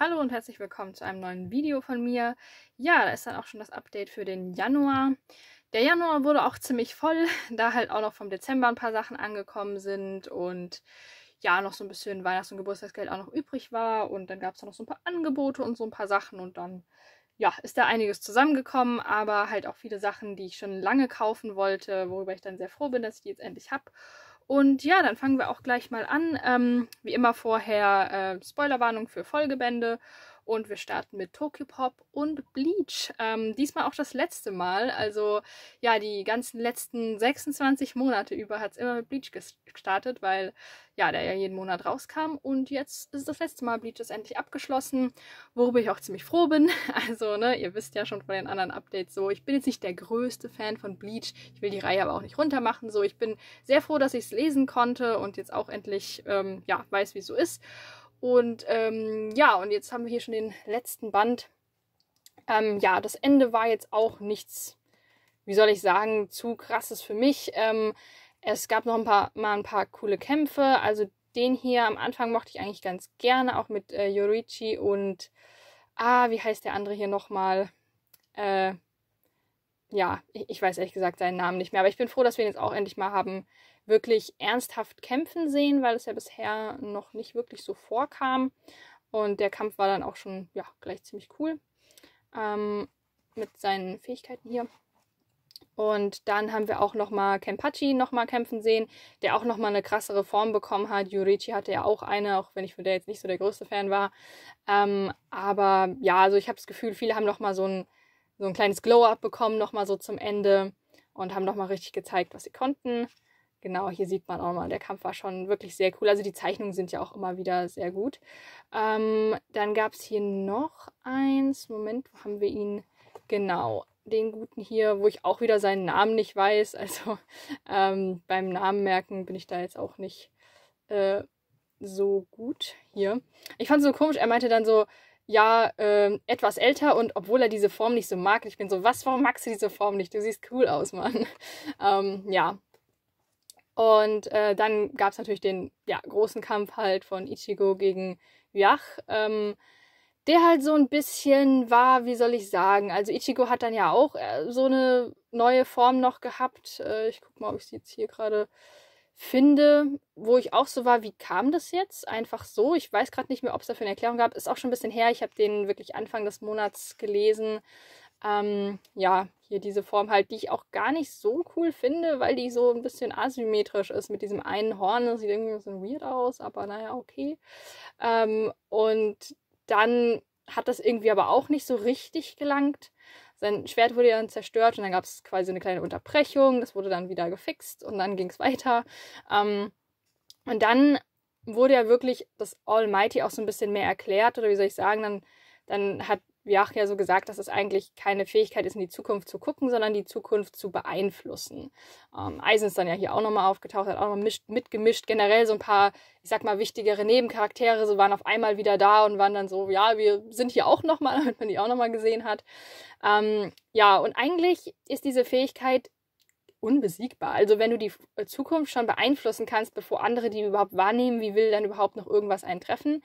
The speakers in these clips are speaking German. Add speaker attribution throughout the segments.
Speaker 1: Hallo und herzlich willkommen zu einem neuen Video von mir. Ja, da ist dann auch schon das Update für den Januar. Der Januar wurde auch ziemlich voll, da halt auch noch vom Dezember ein paar Sachen angekommen sind und ja, noch so ein bisschen Weihnachts- und Geburtstagsgeld auch noch übrig war und dann gab es noch so ein paar Angebote und so ein paar Sachen und dann ja, ist da einiges zusammengekommen, aber halt auch viele Sachen, die ich schon lange kaufen wollte, worüber ich dann sehr froh bin, dass ich die jetzt endlich habe. Und ja, dann fangen wir auch gleich mal an. Ähm, wie immer vorher äh, Spoilerwarnung für Folgebände und wir starten mit Tokyo Pop und Bleach. Ähm, diesmal auch das letzte Mal. Also ja, die ganzen letzten 26 Monate über hat es immer mit Bleach gestartet, weil ja, der ja jeden Monat rauskam. Und jetzt ist das letzte Mal Bleach ist endlich abgeschlossen, worüber ich auch ziemlich froh bin. Also, ne, ihr wisst ja schon von den anderen Updates so, ich bin jetzt nicht der größte Fan von Bleach. Ich will die Reihe aber auch nicht runtermachen. So, ich bin sehr froh, dass ich es lesen konnte und jetzt auch endlich, ähm, ja, weiß, wie es so ist. Und ähm, ja, und jetzt haben wir hier schon den letzten Band. Ähm, ja, das Ende war jetzt auch nichts, wie soll ich sagen, zu krasses für mich. Ähm, es gab noch ein paar, mal ein paar coole Kämpfe. Also den hier am Anfang mochte ich eigentlich ganz gerne, auch mit äh, Yoruichi und, ah, wie heißt der andere hier nochmal? Äh, ja, ich, ich weiß ehrlich gesagt seinen Namen nicht mehr, aber ich bin froh, dass wir ihn jetzt auch endlich mal haben wirklich ernsthaft kämpfen sehen, weil es ja bisher noch nicht wirklich so vorkam. Und der Kampf war dann auch schon ja, gleich ziemlich cool ähm, mit seinen Fähigkeiten hier. Und dann haben wir auch nochmal Kenpachi nochmal kämpfen sehen, der auch nochmal eine krassere Form bekommen hat. Yurichi hatte ja auch eine, auch wenn ich von der jetzt nicht so der größte Fan war. Ähm, aber ja, also ich habe das Gefühl, viele haben nochmal so ein, so ein kleines Glow-up bekommen, nochmal so zum Ende und haben nochmal richtig gezeigt, was sie konnten. Genau, hier sieht man auch mal, der Kampf war schon wirklich sehr cool. Also die Zeichnungen sind ja auch immer wieder sehr gut. Ähm, dann gab es hier noch eins. Moment, wo haben wir ihn? Genau, den guten hier, wo ich auch wieder seinen Namen nicht weiß. Also ähm, beim Namen merken bin ich da jetzt auch nicht äh, so gut hier. Ich fand es so komisch, er meinte dann so, ja, äh, etwas älter und obwohl er diese Form nicht so mag, ich bin so, was, warum magst du diese Form nicht? Du siehst cool aus, Mann. ähm, ja, und äh, dann gab es natürlich den ja, großen Kampf halt von Ichigo gegen Yach, ähm, der halt so ein bisschen war, wie soll ich sagen. Also Ichigo hat dann ja auch äh, so eine neue Form noch gehabt. Äh, ich guck mal, ob ich sie jetzt hier gerade finde, wo ich auch so war, wie kam das jetzt? Einfach so. Ich weiß gerade nicht mehr, ob es dafür eine Erklärung gab. Ist auch schon ein bisschen her. Ich habe den wirklich Anfang des Monats gelesen. Ähm, ja, hier diese Form halt, die ich auch gar nicht so cool finde, weil die so ein bisschen asymmetrisch ist mit diesem einen Horn. Das sieht irgendwie ein bisschen weird aus, aber naja, okay. Ähm, und dann hat das irgendwie aber auch nicht so richtig gelangt. Sein Schwert wurde dann zerstört und dann gab es quasi eine kleine Unterbrechung. Das wurde dann wieder gefixt und dann ging es weiter. Ähm, und dann wurde ja wirklich das Almighty auch so ein bisschen mehr erklärt oder wie soll ich sagen, dann, dann hat Viach ja so gesagt, dass es eigentlich keine Fähigkeit ist, in die Zukunft zu gucken, sondern die Zukunft zu beeinflussen. Ähm, Eisen ist dann ja hier auch nochmal aufgetaucht, hat auch noch mitgemischt. Generell so ein paar, ich sag mal, wichtigere Nebencharaktere so waren auf einmal wieder da und waren dann so, ja, wir sind hier auch nochmal, damit man die auch nochmal gesehen hat. Ähm, ja, und eigentlich ist diese Fähigkeit unbesiegbar. Also wenn du die äh, Zukunft schon beeinflussen kannst, bevor andere die überhaupt wahrnehmen, wie will dann überhaupt noch irgendwas eintreffen,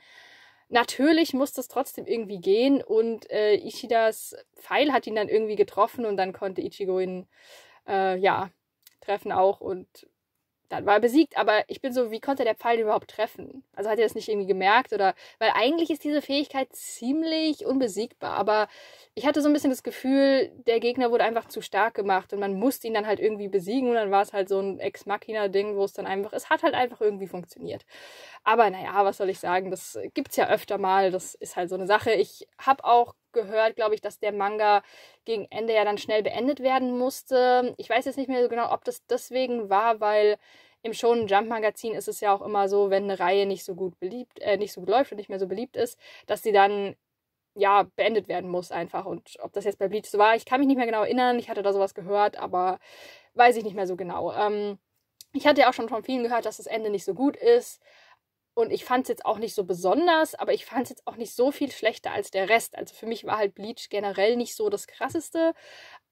Speaker 1: natürlich muss das trotzdem irgendwie gehen und äh, Ichidas Pfeil hat ihn dann irgendwie getroffen und dann konnte Ichigo ihn äh, ja treffen auch und dann war er besiegt, aber ich bin so, wie konnte der Pfeil überhaupt treffen? Also hat er das nicht irgendwie gemerkt oder, weil eigentlich ist diese Fähigkeit ziemlich unbesiegbar, aber ich hatte so ein bisschen das Gefühl, der Gegner wurde einfach zu stark gemacht und man musste ihn dann halt irgendwie besiegen und dann war es halt so ein Ex-Machina-Ding, wo es dann einfach, es hat halt einfach irgendwie funktioniert. Aber naja, was soll ich sagen, das gibt's ja öfter mal, das ist halt so eine Sache. Ich habe auch gehört, glaube ich, dass der Manga gegen Ende ja dann schnell beendet werden musste. Ich weiß jetzt nicht mehr so genau, ob das deswegen war, weil im Shonen Jump Magazin ist es ja auch immer so, wenn eine Reihe nicht so gut beliebt, äh, nicht so gut läuft und nicht mehr so beliebt ist, dass sie dann ja beendet werden muss einfach. Und ob das jetzt bei Bleach so war, ich kann mich nicht mehr genau erinnern. Ich hatte da sowas gehört, aber weiß ich nicht mehr so genau. Ähm, ich hatte ja auch schon von vielen gehört, dass das Ende nicht so gut ist. Und ich fand es jetzt auch nicht so besonders, aber ich fand es jetzt auch nicht so viel schlechter als der Rest. Also für mich war halt Bleach generell nicht so das Krasseste.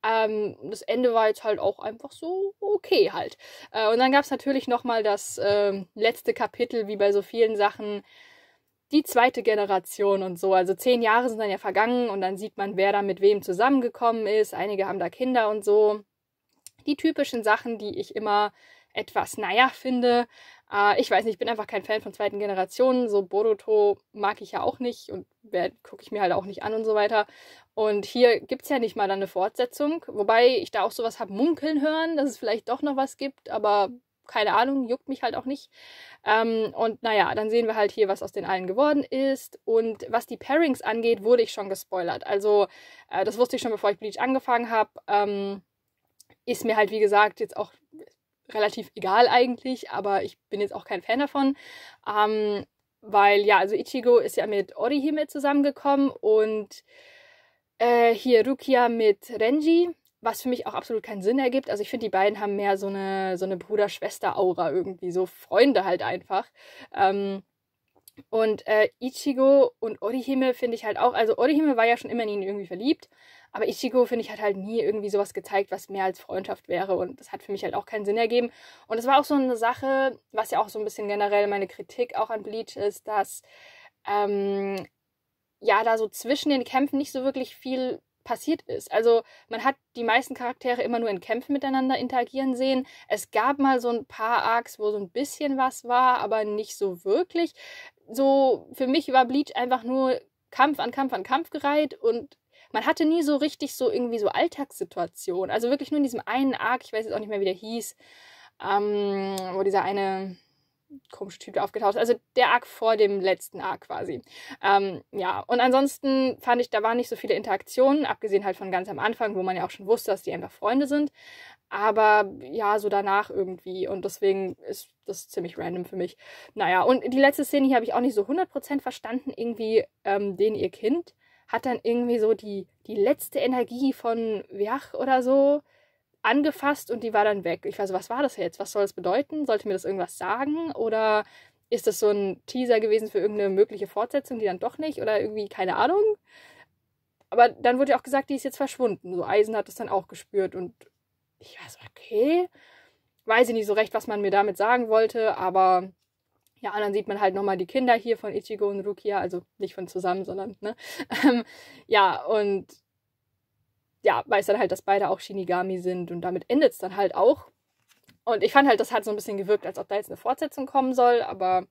Speaker 1: Ähm, das Ende war jetzt halt auch einfach so okay halt. Äh, und dann gab es natürlich nochmal das äh, letzte Kapitel, wie bei so vielen Sachen, die zweite Generation und so. Also zehn Jahre sind dann ja vergangen und dann sieht man, wer da mit wem zusammengekommen ist. Einige haben da Kinder und so. Die typischen Sachen, die ich immer etwas naja finde. Äh, ich weiß nicht, ich bin einfach kein Fan von zweiten Generationen. So Boruto mag ich ja auch nicht und gucke ich mir halt auch nicht an und so weiter. Und hier gibt es ja nicht mal dann eine Fortsetzung. Wobei ich da auch sowas habe munkeln hören, dass es vielleicht doch noch was gibt, aber keine Ahnung, juckt mich halt auch nicht. Ähm, und naja, dann sehen wir halt hier, was aus den allen geworden ist. Und was die Pairings angeht, wurde ich schon gespoilert. Also, äh, das wusste ich schon, bevor ich Bleach angefangen habe. Ähm, ist mir halt, wie gesagt, jetzt auch relativ egal eigentlich, aber ich bin jetzt auch kein Fan davon. Ähm, weil ja, also Ichigo ist ja mit Orihime zusammengekommen und äh, hier Rukia mit Renji, was für mich auch absolut keinen Sinn ergibt. Also ich finde, die beiden haben mehr so eine, so eine Bruder-Schwester-Aura irgendwie, so Freunde halt einfach. Ähm, und äh, Ichigo und Orihime finde ich halt auch, also Orihime war ja schon immer in ihn irgendwie verliebt, aber Ichigo finde ich hat halt nie irgendwie sowas gezeigt, was mehr als Freundschaft wäre und das hat für mich halt auch keinen Sinn ergeben. Und es war auch so eine Sache, was ja auch so ein bisschen generell meine Kritik auch an Bleach ist, dass ähm, ja da so zwischen den Kämpfen nicht so wirklich viel passiert ist. Also man hat die meisten Charaktere immer nur in Kämpfen miteinander interagieren sehen. Es gab mal so ein paar Arcs, wo so ein bisschen was war, aber nicht so wirklich so, für mich war Bleach einfach nur Kampf an Kampf an Kampf gereiht und man hatte nie so richtig so irgendwie so Alltagssituationen. Also wirklich nur in diesem einen Arc, ich weiß jetzt auch nicht mehr, wie der hieß, ähm, wo dieser eine komische Typ aufgetaucht. Also der Arc vor dem letzten Arc quasi. Ähm, ja, und ansonsten fand ich, da waren nicht so viele Interaktionen, abgesehen halt von ganz am Anfang, wo man ja auch schon wusste, dass die einfach Freunde sind. Aber ja, so danach irgendwie. Und deswegen ist das ziemlich random für mich. Naja, und die letzte Szene hier habe ich auch nicht so 100% verstanden. Irgendwie ähm, den ihr Kind hat dann irgendwie so die, die letzte Energie von Viach oder so angefasst und die war dann weg. Ich weiß, was war das jetzt? Was soll das bedeuten? Sollte mir das irgendwas sagen? Oder ist das so ein Teaser gewesen für irgendeine mögliche Fortsetzung, die dann doch nicht? Oder irgendwie, keine Ahnung. Aber dann wurde ja auch gesagt, die ist jetzt verschwunden. So Eisen hat es dann auch gespürt und ich weiß, okay. Weiß ich nicht so recht, was man mir damit sagen wollte, aber ja, und dann sieht man halt nochmal die Kinder hier von Ichigo und Rukia, also nicht von zusammen, sondern, ne? Ähm, ja, und ja, weiß dann halt, dass beide auch Shinigami sind und damit endet es dann halt auch. Und ich fand halt, das hat so ein bisschen gewirkt, als ob da jetzt eine Fortsetzung kommen soll, aber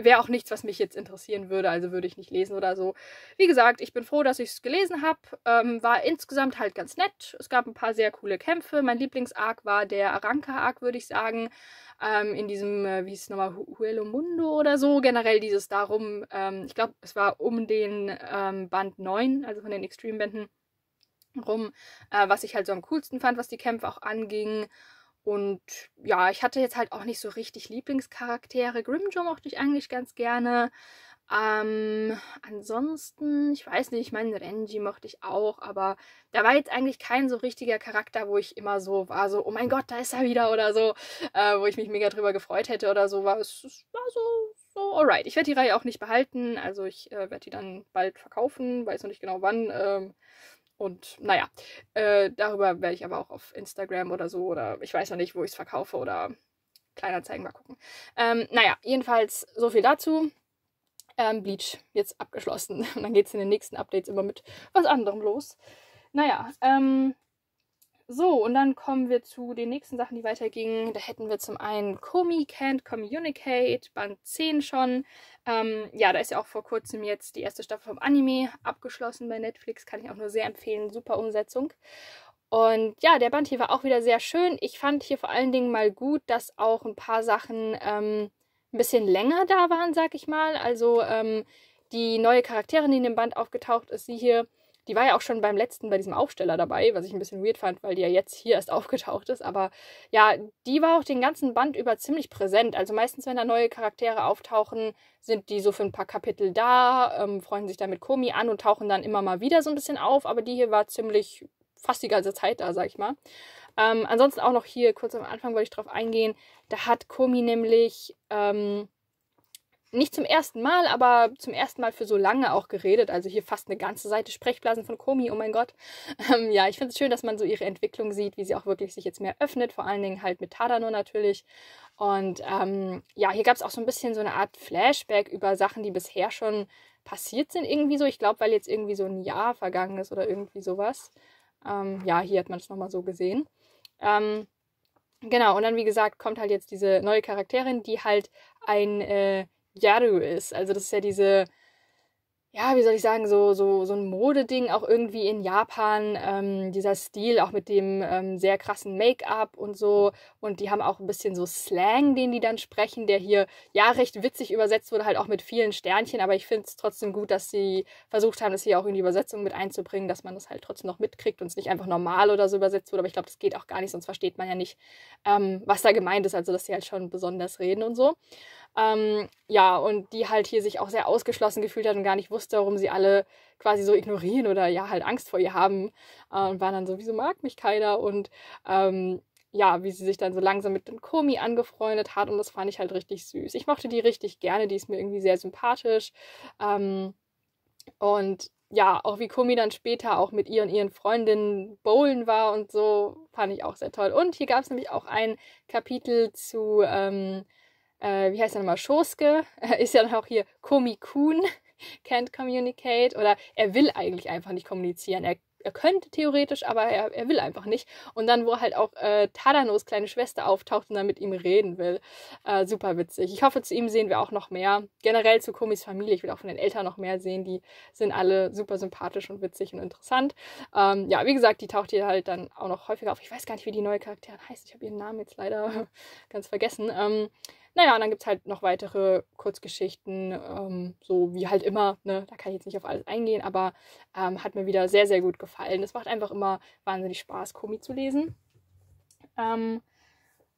Speaker 1: wäre auch nichts, was mich jetzt interessieren würde, also würde ich nicht lesen oder so. Wie gesagt, ich bin froh, dass ich es gelesen habe. Ähm, war insgesamt halt ganz nett. Es gab ein paar sehr coole Kämpfe. Mein Lieblingsarg war der Aranka-Arc, würde ich sagen. Ähm, in diesem, äh, wie hieß es nochmal, Huelo Mundo oder so. Generell dieses darum, ähm, ich glaube, es war um den ähm, Band 9, also von den Extreme-Bänden rum, äh, was ich halt so am coolsten fand, was die Kämpfe auch anging. Und ja, ich hatte jetzt halt auch nicht so richtig Lieblingscharaktere. Grimjo mochte ich eigentlich ganz gerne. Ähm, ansonsten, ich weiß nicht, ich meine, Renji mochte ich auch, aber da war jetzt eigentlich kein so richtiger Charakter, wo ich immer so war, so, oh mein Gott, da ist er wieder oder so, äh, wo ich mich mega drüber gefreut hätte oder so. War, es, war so, so, alright. Ich werde die Reihe auch nicht behalten, also ich äh, werde die dann bald verkaufen, weiß noch nicht genau wann. Ähm, und naja, äh, darüber werde ich aber auch auf Instagram oder so oder ich weiß noch nicht, wo ich es verkaufe oder Kleinanzeigen mal gucken. Ähm, naja, jedenfalls so viel dazu. Ähm, Bleach jetzt abgeschlossen. Und dann geht es in den nächsten Updates immer mit was anderem los. Naja, ähm, so, und dann kommen wir zu den nächsten Sachen, die weitergingen. Da hätten wir zum einen Komi Can't Communicate, Band 10 schon. Ähm, ja, da ist ja auch vor kurzem jetzt die erste Staffel vom Anime abgeschlossen bei Netflix. Kann ich auch nur sehr empfehlen. Super Umsetzung. Und ja, der Band hier war auch wieder sehr schön. Ich fand hier vor allen Dingen mal gut, dass auch ein paar Sachen ähm, ein bisschen länger da waren, sag ich mal. Also ähm, die neue Charakterin, die in dem Band aufgetaucht ist, sie hier, die war ja auch schon beim letzten, bei diesem Aufsteller dabei, was ich ein bisschen weird fand, weil die ja jetzt hier erst aufgetaucht ist. Aber ja, die war auch den ganzen Band über ziemlich präsent. Also meistens, wenn da neue Charaktere auftauchen, sind die so für ein paar Kapitel da, ähm, freuen sich dann mit Komi an und tauchen dann immer mal wieder so ein bisschen auf. Aber die hier war ziemlich fast die ganze Zeit da, sag ich mal. Ähm, ansonsten auch noch hier, kurz am Anfang wollte ich drauf eingehen, da hat Komi nämlich. Ähm, nicht zum ersten Mal, aber zum ersten Mal für so lange auch geredet. Also hier fast eine ganze Seite Sprechblasen von Komi, oh mein Gott. Ähm, ja, ich finde es schön, dass man so ihre Entwicklung sieht, wie sie auch wirklich sich jetzt mehr öffnet, vor allen Dingen halt mit Tadano natürlich. Und ähm, ja, hier gab es auch so ein bisschen so eine Art Flashback über Sachen, die bisher schon passiert sind, irgendwie so. Ich glaube, weil jetzt irgendwie so ein Jahr vergangen ist oder irgendwie sowas. Ähm, ja, hier hat man es nochmal so gesehen. Ähm, genau, und dann, wie gesagt, kommt halt jetzt diese neue Charakterin, die halt ein. Äh, Yaru ist. Also das ist ja diese, ja, wie soll ich sagen, so, so, so ein Modeding auch irgendwie in Japan. Ähm, dieser Stil auch mit dem ähm, sehr krassen Make-up und so. Und die haben auch ein bisschen so Slang, den die dann sprechen, der hier ja recht witzig übersetzt wurde, halt auch mit vielen Sternchen. Aber ich finde es trotzdem gut, dass sie versucht haben, das hier auch in die Übersetzung mit einzubringen, dass man das halt trotzdem noch mitkriegt und es nicht einfach normal oder so übersetzt wurde. Aber ich glaube, das geht auch gar nicht, sonst versteht man ja nicht, ähm, was da gemeint ist. Also, dass sie halt schon besonders reden und so. Ähm, ja, und die halt hier sich auch sehr ausgeschlossen gefühlt hat und gar nicht wusste, warum sie alle quasi so ignorieren oder ja, halt Angst vor ihr haben. Äh, und war dann so, wieso mag mich keiner? Und ähm, ja, wie sie sich dann so langsam mit den Komi angefreundet hat. Und das fand ich halt richtig süß. Ich mochte die richtig gerne, die ist mir irgendwie sehr sympathisch. Ähm, und ja, auch wie Komi dann später auch mit ihr und ihren Freundinnen bowlen war und so, fand ich auch sehr toll. Und hier gab es nämlich auch ein Kapitel zu ähm, äh, wie heißt er nochmal, Schoske, ist ja dann auch hier Komikun, can't communicate oder er will eigentlich einfach nicht kommunizieren. Er, er könnte theoretisch, aber er, er will einfach nicht. Und dann, wo halt auch äh, Tadanos kleine Schwester auftaucht und dann mit ihm reden will. Äh, super witzig. Ich hoffe, zu ihm sehen wir auch noch mehr. Generell zu Komis Familie. Ich will auch von den Eltern noch mehr sehen. Die sind alle super sympathisch und witzig und interessant. Ähm, ja, wie gesagt, die taucht hier halt dann auch noch häufiger auf. Ich weiß gar nicht, wie die neue Charakterin heißt. Ich habe ihren Namen jetzt leider ganz vergessen. Ähm, naja, und dann gibt es halt noch weitere Kurzgeschichten, ähm, so wie halt immer. Ne? Da kann ich jetzt nicht auf alles eingehen, aber ähm, hat mir wieder sehr, sehr gut gefallen. Es macht einfach immer wahnsinnig Spaß, Komi zu lesen. Ähm,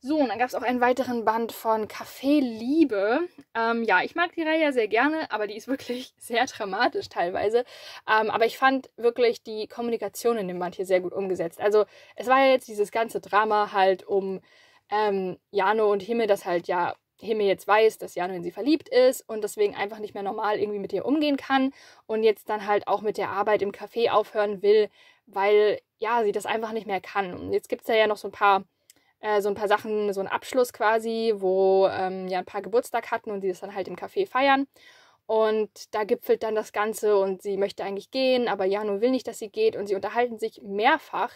Speaker 1: so, und dann gab es auch einen weiteren Band von Café Liebe. Ähm, ja, ich mag die Reihe ja sehr gerne, aber die ist wirklich sehr dramatisch teilweise. Ähm, aber ich fand wirklich die Kommunikation in dem Band hier sehr gut umgesetzt. Also es war ja jetzt dieses ganze Drama halt um ähm, Jano und Himmel, das halt ja Himmel jetzt weiß, dass Jan in sie verliebt ist und deswegen einfach nicht mehr normal irgendwie mit ihr umgehen kann und jetzt dann halt auch mit der Arbeit im Café aufhören will, weil ja, sie das einfach nicht mehr kann. Und jetzt gibt es ja noch so ein paar äh, so ein paar Sachen, so ein Abschluss quasi, wo ähm, ja ein paar Geburtstag hatten und sie das dann halt im Café feiern. Und da gipfelt dann das Ganze und sie möchte eigentlich gehen, aber Jano will nicht, dass sie geht und sie unterhalten sich mehrfach.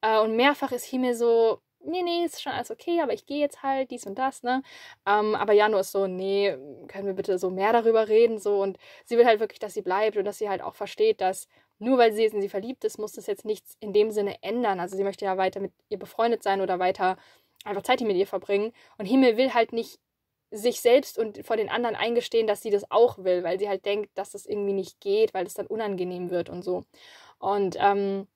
Speaker 1: Äh, und mehrfach ist Hime so, nee, nee, ist schon alles okay, aber ich gehe jetzt halt, dies und das, ne? Ähm, aber Jano ist so, nee, können wir bitte so mehr darüber reden, so. Und sie will halt wirklich, dass sie bleibt und dass sie halt auch versteht, dass nur weil sie jetzt in sie verliebt ist, muss das jetzt nichts in dem Sinne ändern. Also sie möchte ja weiter mit ihr befreundet sein oder weiter einfach Zeit mit ihr verbringen. Und Himmel will halt nicht sich selbst und vor den anderen eingestehen, dass sie das auch will, weil sie halt denkt, dass das irgendwie nicht geht, weil es dann unangenehm wird und so. Und ähm,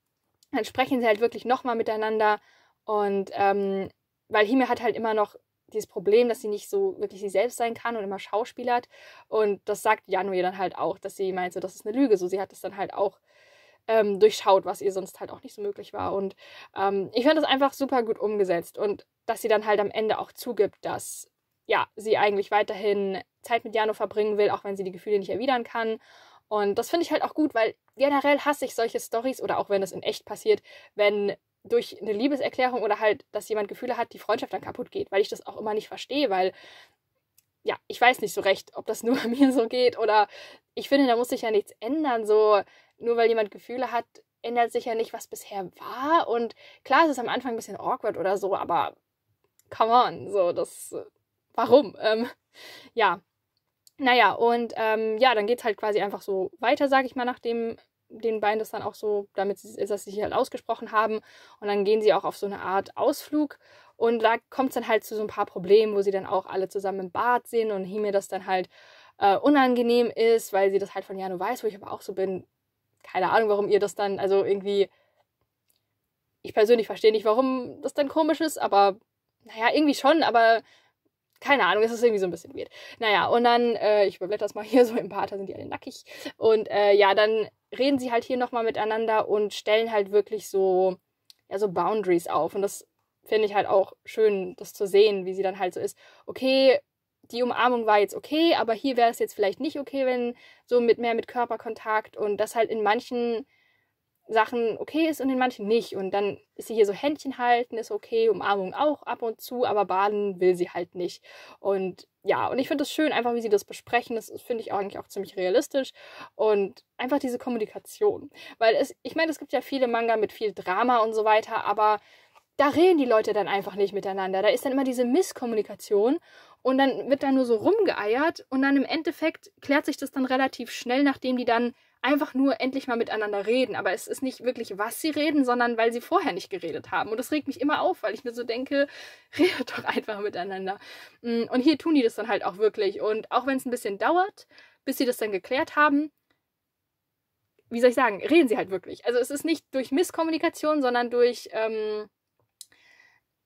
Speaker 1: dann sprechen sie halt wirklich nochmal miteinander und ähm, weil Hime hat halt immer noch dieses Problem, dass sie nicht so wirklich sie selbst sein kann und immer hat. Und das sagt ihr dann halt auch, dass sie meint, so, das ist eine Lüge. So, sie hat es dann halt auch ähm, durchschaut, was ihr sonst halt auch nicht so möglich war. Und ähm, ich fand das einfach super gut umgesetzt. Und dass sie dann halt am Ende auch zugibt, dass ja, sie eigentlich weiterhin Zeit mit Jano verbringen will, auch wenn sie die Gefühle nicht erwidern kann. Und das finde ich halt auch gut, weil generell hasse ich solche Stories oder auch wenn das in echt passiert, wenn durch eine Liebeserklärung oder halt, dass jemand Gefühle hat, die Freundschaft dann kaputt geht, weil ich das auch immer nicht verstehe, weil ja, ich weiß nicht so recht, ob das nur bei mir so geht oder ich finde, da muss sich ja nichts ändern, so nur weil jemand Gefühle hat, ändert sich ja nicht, was bisher war und klar, es ist am Anfang ein bisschen awkward oder so, aber come on, so das warum? Ähm, ja. Naja, und ähm, ja, dann geht es halt quasi einfach so weiter, sag ich mal, nach dem den beiden das dann auch so, damit sie dass sie sich halt ausgesprochen haben. Und dann gehen sie auch auf so eine Art Ausflug. Und da kommt es dann halt zu so ein paar Problemen, wo sie dann auch alle zusammen im Bad sind und Hime das dann halt äh, unangenehm ist, weil sie das halt von Jano weiß, wo ich aber auch so bin. Keine Ahnung, warum ihr das dann, also irgendwie. Ich persönlich verstehe nicht, warum das dann komisch ist, aber naja, irgendwie schon, aber keine Ahnung, es ist irgendwie so ein bisschen weird. Naja, und dann, äh, ich überblätter das mal hier so im Bad, da sind die alle nackig. Und äh, ja, dann reden sie halt hier nochmal miteinander und stellen halt wirklich so, ja, so Boundaries auf. Und das finde ich halt auch schön, das zu sehen, wie sie dann halt so ist. Okay, die Umarmung war jetzt okay, aber hier wäre es jetzt vielleicht nicht okay, wenn so mit mehr mit Körperkontakt und das halt in manchen Sachen okay ist und in manchen nicht. Und dann ist sie hier so Händchen halten, ist okay, Umarmung auch ab und zu, aber baden will sie halt nicht. Und ja, und ich finde es schön, einfach wie sie das besprechen. Das finde ich eigentlich auch ziemlich realistisch. Und einfach diese Kommunikation. Weil es, ich meine, es gibt ja viele Manga mit viel Drama und so weiter, aber da reden die Leute dann einfach nicht miteinander. Da ist dann immer diese Misskommunikation und dann wird da nur so rumgeeiert und dann im Endeffekt klärt sich das dann relativ schnell, nachdem die dann einfach nur endlich mal miteinander reden. Aber es ist nicht wirklich, was sie reden, sondern weil sie vorher nicht geredet haben. Und das regt mich immer auf, weil ich mir so denke, redet doch einfach miteinander. Mm, und hier tun die das dann halt auch wirklich. Und auch wenn es ein bisschen dauert, bis sie das dann geklärt haben, wie soll ich sagen, reden sie halt wirklich. Also es ist nicht durch Misskommunikation, sondern durch ähm,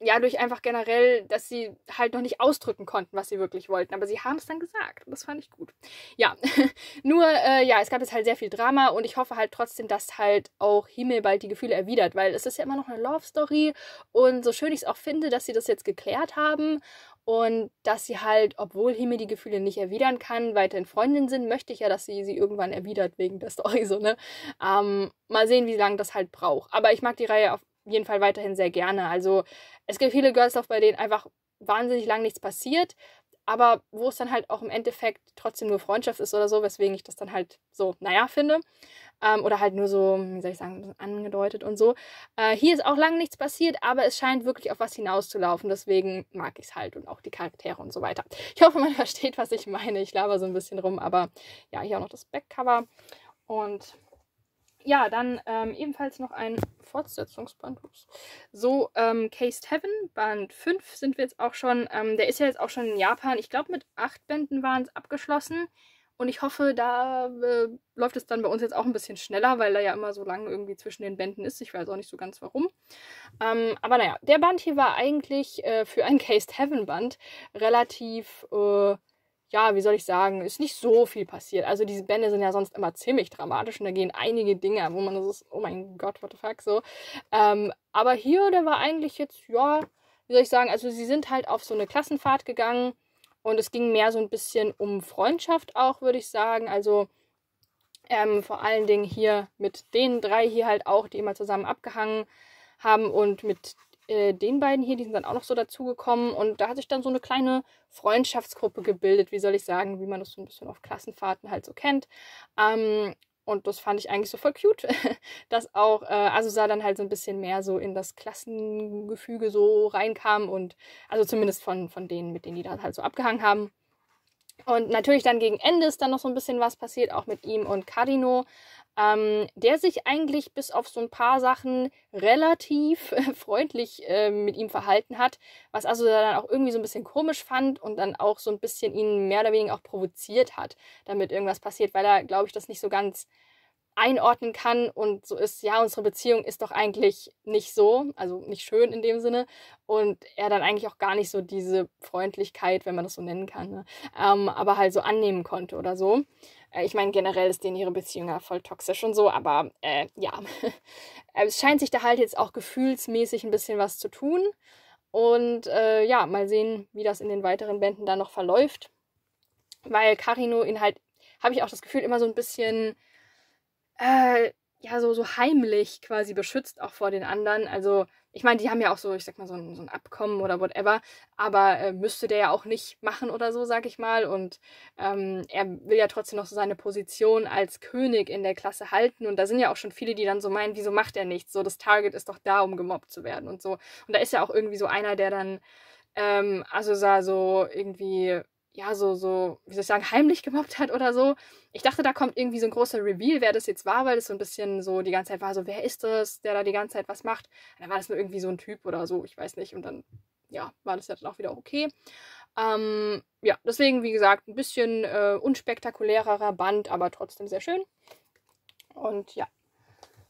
Speaker 1: ja, durch einfach generell, dass sie halt noch nicht ausdrücken konnten, was sie wirklich wollten. Aber sie haben es dann gesagt. Das fand ich gut. Ja, nur, äh, ja, es gab jetzt halt sehr viel Drama und ich hoffe halt trotzdem, dass halt auch Himmel bald die Gefühle erwidert, weil es ist ja immer noch eine Love-Story und so schön ich es auch finde, dass sie das jetzt geklärt haben und dass sie halt, obwohl Himmel die Gefühle nicht erwidern kann, weiterhin Freundin sind, möchte ich ja, dass sie sie irgendwann erwidert wegen der Story, so, ne? Ähm, mal sehen, wie lange das halt braucht. Aber ich mag die Reihe auf jeden Fall weiterhin sehr gerne. Also es gibt viele Girls Love, bei denen einfach wahnsinnig lang nichts passiert, aber wo es dann halt auch im Endeffekt trotzdem nur Freundschaft ist oder so, weswegen ich das dann halt so, naja, finde. Ähm, oder halt nur so, wie soll ich sagen, angedeutet und so. Äh, hier ist auch lang nichts passiert, aber es scheint wirklich auf was hinauszulaufen. Deswegen mag ich es halt und auch die Charaktere und so weiter. Ich hoffe, man versteht, was ich meine. Ich laber so ein bisschen rum, aber ja, hier auch noch das Backcover. Und ja, dann ähm, ebenfalls noch ein Fortsetzungsband. Ups. So, ähm, Cased Heaven, Band 5 sind wir jetzt auch schon. Ähm, der ist ja jetzt auch schon in Japan. Ich glaube, mit acht Bänden waren es abgeschlossen. Und ich hoffe, da äh, läuft es dann bei uns jetzt auch ein bisschen schneller, weil da ja immer so lange irgendwie zwischen den Bänden ist. Ich weiß auch nicht so ganz warum. Ähm, aber naja, der Band hier war eigentlich äh, für ein Cased Heaven Band relativ. Äh, ja, wie soll ich sagen, ist nicht so viel passiert. Also diese Bände sind ja sonst immer ziemlich dramatisch und da gehen einige Dinge, wo man so ist, oh mein Gott, what the fuck, so. Ähm, aber hier, da war eigentlich jetzt, ja, wie soll ich sagen, also sie sind halt auf so eine Klassenfahrt gegangen und es ging mehr so ein bisschen um Freundschaft auch, würde ich sagen. Also ähm, vor allen Dingen hier mit den drei hier halt auch, die immer zusammen abgehangen haben und mit äh, den beiden hier, die sind dann auch noch so dazugekommen. Und da hat sich dann so eine kleine Freundschaftsgruppe gebildet, wie soll ich sagen, wie man das so ein bisschen auf Klassenfahrten halt so kennt. Ähm, und das fand ich eigentlich so voll cute, dass auch äh, Asusa dann halt so ein bisschen mehr so in das Klassengefüge so reinkam und also zumindest von, von denen, mit denen die da halt so abgehangen haben. Und natürlich dann gegen Ende ist dann noch so ein bisschen was passiert, auch mit ihm und Carino ähm, der sich eigentlich bis auf so ein paar Sachen relativ äh, freundlich äh, mit ihm verhalten hat, was also dann auch irgendwie so ein bisschen komisch fand und dann auch so ein bisschen ihn mehr oder weniger auch provoziert hat, damit irgendwas passiert, weil er, glaube ich, das nicht so ganz einordnen kann und so ist, ja, unsere Beziehung ist doch eigentlich nicht so, also nicht schön in dem Sinne und er dann eigentlich auch gar nicht so diese Freundlichkeit, wenn man das so nennen kann, ne? ähm, aber halt so annehmen konnte oder so. Äh, ich meine, generell ist denen ihre Beziehung ja voll toxisch und so, aber äh, ja. es scheint sich da halt jetzt auch gefühlsmäßig ein bisschen was zu tun. Und äh, ja, mal sehen, wie das in den weiteren Bänden dann noch verläuft. Weil Carino ihn halt, habe ich auch das Gefühl, immer so ein bisschen äh, ja, so, so heimlich quasi beschützt, auch vor den anderen. Also, ich meine, die haben ja auch so, ich sag mal, so ein, so ein Abkommen oder whatever, aber äh, müsste der ja auch nicht machen oder so, sag ich mal. Und ähm, er will ja trotzdem noch so seine Position als König in der Klasse halten. Und da sind ja auch schon viele, die dann so meinen, wieso macht er nichts? So, das Target ist doch da, um gemobbt zu werden und so. Und da ist ja auch irgendwie so einer, der dann, ähm, also sah so irgendwie ja, so, so, wie soll ich sagen, heimlich gemobbt hat oder so. Ich dachte, da kommt irgendwie so ein großer Reveal, wer das jetzt war, weil das so ein bisschen so die ganze Zeit war, so, wer ist das, der da die ganze Zeit was macht? Und dann war das nur irgendwie so ein Typ oder so, ich weiß nicht. Und dann, ja, war das ja dann auch wieder okay. Ähm, ja, deswegen, wie gesagt, ein bisschen äh, unspektakulärerer Band, aber trotzdem sehr schön. Und ja.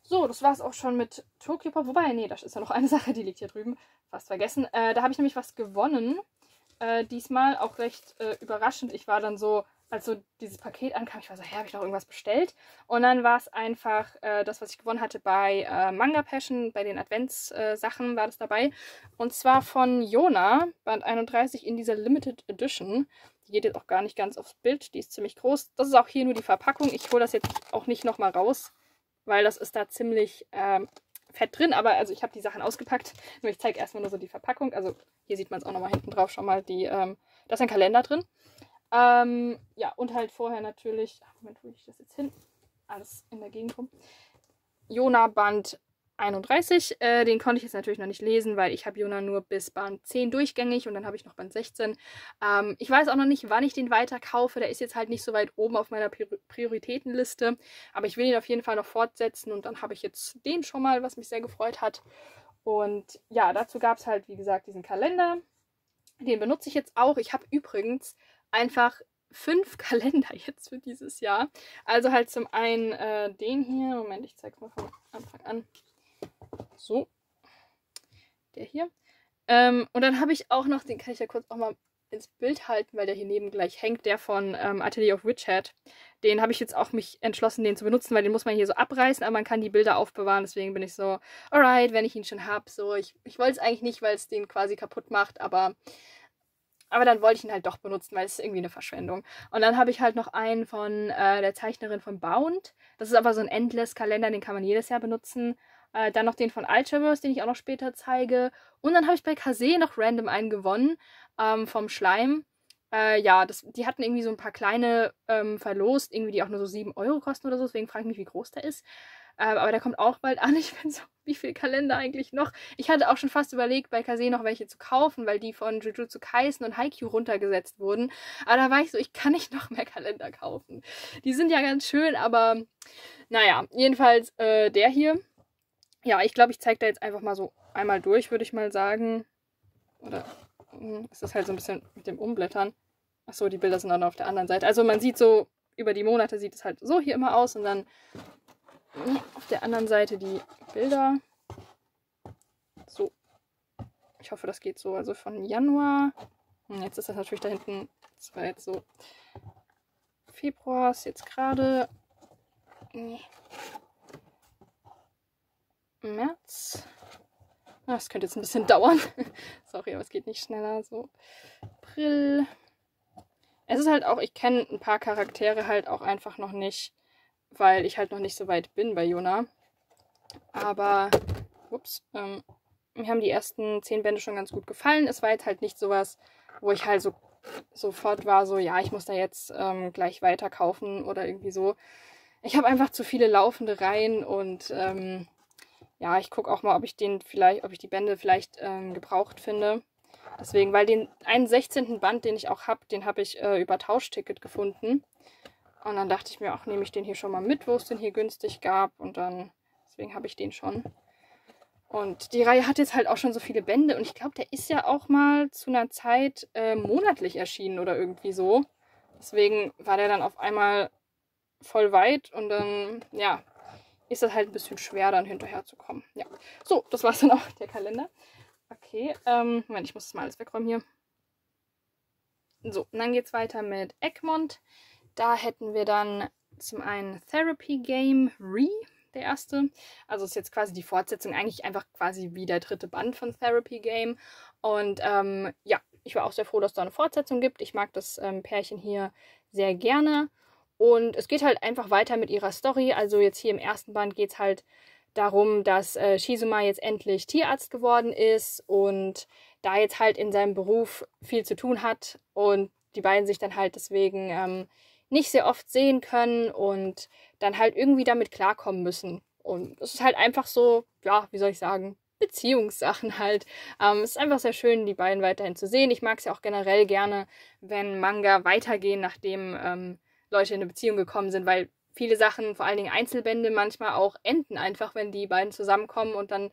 Speaker 1: So, das war es auch schon mit Tokyo Pop. Wobei, nee, das ist ja noch eine Sache, die liegt hier drüben. Fast vergessen. Äh, da habe ich nämlich was gewonnen äh, diesmal auch recht äh, überraschend. Ich war dann so, als so dieses Paket ankam, ich war so, hä, habe ich noch irgendwas bestellt? Und dann war es einfach äh, das, was ich gewonnen hatte bei äh, Manga Passion, bei den Adventssachen äh, sachen war das dabei. Und zwar von Jona, Band 31 in dieser Limited Edition. Die geht jetzt auch gar nicht ganz aufs Bild, die ist ziemlich groß. Das ist auch hier nur die Verpackung. Ich hole das jetzt auch nicht nochmal raus, weil das ist da ziemlich ähm, Fett drin, aber also ich habe die Sachen ausgepackt. Nur ich zeige erstmal nur so die Verpackung. Also hier sieht man es auch nochmal hinten drauf schon mal. Die, ähm, da ist ein Kalender drin. Ähm, ja, und halt vorher natürlich. Ach, Moment, wo ich das jetzt hin? Alles in der Gegend rum. Jona Band 31. Äh, den konnte ich jetzt natürlich noch nicht lesen, weil ich habe Jona nur bis Band 10 durchgängig und dann habe ich noch Band 16. Ähm, ich weiß auch noch nicht, wann ich den weiterkaufe. Der ist jetzt halt nicht so weit oben auf meiner Prioritätenliste. Aber ich will ihn auf jeden Fall noch fortsetzen und dann habe ich jetzt den schon mal, was mich sehr gefreut hat. Und ja, dazu gab es halt, wie gesagt, diesen Kalender. Den benutze ich jetzt auch. Ich habe übrigens einfach fünf Kalender jetzt für dieses Jahr. Also halt zum einen äh, den hier. Moment, ich zeige es mal von Anfang an. So. Der hier. Ähm, und dann habe ich auch noch, den kann ich ja kurz auch mal ins Bild halten, weil der hier neben gleich hängt, der von ähm, Atelier of Witch Hat. Den habe ich jetzt auch mich entschlossen, den zu benutzen, weil den muss man hier so abreißen, aber man kann die Bilder aufbewahren. Deswegen bin ich so, alright, wenn ich ihn schon habe. So, ich, ich wollte es eigentlich nicht, weil es den quasi kaputt macht, aber, aber dann wollte ich ihn halt doch benutzen, weil es ist irgendwie eine Verschwendung. Und dann habe ich halt noch einen von äh, der Zeichnerin von Bound. Das ist aber so ein Endless-Kalender, den kann man jedes Jahr benutzen. Äh, dann noch den von Ultraverse, den ich auch noch später zeige. Und dann habe ich bei Kase noch random einen gewonnen ähm, vom Schleim. Äh, ja, das, die hatten irgendwie so ein paar kleine ähm, verlost, irgendwie die auch nur so 7 Euro kosten oder so. Deswegen frage ich mich, wie groß der ist. Äh, aber der kommt auch bald an. Ich bin so, wie viel Kalender eigentlich noch? Ich hatte auch schon fast überlegt, bei Kase noch welche zu kaufen, weil die von Jujutsu Kaisen und Haikyuu runtergesetzt wurden. Aber da war ich so, ich kann nicht noch mehr Kalender kaufen. Die sind ja ganz schön, aber naja, jedenfalls äh, der hier ja, ich glaube, ich zeige da jetzt einfach mal so einmal durch, würde ich mal sagen. Oder hm, es ist halt so ein bisschen mit dem Umblättern. Achso, die Bilder sind dann auf der anderen Seite. Also man sieht so, über die Monate sieht es halt so hier immer aus und dann hm, auf der anderen Seite die Bilder. So. Ich hoffe, das geht so. Also von Januar. Und hm, jetzt ist das natürlich da hinten. Das war jetzt so. Februar ist jetzt gerade. Nee. März. Ah, das könnte jetzt ein bisschen dauern. Sorry, aber es geht nicht schneller. So, April. Es ist halt auch, ich kenne ein paar Charaktere halt auch einfach noch nicht, weil ich halt noch nicht so weit bin bei Jona. Aber, ups, ähm, mir haben die ersten zehn Bände schon ganz gut gefallen. Es war jetzt halt nicht sowas, wo ich halt so sofort war, so, ja, ich muss da jetzt ähm, gleich weiter kaufen oder irgendwie so. Ich habe einfach zu viele laufende Reihen und ähm, ja, ich gucke auch mal, ob ich den vielleicht, ob ich die Bände vielleicht ähm, gebraucht finde. Deswegen, weil den einen 16. Band, den ich auch habe, den habe ich äh, über Tauschticket gefunden. Und dann dachte ich mir, ach, nehme ich den hier schon mal mit, wo es den hier günstig gab. Und dann, deswegen habe ich den schon. Und die Reihe hat jetzt halt auch schon so viele Bände. Und ich glaube, der ist ja auch mal zu einer Zeit äh, monatlich erschienen oder irgendwie so. Deswegen war der dann auf einmal voll weit. Und dann, ja, ist das halt ein bisschen schwer, dann hinterher hinterherzukommen. Ja. So, das war es dann auch, der Kalender. Okay, ähm, Moment, ich muss das mal alles wegräumen hier. So, und dann geht es weiter mit Egmont. Da hätten wir dann zum einen Therapy Game Re, der erste. Also ist jetzt quasi die Fortsetzung, eigentlich einfach quasi wie der dritte Band von Therapy Game. Und ähm, ja, ich war auch sehr froh, dass es da eine Fortsetzung gibt. Ich mag das ähm, Pärchen hier sehr gerne. Und es geht halt einfach weiter mit ihrer Story. Also jetzt hier im ersten Band geht es halt darum, dass äh, Shizuma jetzt endlich Tierarzt geworden ist und da jetzt halt in seinem Beruf viel zu tun hat und die beiden sich dann halt deswegen ähm, nicht sehr oft sehen können und dann halt irgendwie damit klarkommen müssen. Und es ist halt einfach so, ja, wie soll ich sagen, Beziehungssachen halt. Ähm, es ist einfach sehr schön, die beiden weiterhin zu sehen. Ich mag es ja auch generell gerne, wenn Manga weitergehen, nachdem ähm, Leute in eine Beziehung gekommen sind, weil viele Sachen, vor allen Dingen Einzelbände, manchmal auch enden einfach, wenn die beiden zusammenkommen und dann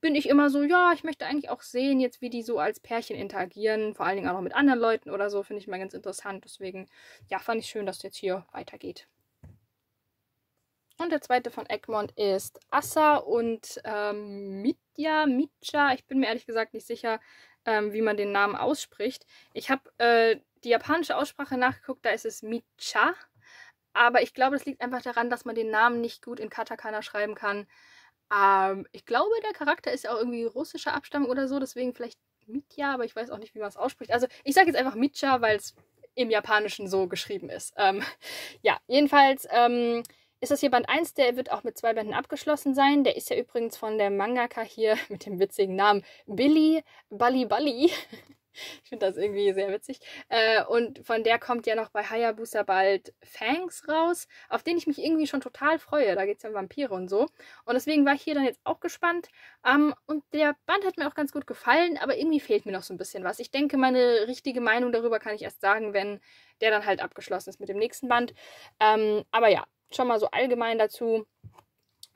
Speaker 1: bin ich immer so, ja, ich möchte eigentlich auch sehen, jetzt wie die so als Pärchen interagieren, vor allen Dingen auch noch mit anderen Leuten oder so, finde ich mal ganz interessant. Deswegen, ja, fand ich schön, dass jetzt hier weitergeht. Und der zweite von Egmont ist Assa und ähm, Mitya, Mitya, ich bin mir ehrlich gesagt nicht sicher, ähm, wie man den Namen ausspricht. Ich habe äh, die japanische Aussprache nachgeguckt, da ist es Micha. Aber ich glaube, das liegt einfach daran, dass man den Namen nicht gut in Katakana schreiben kann. Ähm, ich glaube, der Charakter ist ja auch irgendwie russischer Abstammung oder so, deswegen vielleicht Mitya, aber ich weiß auch nicht, wie man es ausspricht. Also ich sage jetzt einfach Micha, weil es im Japanischen so geschrieben ist. Ähm, ja, jedenfalls ähm, ist das hier Band 1, der wird auch mit zwei Bänden abgeschlossen sein. Der ist ja übrigens von der Mangaka hier mit dem witzigen Namen Billy Bali Bali. ich finde das irgendwie sehr witzig. Äh, und von der kommt ja noch bei Hayabusa bald Fangs raus, auf den ich mich irgendwie schon total freue. Da geht es ja um Vampire und so. Und deswegen war ich hier dann jetzt auch gespannt. Ähm, und der Band hat mir auch ganz gut gefallen, aber irgendwie fehlt mir noch so ein bisschen was. Ich denke, meine richtige Meinung darüber kann ich erst sagen, wenn der dann halt abgeschlossen ist mit dem nächsten Band. Ähm, aber ja, schon mal so allgemein dazu.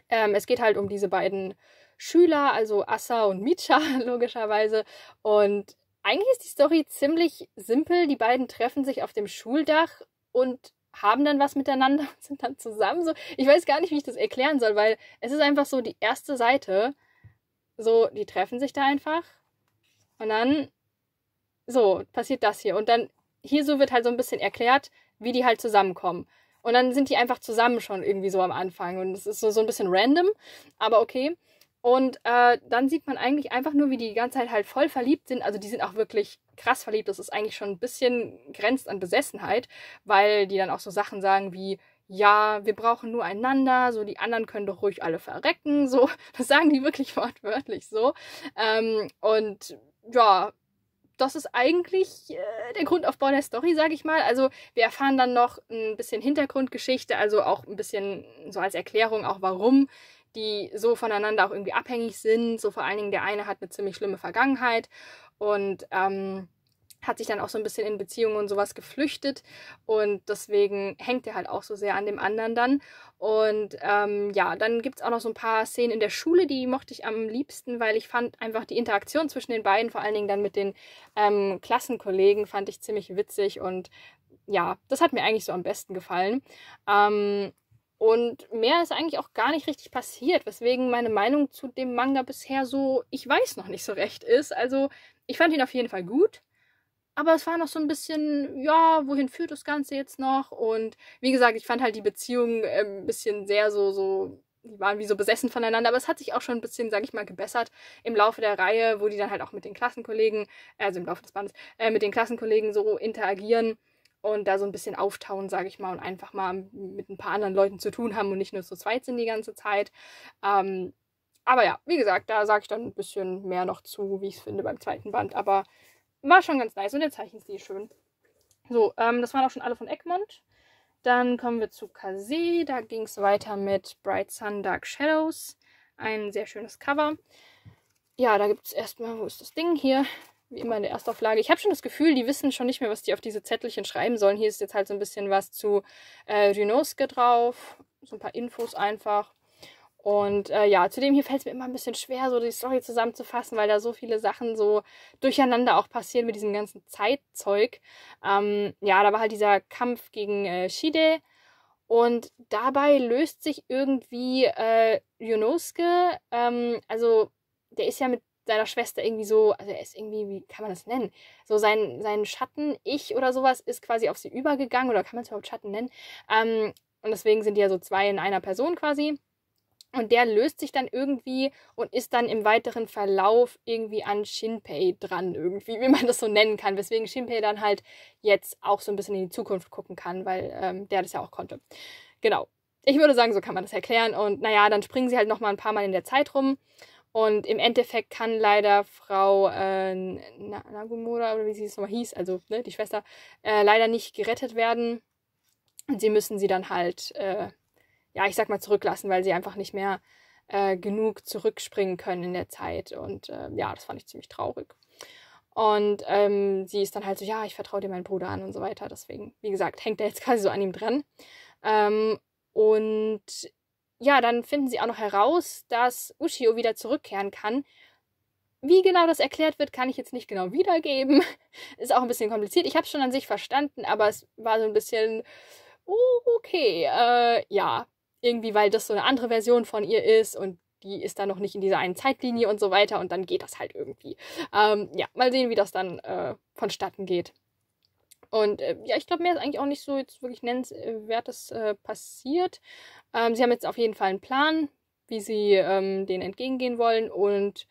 Speaker 1: Ähm, es geht halt um diese beiden Schüler, also Assa und Micha, logischerweise. Und eigentlich ist die Story ziemlich simpel. Die beiden treffen sich auf dem Schuldach und haben dann was miteinander und sind dann zusammen. So, ich weiß gar nicht, wie ich das erklären soll, weil es ist einfach so die erste Seite. So, die treffen sich da einfach. Und dann, so, passiert das hier. Und dann, hier so wird halt so ein bisschen erklärt, wie die halt zusammenkommen. Und dann sind die einfach zusammen schon irgendwie so am Anfang. Und es ist so, so ein bisschen random, aber okay. Und äh, dann sieht man eigentlich einfach nur, wie die die ganze Zeit halt voll verliebt sind. Also die sind auch wirklich krass verliebt. Das ist eigentlich schon ein bisschen grenzt an Besessenheit, weil die dann auch so Sachen sagen wie, ja, wir brauchen nur einander, so die anderen können doch ruhig alle verrecken, so. Das sagen die wirklich wortwörtlich so. Ähm, und ja, das ist eigentlich äh, der Grundaufbau der Story, sage ich mal. Also wir erfahren dann noch ein bisschen Hintergrundgeschichte, also auch ein bisschen so als Erklärung auch, warum die so voneinander auch irgendwie abhängig sind. So vor allen Dingen der eine hat eine ziemlich schlimme Vergangenheit und ähm, hat sich dann auch so ein bisschen in Beziehungen und sowas geflüchtet und deswegen hängt er halt auch so sehr an dem anderen dann. Und ähm, ja, dann gibt es auch noch so ein paar Szenen in der Schule, die mochte ich am liebsten, weil ich fand einfach die Interaktion zwischen den beiden, vor allen Dingen dann mit den ähm, Klassenkollegen, fand ich ziemlich witzig und ja, das hat mir eigentlich so am besten gefallen. Ähm, und mehr ist eigentlich auch gar nicht richtig passiert, weswegen meine Meinung zu dem Manga bisher so, ich weiß noch nicht so recht ist. Also ich fand ihn auf jeden Fall gut. Aber es war noch so ein bisschen, ja, wohin führt das Ganze jetzt noch? Und wie gesagt, ich fand halt die Beziehungen ähm, ein bisschen sehr so, so die waren wie so besessen voneinander, aber es hat sich auch schon ein bisschen, sag ich mal, gebessert im Laufe der Reihe, wo die dann halt auch mit den Klassenkollegen, also im Laufe des Bandes, äh, mit den Klassenkollegen so interagieren und da so ein bisschen auftauen, sag ich mal, und einfach mal mit ein paar anderen Leuten zu tun haben und nicht nur so zweit sind die ganze Zeit. Ähm, aber ja, wie gesagt, da sage ich dann ein bisschen mehr noch zu, wie ich es finde beim zweiten Band, aber war schon ganz nice und der Zeichenstil schön. So, ähm, das waren auch schon alle von Egmont. Dann kommen wir zu Kase. Da ging es weiter mit Bright Sun, Dark Shadows. Ein sehr schönes Cover. Ja, da gibt es erstmal, wo ist das Ding hier? Wie immer in der Erstauflage. Ich habe schon das Gefühl, die wissen schon nicht mehr, was die auf diese Zettelchen schreiben sollen. Hier ist jetzt halt so ein bisschen was zu äh, Rinosuke drauf. So ein paar Infos einfach. Und äh, ja, zudem hier fällt es mir immer ein bisschen schwer, so die Story zusammenzufassen, weil da so viele Sachen so durcheinander auch passieren mit diesem ganzen Zeitzeug. Ähm, ja, da war halt dieser Kampf gegen äh, Shide. Und dabei löst sich irgendwie äh, Yonosuke, ähm, also der ist ja mit seiner Schwester irgendwie so, also er ist irgendwie, wie kann man das nennen? So sein, sein Schatten-Ich oder sowas ist quasi auf sie übergegangen oder kann man es überhaupt Schatten nennen? Ähm, und deswegen sind die ja so zwei in einer Person quasi. Und der löst sich dann irgendwie und ist dann im weiteren Verlauf irgendwie an Shinpei dran, irgendwie, wie man das so nennen kann. Weswegen Shinpei dann halt jetzt auch so ein bisschen in die Zukunft gucken kann, weil ähm, der das ja auch konnte. Genau. Ich würde sagen, so kann man das erklären. Und naja, dann springen sie halt nochmal ein paar Mal in der Zeit rum. Und im Endeffekt kann leider Frau äh, Nagumura, oder wie sie es nochmal hieß, also ne, die Schwester, äh, leider nicht gerettet werden. Und sie müssen sie dann halt äh, ja, ich sag mal, zurücklassen, weil sie einfach nicht mehr äh, genug zurückspringen können in der Zeit. Und äh, ja, das fand ich ziemlich traurig. Und ähm, sie ist dann halt so, ja, ich vertraue dir meinen Bruder an und so weiter. Deswegen, wie gesagt, hängt er jetzt quasi so an ihm dran. Ähm, und ja, dann finden sie auch noch heraus, dass Ushio wieder zurückkehren kann. Wie genau das erklärt wird, kann ich jetzt nicht genau wiedergeben. Ist auch ein bisschen kompliziert. Ich habe es schon an sich verstanden, aber es war so ein bisschen, oh, okay, äh, ja irgendwie, weil das so eine andere Version von ihr ist und die ist dann noch nicht in dieser einen Zeitlinie und so weiter und dann geht das halt irgendwie. Ähm, ja, mal sehen, wie das dann äh, vonstatten geht. Und äh, ja, ich glaube, mehr ist eigentlich auch nicht so jetzt wirklich nennenswertes äh, äh, passiert. Ähm, sie haben jetzt auf jeden Fall einen Plan, wie sie ähm, denen entgegengehen wollen. Und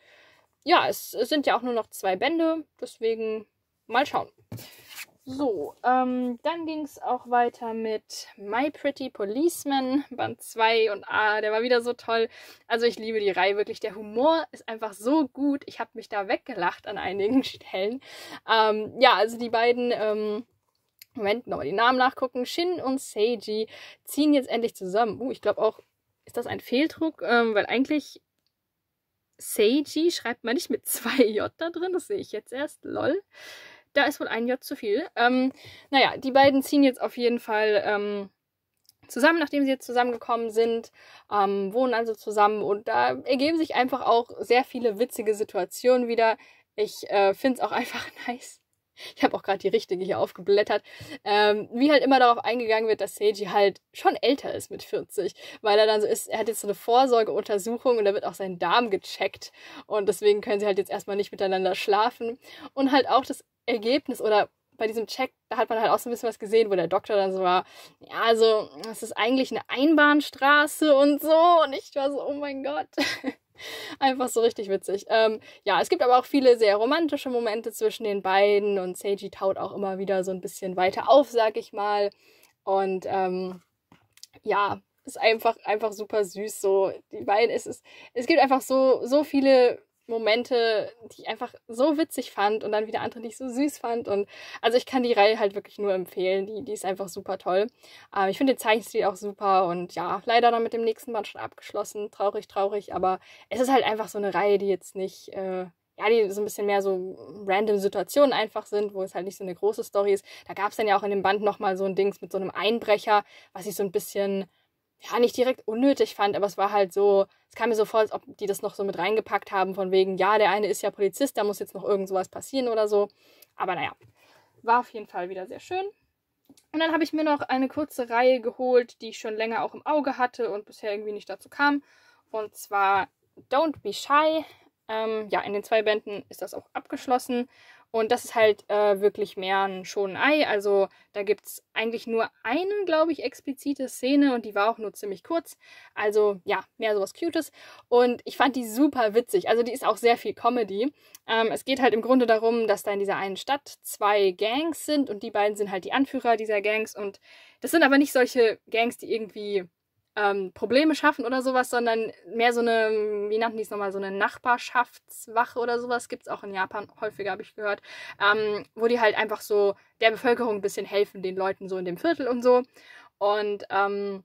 Speaker 1: ja, es sind ja auch nur noch zwei Bände, deswegen mal schauen. So, ähm, dann ging es auch weiter mit My Pretty Policeman, Band 2 und ah, der war wieder so toll. Also ich liebe die Reihe wirklich. Der Humor ist einfach so gut. Ich habe mich da weggelacht an einigen Stellen. Ähm, ja, also die beiden. Ähm, Moment, nochmal die Namen nachgucken. Shin und Seiji ziehen jetzt endlich zusammen. Uh, ich glaube auch, ist das ein Fehldruck? Ähm, weil eigentlich Seiji schreibt man nicht mit zwei J da drin. Das sehe ich jetzt erst. Lol da ist wohl ein J zu viel. Ähm, naja, die beiden ziehen jetzt auf jeden Fall ähm, zusammen, nachdem sie jetzt zusammengekommen sind, ähm, wohnen also zusammen und da ergeben sich einfach auch sehr viele witzige Situationen wieder. Ich äh, finde es auch einfach nice. Ich habe auch gerade die richtige hier aufgeblättert, ähm, wie halt immer darauf eingegangen wird, dass Seiji halt schon älter ist mit 40, weil er dann so ist, er hat jetzt so eine Vorsorgeuntersuchung und da wird auch sein Darm gecheckt und deswegen können sie halt jetzt erstmal nicht miteinander schlafen und halt auch das Ergebnis oder bei diesem Check, da hat man halt auch so ein bisschen was gesehen, wo der Doktor dann so war, ja, also es ist eigentlich eine Einbahnstraße und so. Und ich war so, oh mein Gott. Einfach so richtig witzig. Ähm, ja, es gibt aber auch viele sehr romantische Momente zwischen den beiden und Seiji taut auch immer wieder so ein bisschen weiter auf, sag ich mal. Und ähm, ja, ist einfach, einfach super süß. So, die beiden, es, ist, es gibt einfach so, so viele Momente, die ich einfach so witzig fand und dann wieder andere, die ich so süß fand. Und also ich kann die Reihe halt wirklich nur empfehlen. Die, die ist einfach super toll. Ähm, ich finde den Zeichenstil auch super und ja, leider dann mit dem nächsten Band schon abgeschlossen. Traurig, traurig, aber es ist halt einfach so eine Reihe, die jetzt nicht. Äh, ja, die so ein bisschen mehr so random Situationen einfach sind, wo es halt nicht so eine große Story ist. Da gab es dann ja auch in dem Band nochmal so ein Dings mit so einem Einbrecher, was ich so ein bisschen ja, nicht direkt unnötig fand, aber es war halt so, es kam mir so vor, als ob die das noch so mit reingepackt haben, von wegen, ja, der eine ist ja Polizist, da muss jetzt noch irgend sowas passieren oder so. Aber naja, war auf jeden Fall wieder sehr schön. Und dann habe ich mir noch eine kurze Reihe geholt, die ich schon länger auch im Auge hatte und bisher irgendwie nicht dazu kam. Und zwar Don't Be Shy. Ähm, ja, in den zwei Bänden ist das auch abgeschlossen. Und das ist halt äh, wirklich mehr ein Schonei. Also da gibt es eigentlich nur eine, glaube ich, explizite Szene und die war auch nur ziemlich kurz. Also ja, mehr sowas Cutes. Und ich fand die super witzig. Also die ist auch sehr viel Comedy. Ähm, es geht halt im Grunde darum, dass da in dieser einen Stadt zwei Gangs sind und die beiden sind halt die Anführer dieser Gangs. Und das sind aber nicht solche Gangs, die irgendwie ähm, Probleme schaffen oder sowas, sondern mehr so eine, wie nannten die es nochmal, so eine Nachbarschaftswache oder sowas gibt es auch in Japan häufiger, habe ich gehört, ähm, wo die halt einfach so der Bevölkerung ein bisschen helfen, den Leuten so in dem Viertel und so. Und ähm,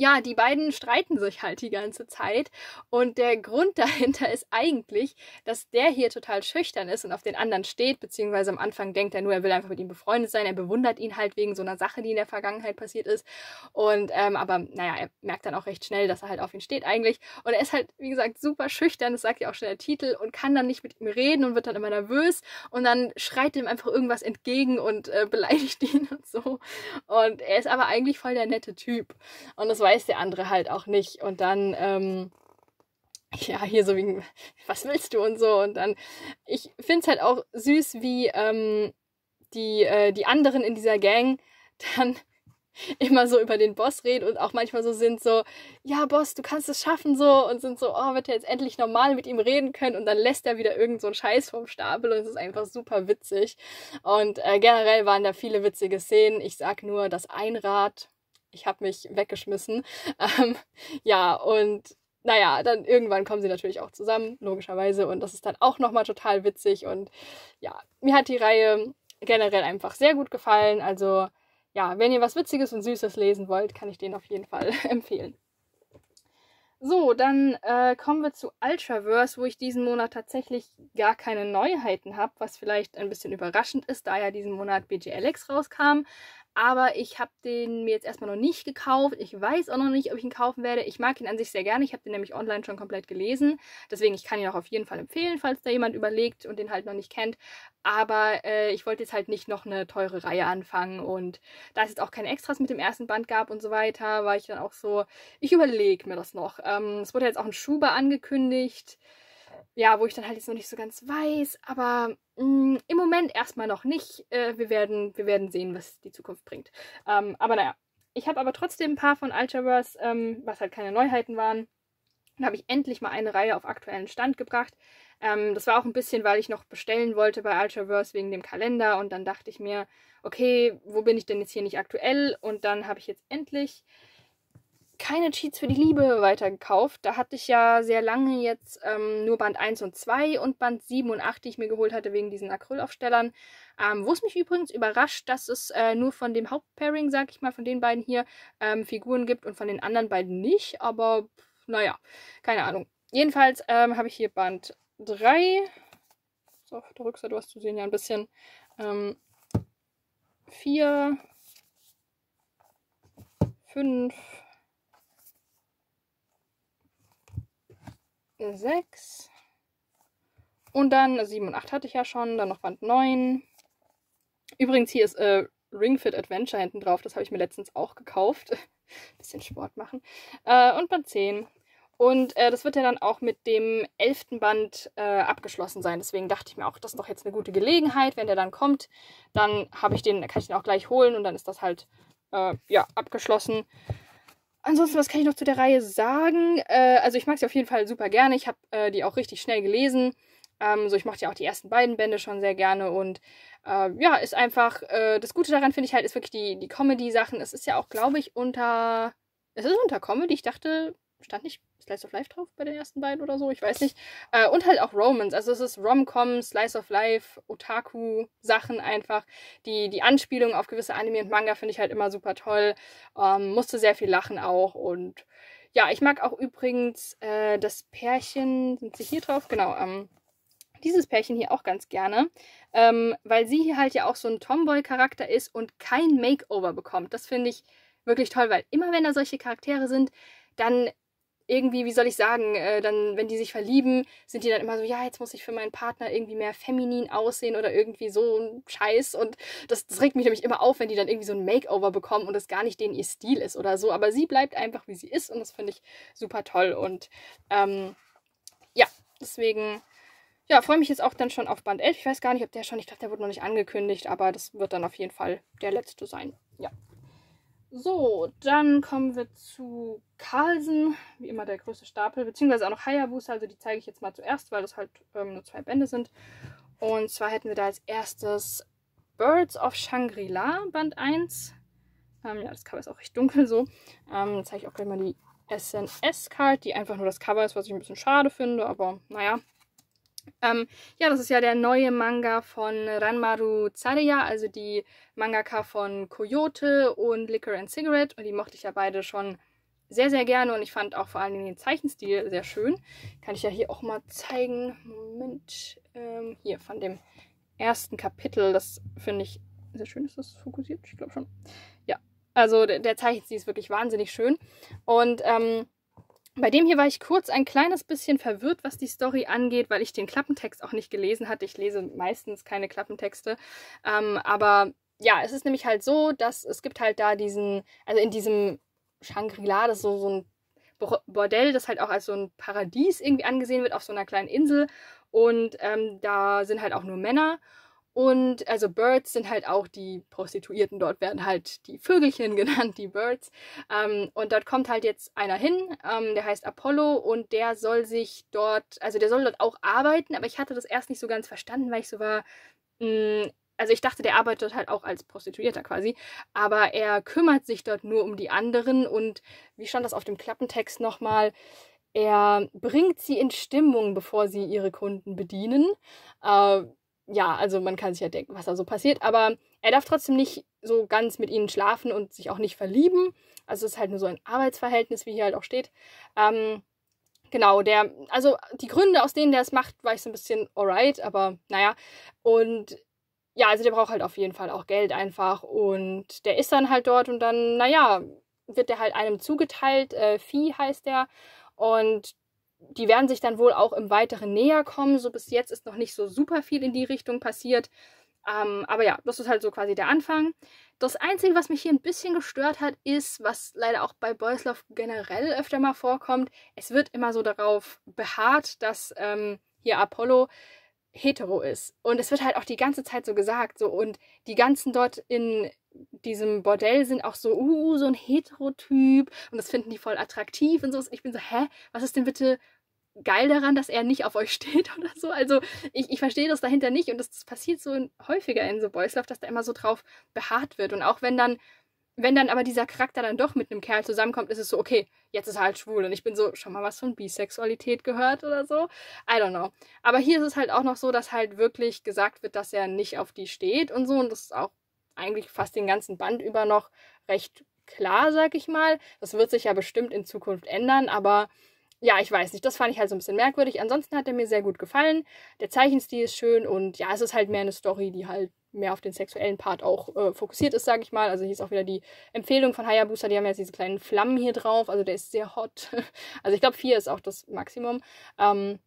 Speaker 1: ja, die beiden streiten sich halt die ganze Zeit. Und der Grund dahinter ist eigentlich, dass der hier total schüchtern ist und auf den anderen steht, beziehungsweise am Anfang denkt er nur, er will einfach mit ihm befreundet sein. Er bewundert ihn halt wegen so einer Sache, die in der Vergangenheit passiert ist. Und, ähm, aber naja, er merkt dann auch recht schnell, dass er halt auf ihn steht eigentlich. Und er ist halt, wie gesagt, super schüchtern, das sagt ja auch schon der Titel, und kann dann nicht mit ihm reden und wird dann immer nervös. Und dann schreit ihm einfach irgendwas entgegen und äh, beleidigt ihn und so. Und er ist aber eigentlich voll der nette Typ. Und das war weiß der andere halt auch nicht. Und dann, ähm, ja, hier so wegen, was willst du und so. Und dann, ich finde es halt auch süß, wie ähm, die, äh, die anderen in dieser Gang dann immer so über den Boss reden und auch manchmal so sind so, ja Boss, du kannst es schaffen so und sind so, oh, wird er jetzt endlich normal mit ihm reden können und dann lässt er wieder irgend so einen Scheiß vom Stapel und es ist einfach super witzig. Und äh, generell waren da viele witzige Szenen. Ich sag nur, das Einrad ich habe mich weggeschmissen. Ähm, ja, und naja, dann irgendwann kommen sie natürlich auch zusammen, logischerweise. Und das ist dann auch nochmal total witzig. Und ja, mir hat die Reihe generell einfach sehr gut gefallen. Also ja, wenn ihr was Witziges und Süßes lesen wollt, kann ich den auf jeden Fall empfehlen. So, dann äh, kommen wir zu Ultraverse, wo ich diesen Monat tatsächlich gar keine Neuheiten habe, was vielleicht ein bisschen überraschend ist, da ja diesen Monat BGLX rauskam. Aber ich habe den mir jetzt erstmal noch nicht gekauft. Ich weiß auch noch nicht, ob ich ihn kaufen werde. Ich mag ihn an sich sehr gerne. Ich habe den nämlich online schon komplett gelesen. Deswegen, ich kann ihn auch auf jeden Fall empfehlen, falls da jemand überlegt und den halt noch nicht kennt. Aber äh, ich wollte jetzt halt nicht noch eine teure Reihe anfangen. Und da es jetzt auch keine Extras mit dem ersten Band gab und so weiter, war ich dann auch so, ich überlege mir das noch. Ähm, es wurde jetzt auch ein Schuber angekündigt ja, wo ich dann halt jetzt noch nicht so ganz weiß, aber mh, mm, im Moment erstmal noch nicht. Äh, wir, werden, wir werden sehen, was die Zukunft bringt. Ähm, aber naja, ich habe aber trotzdem ein paar von Ultraverse, ähm, was halt keine Neuheiten waren. Dann habe ich endlich mal eine Reihe auf aktuellen Stand gebracht. Ähm, das war auch ein bisschen, weil ich noch bestellen wollte bei Ultraverse wegen dem Kalender und dann dachte ich mir, okay, wo bin ich denn jetzt hier nicht aktuell? Und dann habe ich jetzt endlich keine Cheats für die Liebe weitergekauft. Da hatte ich ja sehr lange jetzt ähm, nur Band 1 und 2 und Band 7 und 8, die ich mir geholt hatte wegen diesen Acrylaufstellern. Ähm, Wo es mich übrigens überrascht, dass es äh, nur von dem Hauptpairing, sag ich mal, von den beiden hier ähm, Figuren gibt und von den anderen beiden nicht. Aber naja, keine Ahnung. Jedenfalls ähm, habe ich hier Band 3. So, auf der Rückseite was zu sehen, ja ein bisschen. Ähm, 4, 5, 6. Und dann 7 und 8 hatte ich ja schon, dann noch Band 9. Übrigens, hier ist äh, Ring Fit Adventure hinten drauf. Das habe ich mir letztens auch gekauft. Bisschen Sport machen. Äh, und Band 10. Und äh, das wird ja dann auch mit dem 11. Band äh, abgeschlossen sein. Deswegen dachte ich mir auch, das ist doch jetzt eine gute Gelegenheit. Wenn der dann kommt, dann ich den, kann ich den auch gleich holen und dann ist das halt äh, ja, abgeschlossen. Ansonsten, was kann ich noch zu der Reihe sagen? Äh, also ich mag sie auf jeden Fall super gerne. Ich habe äh, die auch richtig schnell gelesen. Ähm, so, ich mochte ja auch die ersten beiden Bände schon sehr gerne und äh, ja, ist einfach, äh, das Gute daran finde ich halt, ist wirklich die, die Comedy-Sachen. Es ist ja auch, glaube ich, unter, es ist unter Comedy. Ich dachte, stand nicht Slice of Life drauf bei den ersten beiden oder so, ich weiß nicht. Äh, und halt auch Romans. Also es ist Rom-Com, Slice of Life, Otaku-Sachen einfach. Die, die Anspielung auf gewisse Anime und Manga finde ich halt immer super toll. Ähm, musste sehr viel lachen auch und ja, ich mag auch übrigens äh, das Pärchen, sind sie hier drauf? Genau, ähm, dieses Pärchen hier auch ganz gerne, ähm, weil sie hier halt ja auch so ein Tomboy-Charakter ist und kein Makeover bekommt. Das finde ich wirklich toll, weil immer wenn da solche Charaktere sind, dann irgendwie, wie soll ich sagen, äh, dann, wenn die sich verlieben, sind die dann immer so, ja, jetzt muss ich für meinen Partner irgendwie mehr feminin aussehen oder irgendwie so ein Scheiß. Und das, das regt mich nämlich immer auf, wenn die dann irgendwie so ein Makeover bekommen und das gar nicht denen ihr Stil ist oder so. Aber sie bleibt einfach, wie sie ist und das finde ich super toll. Und ähm, ja, deswegen ja, freue mich jetzt auch dann schon auf Band 11. Ich weiß gar nicht, ob der schon, ich dachte, der wurde noch nicht angekündigt, aber das wird dann auf jeden Fall der letzte sein. Ja. So, dann kommen wir zu Carlsen, wie immer der größte Stapel, beziehungsweise auch noch Hayabusa, also die zeige ich jetzt mal zuerst, weil das halt ähm, nur zwei Bände sind. Und zwar hätten wir da als erstes Birds of Shangri-La, Band 1. Ähm, ja, das Cover ist auch recht dunkel so. Ähm, zeige ich auch gleich mal die SNS-Card, die einfach nur das Cover ist, was ich ein bisschen schade finde, aber naja, ähm, ja, das ist ja der neue Manga von Ranmaru Tsareya, also die Mangaka von Coyote und Liquor and Cigarette. Und die mochte ich ja beide schon sehr, sehr gerne und ich fand auch vor allen Dingen den Zeichenstil sehr schön. Kann ich ja hier auch mal zeigen. Moment, ähm, hier von dem ersten Kapitel. Das finde ich sehr schön. Ist das fokussiert? Ich glaube schon. Ja, also der, der Zeichenstil ist wirklich wahnsinnig schön. Und ähm, bei dem hier war ich kurz ein kleines bisschen verwirrt, was die Story angeht, weil ich den Klappentext auch nicht gelesen hatte. Ich lese meistens keine Klappentexte. Ähm, aber ja, es ist nämlich halt so, dass es gibt halt da diesen, also in diesem Shangri-La, das ist so, so ein Bordell, das halt auch als so ein Paradies irgendwie angesehen wird, auf so einer kleinen Insel. Und ähm, da sind halt auch nur Männer. Und also Birds sind halt auch die Prostituierten. Dort werden halt die Vögelchen genannt, die Birds. Ähm, und dort kommt halt jetzt einer hin, ähm, der heißt Apollo und der soll sich dort, also der soll dort auch arbeiten, aber ich hatte das erst nicht so ganz verstanden, weil ich so war, mh, hm, also ich dachte, der arbeitet halt auch als Prostituierter quasi, aber er kümmert sich dort nur um die anderen und wie stand das auf dem Klappentext nochmal? Er bringt sie in Stimmung, bevor sie ihre Kunden bedienen. Äh, ja, also man kann sich ja denken, was da so passiert, aber er darf trotzdem nicht so ganz mit ihnen schlafen und sich auch nicht verlieben. Also es ist halt nur so ein Arbeitsverhältnis, wie hier halt auch steht. Ähm, genau, der, also die Gründe, aus denen der es macht, war ich so ein bisschen alright, aber naja. Und ja, also der braucht halt auf jeden Fall auch Geld einfach. Und der ist dann halt dort und dann, naja, wird der halt einem zugeteilt. Äh, Vieh heißt der. Und die werden sich dann wohl auch im Weiteren näher kommen. So bis jetzt ist noch nicht so super viel in die Richtung passiert. Ähm, aber ja, das ist halt so quasi der Anfang. Das Einzige, was mich hier ein bisschen gestört hat, ist, was leider auch bei Boys Love generell öfter mal vorkommt, es wird immer so darauf beharrt, dass ähm, hier Apollo hetero ist. Und es wird halt auch die ganze Zeit so gesagt, so und die ganzen dort in diesem Bordell sind auch so, uh, so ein Heterotyp und das finden die voll attraktiv und so. ich bin so, hä, was ist denn bitte geil daran, dass er nicht auf euch steht oder so? Also ich, ich verstehe das dahinter nicht und das, das passiert so in, häufiger in so Boys Love, dass da immer so drauf beharrt wird. Und auch wenn dann, wenn dann aber dieser Charakter dann doch mit einem Kerl zusammenkommt, ist es so, okay, jetzt ist er halt schwul und ich bin so, schon mal was von Bisexualität gehört oder so? I don't know. Aber hier ist es halt auch noch so, dass halt wirklich gesagt wird, dass er nicht auf die steht und so und das ist auch eigentlich fast den ganzen Band über noch recht klar, sag ich mal. Das wird sich ja bestimmt in Zukunft ändern, aber ja, ich weiß nicht. Das fand ich halt so ein bisschen merkwürdig. Ansonsten hat er mir sehr gut gefallen. Der Zeichenstil ist schön und ja, es ist halt mehr eine Story, die halt mehr auf den sexuellen Part auch äh, fokussiert ist, sag ich mal. Also hier ist auch wieder die Empfehlung von Hayabusa. Die haben jetzt diese kleinen Flammen hier drauf. Also der ist sehr hot. also ich glaube, vier ist auch das Maximum. Ähm,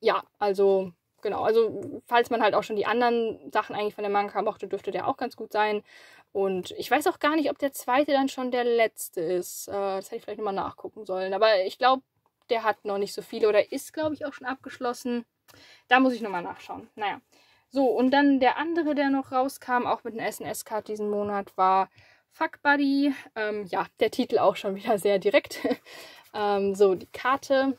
Speaker 1: ja, also genau, also falls man halt auch schon die anderen Sachen eigentlich von der Manga mochte, dürfte der auch ganz gut sein. Und ich weiß auch gar nicht, ob der zweite dann schon der letzte ist. Äh, das hätte ich vielleicht nochmal nachgucken sollen. Aber ich glaube, der hat noch nicht so viele oder ist, glaube ich, auch schon abgeschlossen. Da muss ich nochmal nachschauen. Naja. So, und dann der andere, der noch rauskam, auch mit einem SNS-Card diesen Monat, war Fuck Buddy. Ähm, ja, der Titel auch schon wieder sehr direkt. ähm, so, die Karte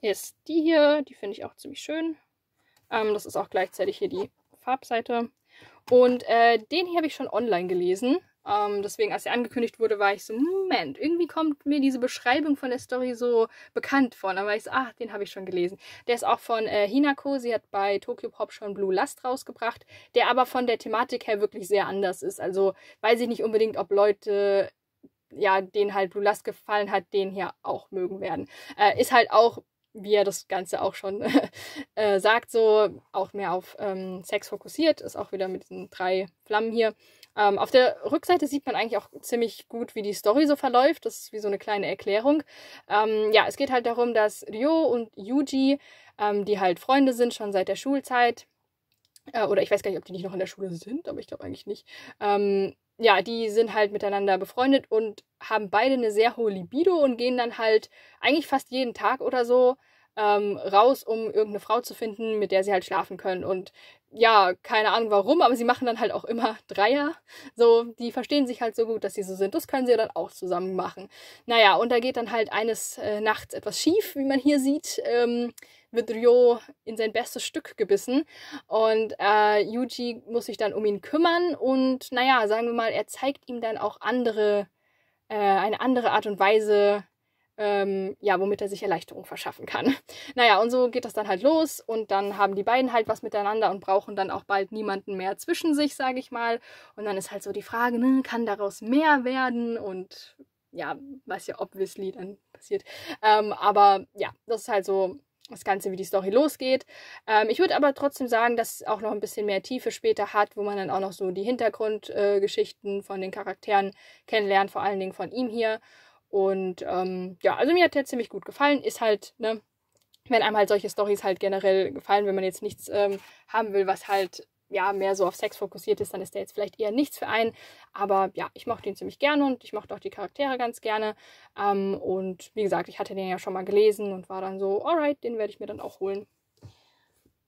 Speaker 1: ist die hier. Die finde ich auch ziemlich schön. Ähm, das ist auch gleichzeitig hier die Farbseite. Und äh, den hier habe ich schon online gelesen. Ähm, deswegen, als er angekündigt wurde, war ich so, Moment, irgendwie kommt mir diese Beschreibung von der Story so bekannt vor. Dann war ich so, ach, den habe ich schon gelesen. Der ist auch von äh, Hinako. Sie hat bei Tokyo Pop schon Blue Last rausgebracht, der aber von der Thematik her wirklich sehr anders ist. Also weiß ich nicht unbedingt, ob Leute ja, den halt Blue Last gefallen hat, den hier auch mögen werden. Äh, ist halt auch wie er das Ganze auch schon äh, sagt, so auch mehr auf ähm, Sex fokussiert, ist auch wieder mit den drei Flammen hier. Ähm, auf der Rückseite sieht man eigentlich auch ziemlich gut, wie die Story so verläuft. Das ist wie so eine kleine Erklärung. Ähm, ja, es geht halt darum, dass Ryo und Yuji, ähm, die halt Freunde sind, schon seit der Schulzeit, äh, oder ich weiß gar nicht, ob die nicht noch in der Schule sind, aber ich glaube eigentlich nicht, ähm, ja, die sind halt miteinander befreundet und haben beide eine sehr hohe Libido und gehen dann halt eigentlich fast jeden Tag oder so ähm, raus, um irgendeine Frau zu finden, mit der sie halt schlafen können. Und ja, keine Ahnung warum, aber sie machen dann halt auch immer Dreier. So, die verstehen sich halt so gut, dass sie so sind. Das können sie dann auch zusammen machen. Naja, und da geht dann halt eines äh, Nachts etwas schief, wie man hier sieht. Ähm, wird Ryo in sein bestes Stück gebissen. Und äh, Yuji muss sich dann um ihn kümmern. Und naja, sagen wir mal, er zeigt ihm dann auch andere, äh, eine andere Art und Weise, ähm, ja, womit er sich Erleichterung verschaffen kann. Naja, und so geht das dann halt los und dann haben die beiden halt was miteinander und brauchen dann auch bald niemanden mehr zwischen sich, sage ich mal. Und dann ist halt so die Frage, ne, kann daraus mehr werden und ja, was ja obviously dann passiert. Ähm, aber ja, das ist halt so das Ganze, wie die Story losgeht. Ähm, ich würde aber trotzdem sagen, dass es auch noch ein bisschen mehr Tiefe später hat, wo man dann auch noch so die Hintergrundgeschichten äh, von den Charakteren kennenlernt, vor allen Dingen von ihm hier. Und ähm, ja, also mir hat der ziemlich gut gefallen. Ist halt, ne, wenn einem halt solche Stories halt generell gefallen, wenn man jetzt nichts ähm, haben will, was halt ja mehr so auf Sex fokussiert ist, dann ist der jetzt vielleicht eher nichts für einen. Aber ja, ich mochte ihn ziemlich gerne und ich mochte auch die Charaktere ganz gerne. Ähm, und wie gesagt, ich hatte den ja schon mal gelesen und war dann so, alright, den werde ich mir dann auch holen.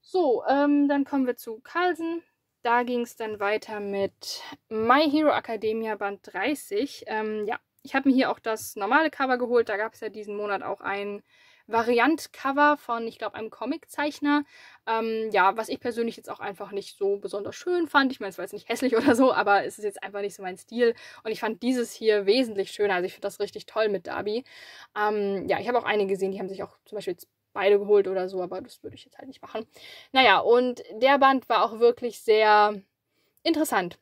Speaker 1: So, ähm, dann kommen wir zu Carlsen. Da ging es dann weiter mit My Hero Academia Band 30. Ähm, ja, ich habe mir hier auch das normale Cover geholt. Da gab es ja diesen Monat auch ein Variant-Cover von, ich glaube, einem Comiczeichner. Ähm, ja, was ich persönlich jetzt auch einfach nicht so besonders schön fand. Ich meine, es war jetzt nicht hässlich oder so, aber es ist jetzt einfach nicht so mein Stil. Und ich fand dieses hier wesentlich schöner. Also ich finde das richtig toll mit Darby. Ähm, ja, ich habe auch einige gesehen, die haben sich auch zum Beispiel beide geholt oder so, aber das würde ich jetzt halt nicht machen. Naja, und der Band war auch wirklich sehr interessant.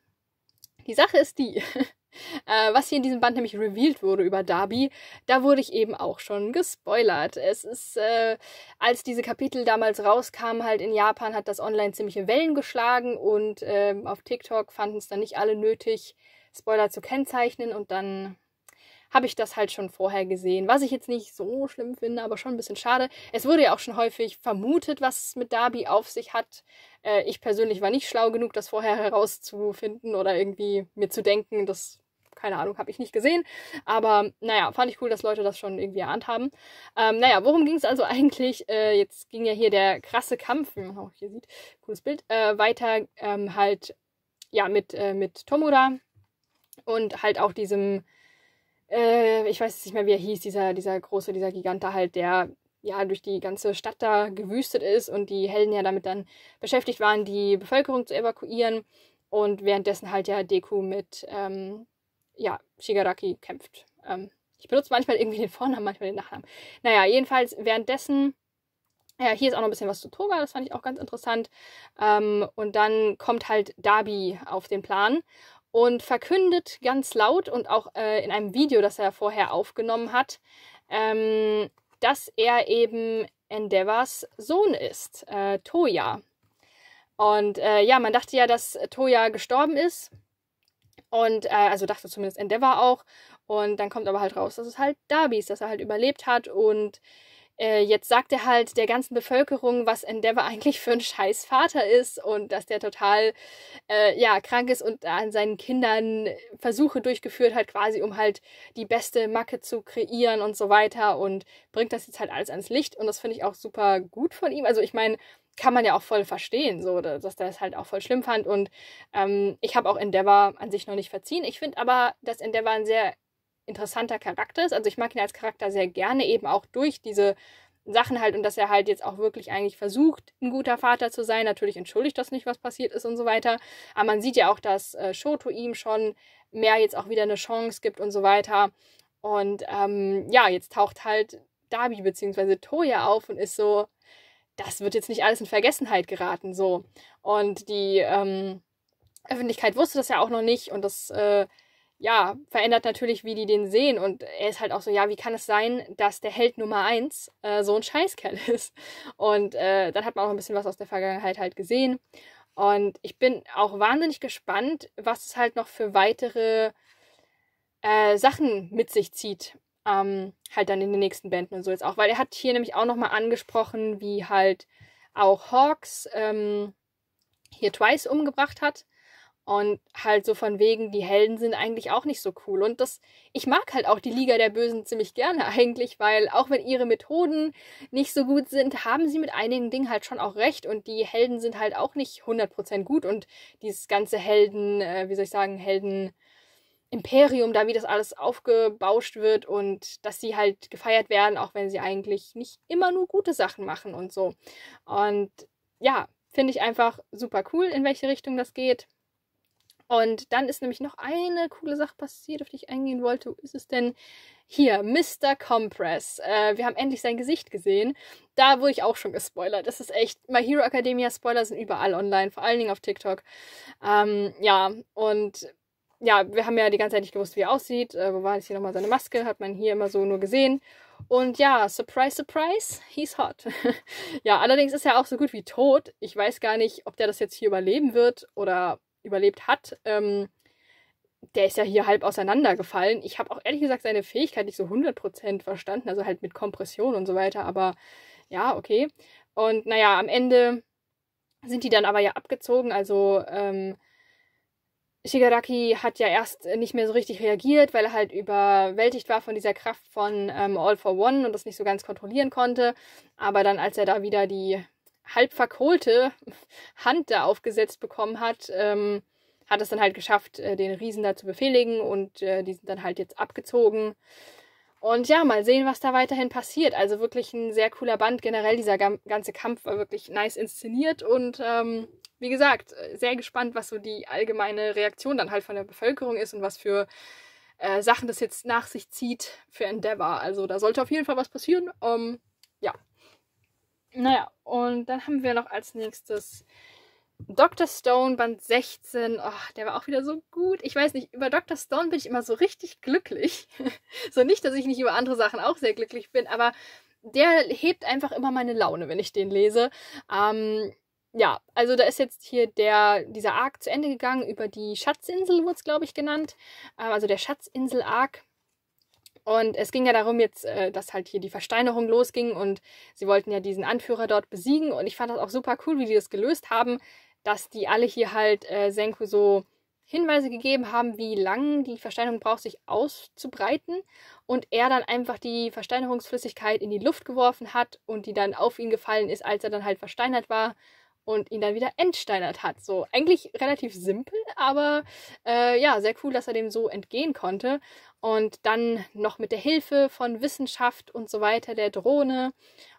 Speaker 1: Die Sache ist die, Äh, was hier in diesem Band nämlich revealed wurde über Darby, da wurde ich eben auch schon gespoilert. Es ist, äh, als diese Kapitel damals rauskamen, halt in Japan hat das online ziemliche Wellen geschlagen und äh, auf TikTok fanden es dann nicht alle nötig, Spoiler zu kennzeichnen und dann habe ich das halt schon vorher gesehen, was ich jetzt nicht so schlimm finde, aber schon ein bisschen schade. Es wurde ja auch schon häufig vermutet, was es mit Darby auf sich hat. Äh, ich persönlich war nicht schlau genug, das vorher herauszufinden oder irgendwie mir zu denken, das keine Ahnung, habe ich nicht gesehen. Aber naja, fand ich cool, dass Leute das schon irgendwie erahnt haben. Ähm, naja, worum ging es also eigentlich? Äh, jetzt ging ja hier der krasse Kampf, wie man auch hier sieht, cooles Bild, äh, weiter ähm, halt ja mit, äh, mit Tomoda und halt auch diesem, äh, ich weiß nicht mehr, wie er hieß, dieser, dieser große, dieser Gigante halt, der ja durch die ganze Stadt da gewüstet ist und die Helden ja damit dann beschäftigt waren, die Bevölkerung zu evakuieren. Und währenddessen halt ja Deku mit ähm, ja, Shigaraki kämpft. Ähm, ich benutze manchmal irgendwie den Vornamen, manchmal den Nachnamen. Naja, jedenfalls währenddessen. Ja, hier ist auch noch ein bisschen was zu Toga, das fand ich auch ganz interessant. Ähm, und dann kommt halt Darby auf den Plan und verkündet ganz laut und auch äh, in einem Video, das er vorher aufgenommen hat, ähm, dass er eben Endeavors Sohn ist, äh, Toya. Und äh, ja, man dachte ja, dass Toya gestorben ist. Und äh, also dachte zumindest Endeavor auch. Und dann kommt aber halt raus, dass es halt Darby ist, dass er halt überlebt hat. Und äh, jetzt sagt er halt der ganzen Bevölkerung, was Endeavor eigentlich für ein scheiß Vater ist und dass der total äh, ja, krank ist und an seinen Kindern Versuche durchgeführt hat, quasi um halt die beste Macke zu kreieren und so weiter. Und bringt das jetzt halt alles ans Licht. Und das finde ich auch super gut von ihm. Also ich meine, kann man ja auch voll verstehen, so, dass der es halt auch voll schlimm fand. Und ähm, ich habe auch Endeavor an sich noch nicht verziehen. Ich finde aber, dass Endeavor ein sehr interessanter Charakter ist. Also ich mag ihn als Charakter sehr gerne, eben auch durch diese Sachen halt und dass er halt jetzt auch wirklich eigentlich versucht, ein guter Vater zu sein. Natürlich entschuldigt das nicht, was passiert ist und so weiter. Aber man sieht ja auch, dass äh, Shoto ihm schon mehr jetzt auch wieder eine Chance gibt und so weiter. Und ähm, ja, jetzt taucht halt Dabi bzw. Toya auf und ist so, das wird jetzt nicht alles in Vergessenheit geraten. So. Und die ähm, Öffentlichkeit wusste das ja auch noch nicht und das äh, ja, verändert natürlich, wie die den sehen. Und er ist halt auch so, ja, wie kann es sein, dass der Held Nummer 1 äh, so ein Scheißkerl ist? Und äh, dann hat man auch ein bisschen was aus der Vergangenheit halt gesehen. Und ich bin auch wahnsinnig gespannt, was es halt noch für weitere äh, Sachen mit sich zieht ähm, halt dann in den nächsten Bänden und so jetzt auch. Weil er hat hier nämlich auch nochmal angesprochen, wie halt auch Hawks ähm, hier Twice umgebracht hat. Und halt so von wegen, die Helden sind eigentlich auch nicht so cool. Und das, ich mag halt auch die Liga der Bösen ziemlich gerne eigentlich, weil auch wenn ihre Methoden nicht so gut sind, haben sie mit einigen Dingen halt schon auch recht. Und die Helden sind halt auch nicht 100% gut. Und dieses ganze Helden, äh, wie soll ich sagen, Helden, Imperium da, wie das alles aufgebauscht wird und dass sie halt gefeiert werden, auch wenn sie eigentlich nicht immer nur gute Sachen machen und so. Und ja, finde ich einfach super cool, in welche Richtung das geht. Und dann ist nämlich noch eine coole Sache passiert, auf die ich eingehen wollte. Wo ist es denn? Hier, Mr. Compress. Äh, wir haben endlich sein Gesicht gesehen. Da wurde ich auch schon gespoilert. Das ist echt, My Hero Academia Spoiler sind überall online, vor allen Dingen auf TikTok. Ähm, ja, und ja, wir haben ja die ganze Zeit nicht gewusst, wie er aussieht. Äh, wo war das hier nochmal seine Maske? Hat man hier immer so nur gesehen. Und ja, surprise, surprise, he's hot. ja, allerdings ist er auch so gut wie tot. Ich weiß gar nicht, ob der das jetzt hier überleben wird oder überlebt hat. Ähm, der ist ja hier halb auseinandergefallen. Ich habe auch ehrlich gesagt seine Fähigkeit nicht so 100% verstanden, also halt mit Kompression und so weiter, aber ja, okay. Und naja, am Ende sind die dann aber ja abgezogen, also ähm, Shigaraki hat ja erst nicht mehr so richtig reagiert, weil er halt überwältigt war von dieser Kraft von ähm, All for One und das nicht so ganz kontrollieren konnte. Aber dann, als er da wieder die halb verkohlte Hand da aufgesetzt bekommen hat, ähm, hat es dann halt geschafft, äh, den Riesen da zu befehligen und äh, die sind dann halt jetzt abgezogen. Und ja, mal sehen, was da weiterhin passiert. Also wirklich ein sehr cooler Band. Generell dieser ganze Kampf war wirklich nice inszeniert und ähm, wie gesagt, sehr gespannt, was so die allgemeine Reaktion dann halt von der Bevölkerung ist und was für äh, Sachen das jetzt nach sich zieht für Endeavor. Also da sollte auf jeden Fall was passieren. Ähm, ja. Naja, und dann haben wir noch als nächstes Dr. Stone Band 16, oh, der war auch wieder so gut. Ich weiß nicht, über Dr. Stone bin ich immer so richtig glücklich. so nicht, dass ich nicht über andere Sachen auch sehr glücklich bin, aber der hebt einfach immer meine Laune, wenn ich den lese. Ähm, ja, also da ist jetzt hier der, dieser Arc zu Ende gegangen über die Schatzinsel, wurde es, glaube ich, genannt. Ähm, also der Schatzinsel-Arc. Und es ging ja darum jetzt, äh, dass halt hier die Versteinerung losging und sie wollten ja diesen Anführer dort besiegen. Und ich fand das auch super cool, wie die das gelöst haben, dass die alle hier halt äh, Senku so Hinweise gegeben haben, wie lang die Versteinerung braucht, sich auszubreiten. Und er dann einfach die Versteinerungsflüssigkeit in die Luft geworfen hat und die dann auf ihn gefallen ist, als er dann halt versteinert war und ihn dann wieder entsteinert hat. So eigentlich relativ simpel, aber äh, ja, sehr cool, dass er dem so entgehen konnte. Und dann noch mit der Hilfe von Wissenschaft und so weiter, der Drohne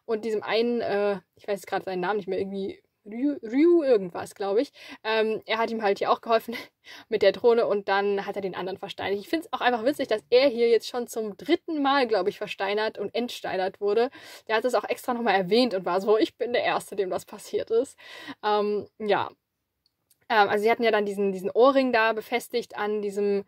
Speaker 1: und diesem einen, äh, ich weiß gerade seinen Namen nicht mehr, irgendwie Ryu, Ryu irgendwas, glaube ich. Ähm, er hat ihm halt hier auch geholfen mit der Drohne und dann hat er den anderen versteinert. Ich finde es auch einfach witzig, dass er hier jetzt schon zum dritten Mal, glaube ich, versteinert und entsteinert wurde. Der hat das auch extra nochmal erwähnt und war so, ich bin der Erste, dem das passiert ist. Ähm, ja. Ähm, also sie hatten ja dann diesen, diesen Ohrring da befestigt an diesem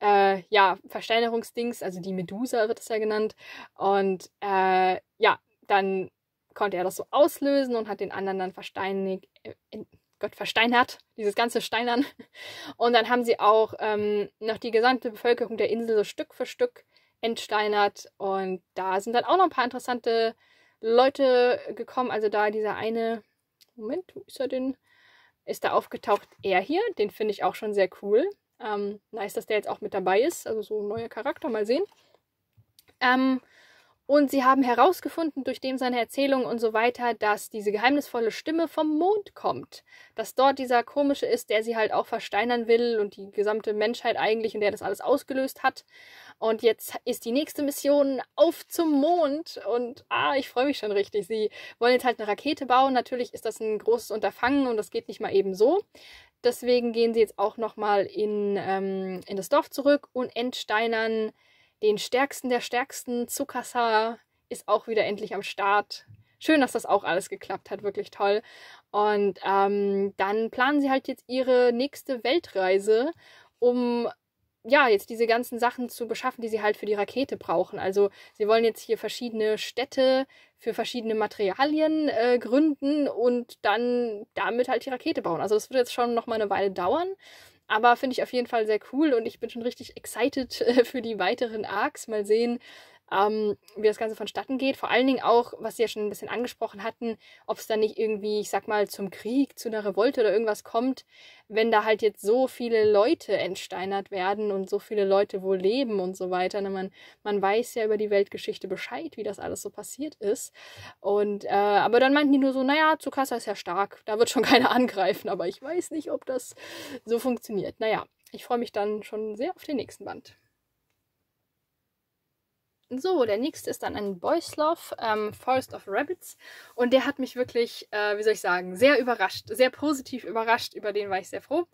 Speaker 1: äh, ja, Versteinerungsdings, also die Medusa wird es ja genannt. Und äh, ja, dann konnte er das so auslösen und hat den anderen dann versteinig, äh, Gott, versteinert, dieses ganze Steinern. Und dann haben sie auch ähm, noch die gesamte Bevölkerung der Insel so Stück für Stück entsteinert. Und da sind dann auch noch ein paar interessante Leute gekommen. Also da dieser eine, Moment, wo ist er denn? Ist da aufgetaucht er hier. Den finde ich auch schon sehr cool. Ähm, nice, dass der jetzt auch mit dabei ist. Also so ein neuer Charakter, mal sehen. Ähm, und sie haben herausgefunden, durch dem seine Erzählung und so weiter, dass diese geheimnisvolle Stimme vom Mond kommt. Dass dort dieser komische ist, der sie halt auch versteinern will und die gesamte Menschheit eigentlich und der das alles ausgelöst hat. Und jetzt ist die nächste Mission auf zum Mond und ah, ich freue mich schon richtig. Sie wollen jetzt halt eine Rakete bauen. Natürlich ist das ein großes Unterfangen und das geht nicht mal eben so. Deswegen gehen sie jetzt auch nochmal in, ähm, in das Dorf zurück und entsteinern den stärksten der stärksten, Zukasa ist auch wieder endlich am Start. Schön, dass das auch alles geklappt hat, wirklich toll. Und ähm, dann planen sie halt jetzt ihre nächste Weltreise, um ja, jetzt diese ganzen Sachen zu beschaffen, die sie halt für die Rakete brauchen. Also sie wollen jetzt hier verschiedene Städte für verschiedene Materialien äh, gründen und dann damit halt die Rakete bauen. Also das wird jetzt schon noch mal eine Weile dauern. Aber finde ich auf jeden Fall sehr cool und ich bin schon richtig excited äh, für die weiteren Arcs. Mal sehen, ähm, wie das Ganze vonstatten geht. Vor allen Dingen auch, was Sie ja schon ein bisschen angesprochen hatten, ob es dann nicht irgendwie, ich sag mal, zum Krieg, zu einer Revolte oder irgendwas kommt, wenn da halt jetzt so viele Leute entsteinert werden und so viele Leute wohl leben und so weiter. Ne? Man, man weiß ja über die Weltgeschichte Bescheid, wie das alles so passiert ist. Und äh, aber dann meinten die nur so, naja, Tsukasa ist ja stark, da wird schon keiner angreifen, aber ich weiß nicht, ob das so funktioniert. Naja, ich freue mich dann schon sehr auf den nächsten Band. So, der nächste ist dann ein Boyslav, ähm, Forest of Rabbits. Und der hat mich wirklich, äh, wie soll ich sagen, sehr überrascht, sehr positiv überrascht. Über den war ich sehr froh.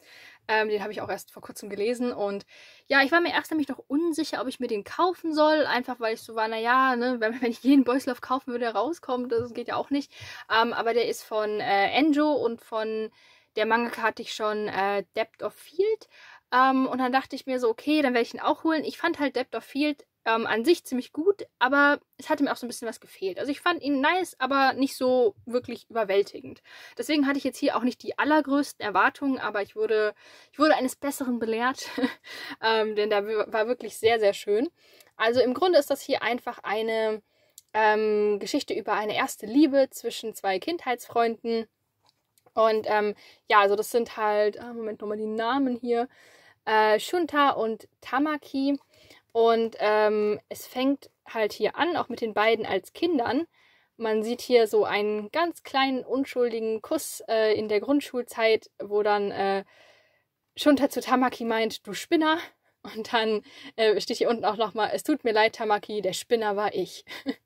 Speaker 1: Ähm, den habe ich auch erst vor kurzem gelesen. Und ja, ich war mir erst nämlich noch unsicher, ob ich mir den kaufen soll. Einfach weil ich so war, naja, ne, wenn, wenn ich jeden Boyslav kaufen würde, der rauskommt, das geht ja auch nicht. Ähm, aber der ist von äh, Enjo und von der Mangaka hatte ich schon äh, Depth of Field. Um, ähm, und dann dachte ich mir so, okay, dann werde ich ihn auch holen. Ich fand halt Depth of Field ähm, an sich ziemlich gut, aber es hatte mir auch so ein bisschen was gefehlt. Also ich fand ihn nice, aber nicht so wirklich überwältigend. Deswegen hatte ich jetzt hier auch nicht die allergrößten Erwartungen, aber ich wurde, ich wurde eines Besseren belehrt, ähm, denn da war wirklich sehr, sehr schön. Also im Grunde ist das hier einfach eine ähm, Geschichte über eine erste Liebe zwischen zwei Kindheitsfreunden. Und ähm, ja, also das sind halt, ah, Moment nochmal die Namen hier, äh, Shunta und Tamaki. Und ähm, es fängt halt hier an, auch mit den beiden als Kindern. Man sieht hier so einen ganz kleinen, unschuldigen Kuss äh, in der Grundschulzeit, wo dann äh, Shunta zu Tamaki meint, du Spinner. Und dann äh, steht hier unten auch nochmal, es tut mir leid, Tamaki, der Spinner war ich.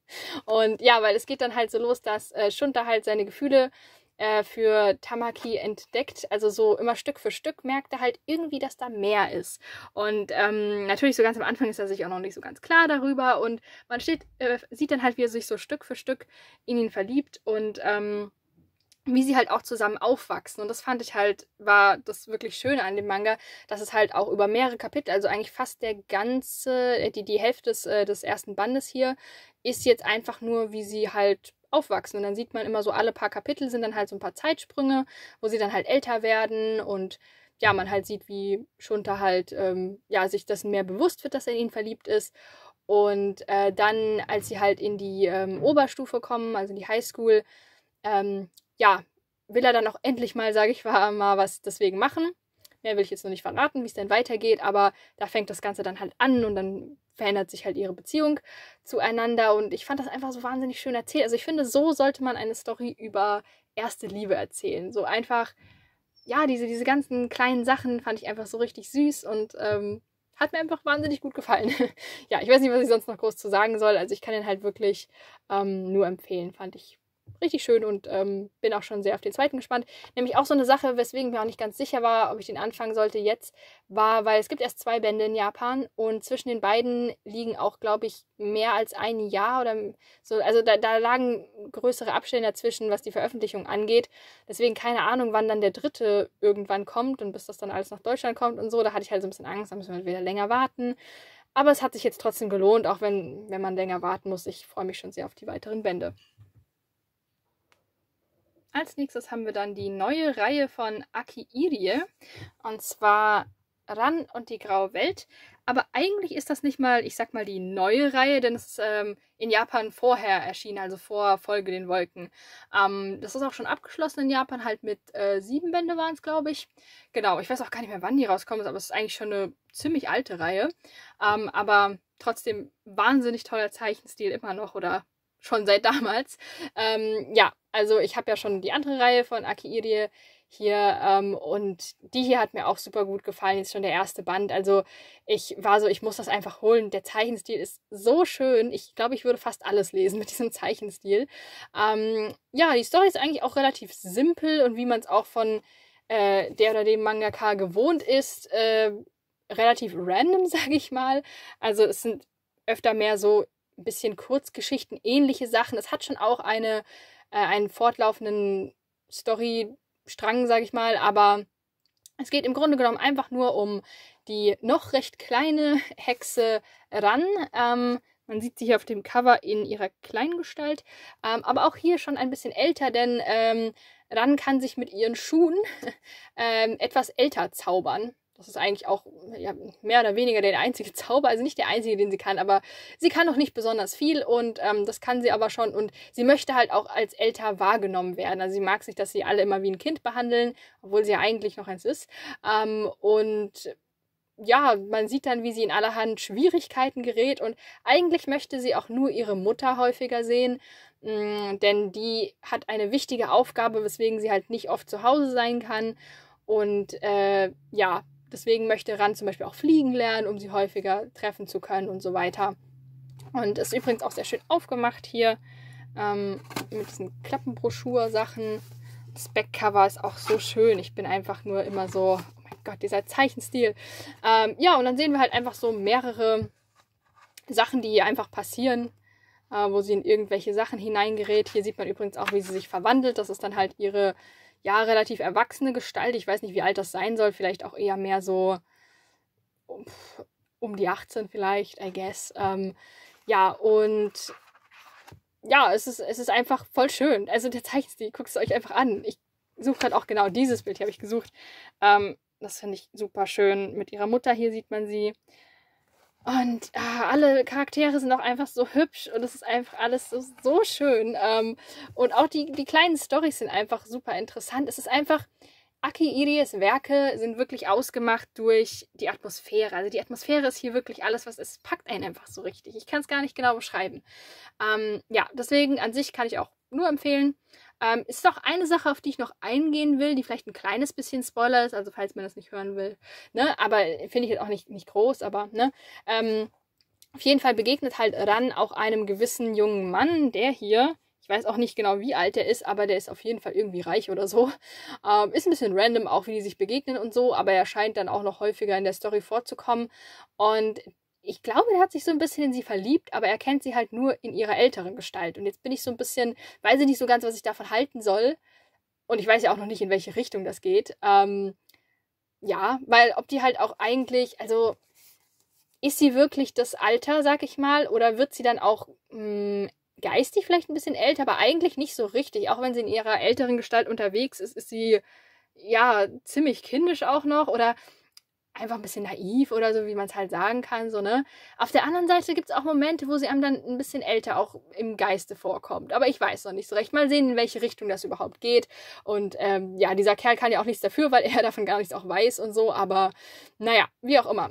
Speaker 1: und ja, weil es geht dann halt so los, dass äh, Shunta halt seine Gefühle äh, für Tamaki entdeckt. Also so immer Stück für Stück merkt er halt irgendwie, dass da mehr ist. Und ähm, natürlich so ganz am Anfang ist er sich auch noch nicht so ganz klar darüber. Und man steht, äh, sieht dann halt, wie er sich so Stück für Stück in ihn verliebt und ähm, wie sie halt auch zusammen aufwachsen. Und das fand ich halt, war das wirklich Schöne an dem Manga, dass es halt auch über mehrere Kapitel, also eigentlich fast der ganze, die, die Hälfte des, äh, des ersten Bandes hier, ist jetzt einfach nur, wie sie halt aufwachsen. Und dann sieht man immer so, alle paar Kapitel sind dann halt so ein paar Zeitsprünge, wo sie dann halt älter werden und ja, man halt sieht, wie Schunter halt ähm, ja, sich das mehr bewusst wird, dass er in ihn verliebt ist. Und äh, dann, als sie halt in die ähm, Oberstufe kommen, also in die Highschool, ähm, ja, will er dann auch endlich mal, sage ich mal, was deswegen machen. Mehr will ich jetzt noch nicht verraten, wie es dann weitergeht, aber da fängt das Ganze dann halt an und dann verändert sich halt ihre Beziehung zueinander und ich fand das einfach so wahnsinnig schön erzählt. Also ich finde, so sollte man eine Story über erste Liebe erzählen. So einfach, ja, diese, diese ganzen kleinen Sachen fand ich einfach so richtig süß und ähm, hat mir einfach wahnsinnig gut gefallen. ja, ich weiß nicht, was ich sonst noch groß zu sagen soll. Also ich kann den halt wirklich ähm, nur empfehlen, fand ich richtig schön und ähm, bin auch schon sehr auf den zweiten gespannt. Nämlich auch so eine Sache, weswegen ich mir auch nicht ganz sicher war, ob ich den anfangen sollte jetzt, war, weil es gibt erst zwei Bände in Japan und zwischen den beiden liegen auch, glaube ich, mehr als ein Jahr oder so. Also da, da lagen größere Abstände dazwischen, was die Veröffentlichung angeht. Deswegen keine Ahnung, wann dann der dritte irgendwann kommt und bis das dann alles nach Deutschland kommt und so. Da hatte ich halt so ein bisschen Angst, da müssen wir halt wieder länger warten. Aber es hat sich jetzt trotzdem gelohnt, auch wenn, wenn man länger warten muss. Ich freue mich schon sehr auf die weiteren Bände. Als nächstes haben wir dann die neue Reihe von Akiirie und zwar Ran und die graue Welt. Aber eigentlich ist das nicht mal, ich sag mal, die neue Reihe, denn es ist ähm, in Japan vorher erschienen, also vor Folge den Wolken. Ähm, das ist auch schon abgeschlossen in Japan, halt mit äh, sieben Bände waren es, glaube ich. Genau, ich weiß auch gar nicht mehr, wann die rauskommen, aber es ist eigentlich schon eine ziemlich alte Reihe. Ähm, aber trotzdem wahnsinnig toller Zeichenstil immer noch oder schon seit damals. Ähm, ja, also ich habe ja schon die andere Reihe von Akiirie hier ähm, und die hier hat mir auch super gut gefallen. Jetzt schon der erste Band. Also ich war so, ich muss das einfach holen. Der Zeichenstil ist so schön. Ich glaube, ich würde fast alles lesen mit diesem Zeichenstil. Ähm, ja, die Story ist eigentlich auch relativ simpel und wie man es auch von äh, der oder dem Mangaka gewohnt ist, äh, relativ random, sage ich mal. Also es sind öfter mehr so ein bisschen Kurzgeschichten, ähnliche Sachen. Es hat schon auch eine äh, einen fortlaufenden Storystrang, sage ich mal, aber es geht im Grunde genommen einfach nur um die noch recht kleine Hexe Ran. Ähm, man sieht sie hier auf dem Cover in ihrer Kleingestalt, ähm, aber auch hier schon ein bisschen älter, denn ähm, Ran kann sich mit ihren Schuhen ähm, etwas älter zaubern. Das ist eigentlich auch ja, mehr oder weniger der einzige Zauber, also nicht der einzige, den sie kann, aber sie kann noch nicht besonders viel und ähm, das kann sie aber schon und sie möchte halt auch als älter wahrgenommen werden. Also sie mag sich, dass sie alle immer wie ein Kind behandeln, obwohl sie ja eigentlich noch eins ist. Ähm, und ja, man sieht dann, wie sie in allerhand Schwierigkeiten gerät und eigentlich möchte sie auch nur ihre Mutter häufiger sehen, mm, denn die hat eine wichtige Aufgabe, weswegen sie halt nicht oft zu Hause sein kann. Und äh, ja, Deswegen möchte Rand zum Beispiel auch fliegen lernen, um sie häufiger treffen zu können und so weiter. Und ist übrigens auch sehr schön aufgemacht hier ähm, mit diesen Klappenbroschur-Sachen. Das Backcover ist auch so schön. Ich bin einfach nur immer so, oh mein Gott, dieser Zeichenstil. Ähm, ja, und dann sehen wir halt einfach so mehrere Sachen, die hier einfach passieren, äh, wo sie in irgendwelche Sachen hineingerät. Hier sieht man übrigens auch, wie sie sich verwandelt. Das ist dann halt ihre ja, relativ erwachsene Gestalt. Ich weiß nicht, wie alt das sein soll. Vielleicht auch eher mehr so um die 18 vielleicht, I guess. Ähm, ja, und ja, es ist, es ist einfach voll schön. Also der Zeichenstil, guckt es euch einfach an. Ich suche halt auch genau dieses Bild, hier habe ich gesucht. Ähm, das finde ich super schön. Mit ihrer Mutter hier sieht man sie. Und ah, alle Charaktere sind auch einfach so hübsch und es ist einfach alles so, so schön. Ähm, und auch die, die kleinen Storys sind einfach super interessant. Es ist einfach, Aki Iries Werke sind wirklich ausgemacht durch die Atmosphäre. Also die Atmosphäre ist hier wirklich alles, was es packt einen einfach so richtig. Ich kann es gar nicht genau beschreiben. Ähm, ja, deswegen an sich kann ich auch nur empfehlen. Ähm, ist doch eine Sache, auf die ich noch eingehen will, die vielleicht ein kleines bisschen Spoiler ist, also falls man das nicht hören will. Ne? Aber äh, finde ich jetzt auch nicht, nicht groß, aber ne. Ähm, auf jeden Fall begegnet halt Ran auch einem gewissen jungen Mann, der hier, ich weiß auch nicht genau, wie alt er ist, aber der ist auf jeden Fall irgendwie reich oder so. Ähm, ist ein bisschen random, auch wie die sich begegnen und so, aber er scheint dann auch noch häufiger in der Story vorzukommen. Und ich glaube, er hat sich so ein bisschen in sie verliebt, aber er kennt sie halt nur in ihrer älteren Gestalt. Und jetzt bin ich so ein bisschen, weiß ich nicht so ganz, was ich davon halten soll. Und ich weiß ja auch noch nicht, in welche Richtung das geht. Ähm, ja, weil ob die halt auch eigentlich, also ist sie wirklich das Alter, sag ich mal, oder wird sie dann auch mh, hm, geistig vielleicht ein bisschen älter, aber eigentlich nicht so richtig. Auch wenn sie in ihrer älteren Gestalt unterwegs ist, ist sie ja ziemlich kindisch auch noch oder einfach ein bisschen naiv oder so, wie man es halt sagen kann, so, ne? Auf der anderen Seite gibt es auch Momente, wo sie einem dann ein bisschen älter auch im Geiste vorkommt. Aber ich weiß noch nicht so recht. Mal sehen, in welche Richtung das überhaupt geht. Und ähm, ja, dieser Kerl kann ja auch nichts dafür, weil er davon gar nichts auch weiß und so. Aber naja, wie auch immer.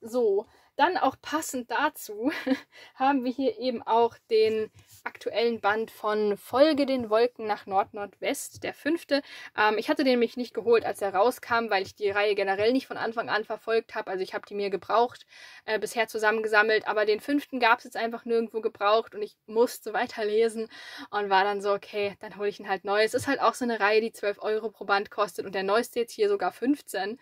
Speaker 1: So, dann auch passend dazu haben wir hier eben auch den aktuellen Band von Folge den Wolken nach Nord-Nordwest, der fünfte. Ähm, ich hatte den nämlich nicht geholt, als er rauskam, weil ich die Reihe generell nicht von Anfang an verfolgt habe. Also ich habe die mir gebraucht, äh, bisher zusammengesammelt, aber den fünften gab es jetzt einfach nirgendwo gebraucht und ich musste weiterlesen und war dann so, okay, dann hole ich ihn halt neu. Es ist halt auch so eine Reihe, die 12 Euro pro Band kostet und der neueste jetzt hier sogar 15.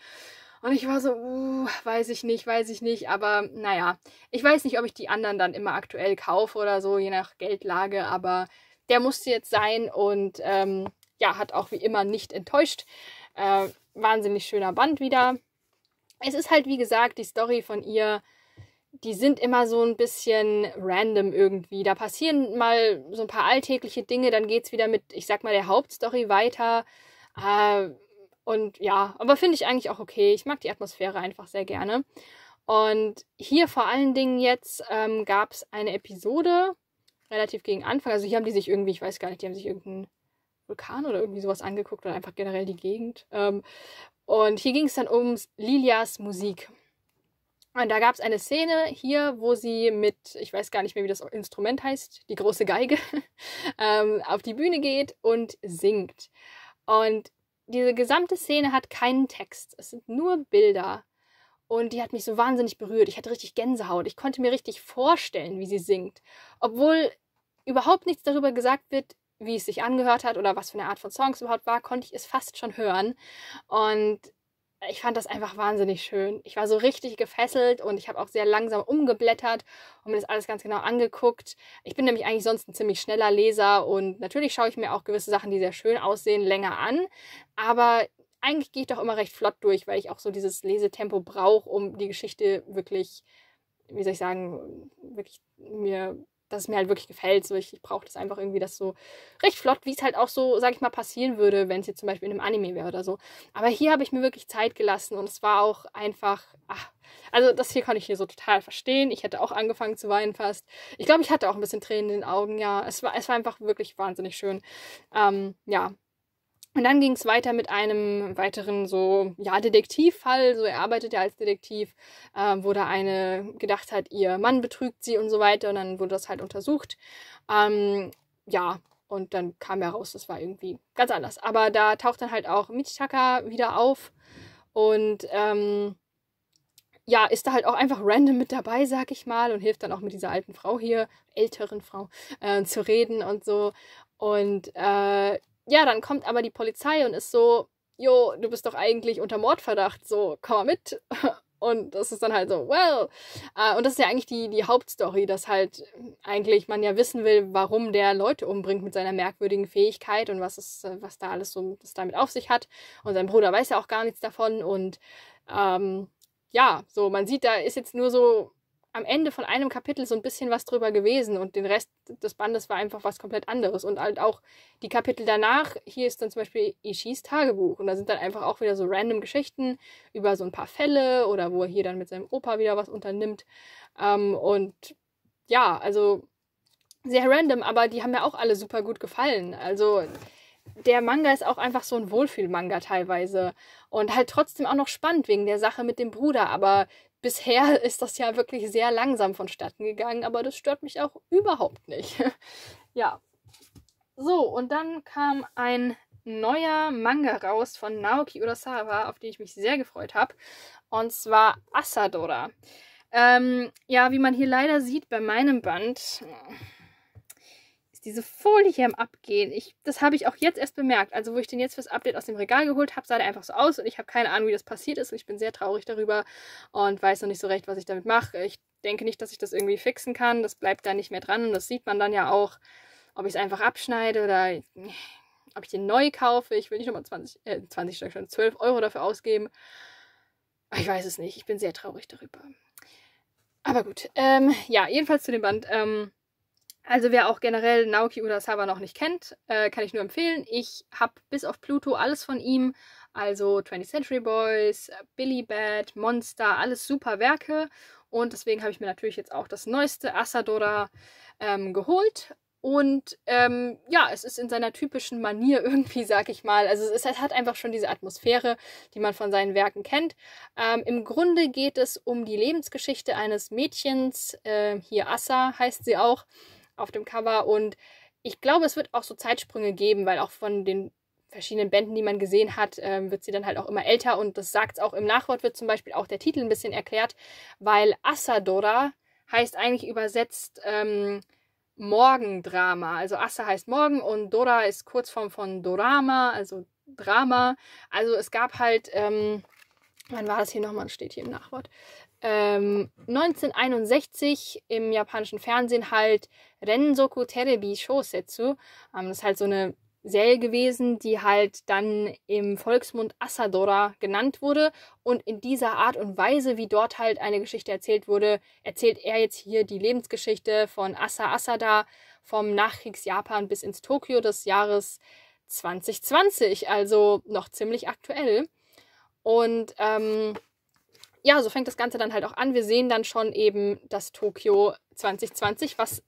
Speaker 1: Und ich war so, uh, weiß ich nicht, weiß ich nicht. Aber naja, ich weiß nicht, ob ich die anderen dann immer aktuell kaufe oder so, je nach Geldlage. Aber der musste jetzt sein und ähm, ja, hat auch wie immer nicht enttäuscht. Äh, wahnsinnig schöner Band wieder. Es ist halt, wie gesagt, die Story von ihr die sind immer so ein bisschen random irgendwie. Da passieren mal so ein paar alltägliche Dinge, dann geht's wieder mit, ich sag mal, der Hauptstory weiter. Äh, und ja, aber finde ich eigentlich auch okay. Ich mag die Atmosphäre einfach sehr gerne. Und hier vor allen Dingen jetzt ähm, gab es eine Episode relativ gegen Anfang. Also hier haben die sich irgendwie, ich weiß gar nicht, die haben sich irgendeinen Vulkan oder irgendwie sowas angeguckt oder einfach generell die Gegend. Ähm, und hier ging es dann um Lilias Musik. Und da gab es eine Szene hier, wo sie mit, ich weiß gar nicht mehr, wie das Instrument heißt, die große Geige, ähm, auf die Bühne geht und singt. Und diese gesamte Szene hat keinen Text. Es sind nur Bilder. Und die hat mich so wahnsinnig berührt. Ich hatte richtig Gänsehaut. Ich konnte mir richtig vorstellen, wie sie singt. Obwohl überhaupt nichts darüber gesagt wird, wie es sich angehört hat oder was für eine Art von Songs überhaupt war, konnte ich es fast schon hören. Und ich fand das einfach wahnsinnig schön. Ich war so richtig gefesselt und ich habe auch sehr langsam umgeblättert und mir das alles ganz genau angeguckt. Ich bin nämlich eigentlich sonst ein ziemlich schneller Leser und natürlich schaue ich mir auch gewisse Sachen, die sehr schön aussehen, länger an. Aber eigentlich gehe ich doch immer recht flott durch, weil ich auch so dieses Lesetempo brauche, um die Geschichte wirklich, wie soll ich sagen, wirklich mir dass es mir halt wirklich gefällt. So, ich, ich brauche das einfach irgendwie, das so recht flott, wie es halt auch so, sag ich mal, passieren würde, wenn es jetzt zum Beispiel in einem Anime wäre oder so. Aber hier habe ich mir wirklich Zeit gelassen und es war auch einfach, ach, also das hier kann ich hier so total verstehen. Ich hätte auch angefangen zu weinen fast. Ich glaube, ich hatte auch ein bisschen Tränen in den Augen, ja. Es war, es war einfach wirklich wahnsinnig schön. Ähm, ja, und dann ging es weiter mit einem weiteren so, ja, Detektivfall. So, er arbeitet ja als Detektiv, äh, wo da eine gedacht hat, ihr Mann betrügt sie und so weiter. Und dann wurde das halt untersucht. Ähm, ja, und dann kam heraus, das war irgendwie ganz anders. Aber da taucht dann halt auch Michitaka wieder auf. Und ähm, ja, ist da halt auch einfach random mit dabei, sag ich mal, und hilft dann auch mit dieser alten Frau hier, älteren Frau, äh, zu reden und so. Und äh, ja, dann kommt aber die Polizei und ist so, jo, du bist doch eigentlich unter Mordverdacht, so, komm mal mit. Und das ist dann halt so, well. Ah, und das ist ja eigentlich die, die Hauptstory, dass halt eigentlich man ja wissen will, warum der Leute umbringt mit seiner merkwürdigen Fähigkeit und was, ist, was da alles so das damit auf sich hat. Und sein Bruder weiß ja auch gar nichts davon. Und ähm, ja, so, man sieht, da ist jetzt nur so am Ende von einem Kapitel so ein bisschen was drüber gewesen und den Rest des Bandes war einfach was komplett anderes. Und halt auch die Kapitel danach, hier ist dann zum Beispiel Ishis Tagebuch und da sind dann einfach auch wieder so random Geschichten über so ein paar Fälle oder wo er hier dann mit seinem Opa wieder was unternimmt. Ähm, und ja, also sehr random, aber die haben mir auch alle super gut gefallen. Also der Manga ist auch einfach so ein Wohlfühl-Manga teilweise. Und halt trotzdem auch noch spannend wegen der Sache mit dem Bruder, aber bisher ist das ja wirklich sehr langsam vonstatten gegangen, aber das stört mich auch überhaupt nicht. ja. So, und dann kam ein neuer Manga raus von Naoki Urasawa, auf den ich mich sehr gefreut habe. Und zwar Asadora. Ähm, ja, wie man hier leider sieht bei meinem Band, diese Folie hier am Abgehen. Ich, das habe ich auch jetzt erst bemerkt. Also, wo ich den jetzt fürs Update aus dem Regal geholt habe, sah der einfach so aus und ich habe keine Ahnung, wie das passiert ist. Und ich bin sehr traurig darüber und weiß noch nicht so recht, was ich damit mache. Ich denke nicht, dass ich das irgendwie fixen kann. Das bleibt da nicht mehr dran und das sieht man dann ja auch, ob ich es einfach abschneide oder ob ich den neu kaufe. Ich will nicht nochmal 20, äh, 20 Stück schon, 12 Euro dafür ausgeben. Ich weiß es nicht. Ich bin sehr traurig darüber. Aber gut. Ähm, ja, jedenfalls zu dem Band. Ähm, also wer auch generell Naoki Urasawa noch nicht kennt, äh, kann ich nur empfehlen. Ich habe bis auf Pluto alles von ihm, also 20th Century Boys, äh, Billy Bad, Monster, alles super Werke. Und deswegen habe ich mir natürlich jetzt auch das neueste Asadora ähm, geholt. Und ähm, ja, es ist in seiner typischen Manier irgendwie, sag ich mal. Also es, es hat einfach schon diese Atmosphäre, die man von seinen Werken kennt. Ähm, Im Grunde geht es um die Lebensgeschichte eines Mädchens, äh, hier Assa heißt sie auch, auf dem Cover und ich glaube, es wird auch so Zeitsprünge geben, weil auch von den verschiedenen Bänden, die man gesehen hat, ähm, wird sie dann halt auch immer älter und das sagt es auch im Nachwort, wird zum Beispiel auch der Titel ein bisschen erklärt, weil Asadora heißt eigentlich übersetzt ähm, Morgendrama. Also Asa heißt Morgen und Dora ist Kurzform von Dorama, also Drama. Also es gab halt, ähm, wann war das hier nochmal, steht hier im Nachwort. 1961 ähm, im japanischen Fernsehen halt Rensoku Terebi Shosetsu. Ähm, das ist halt so eine Serie gewesen, die halt dann im Volksmund Asadora genannt wurde. Und in dieser Art und Weise, wie dort halt eine Geschichte erzählt wurde, erzählt er jetzt hier die Lebensgeschichte von Asa Asada vom Nachkriegsjapan bis ins Tokio des Jahres 2020, also noch ziemlich aktuell. Und ähm, ja, so fängt das Ganze dann halt auch an. Wir sehen dann schon eben das Tokio 2020, was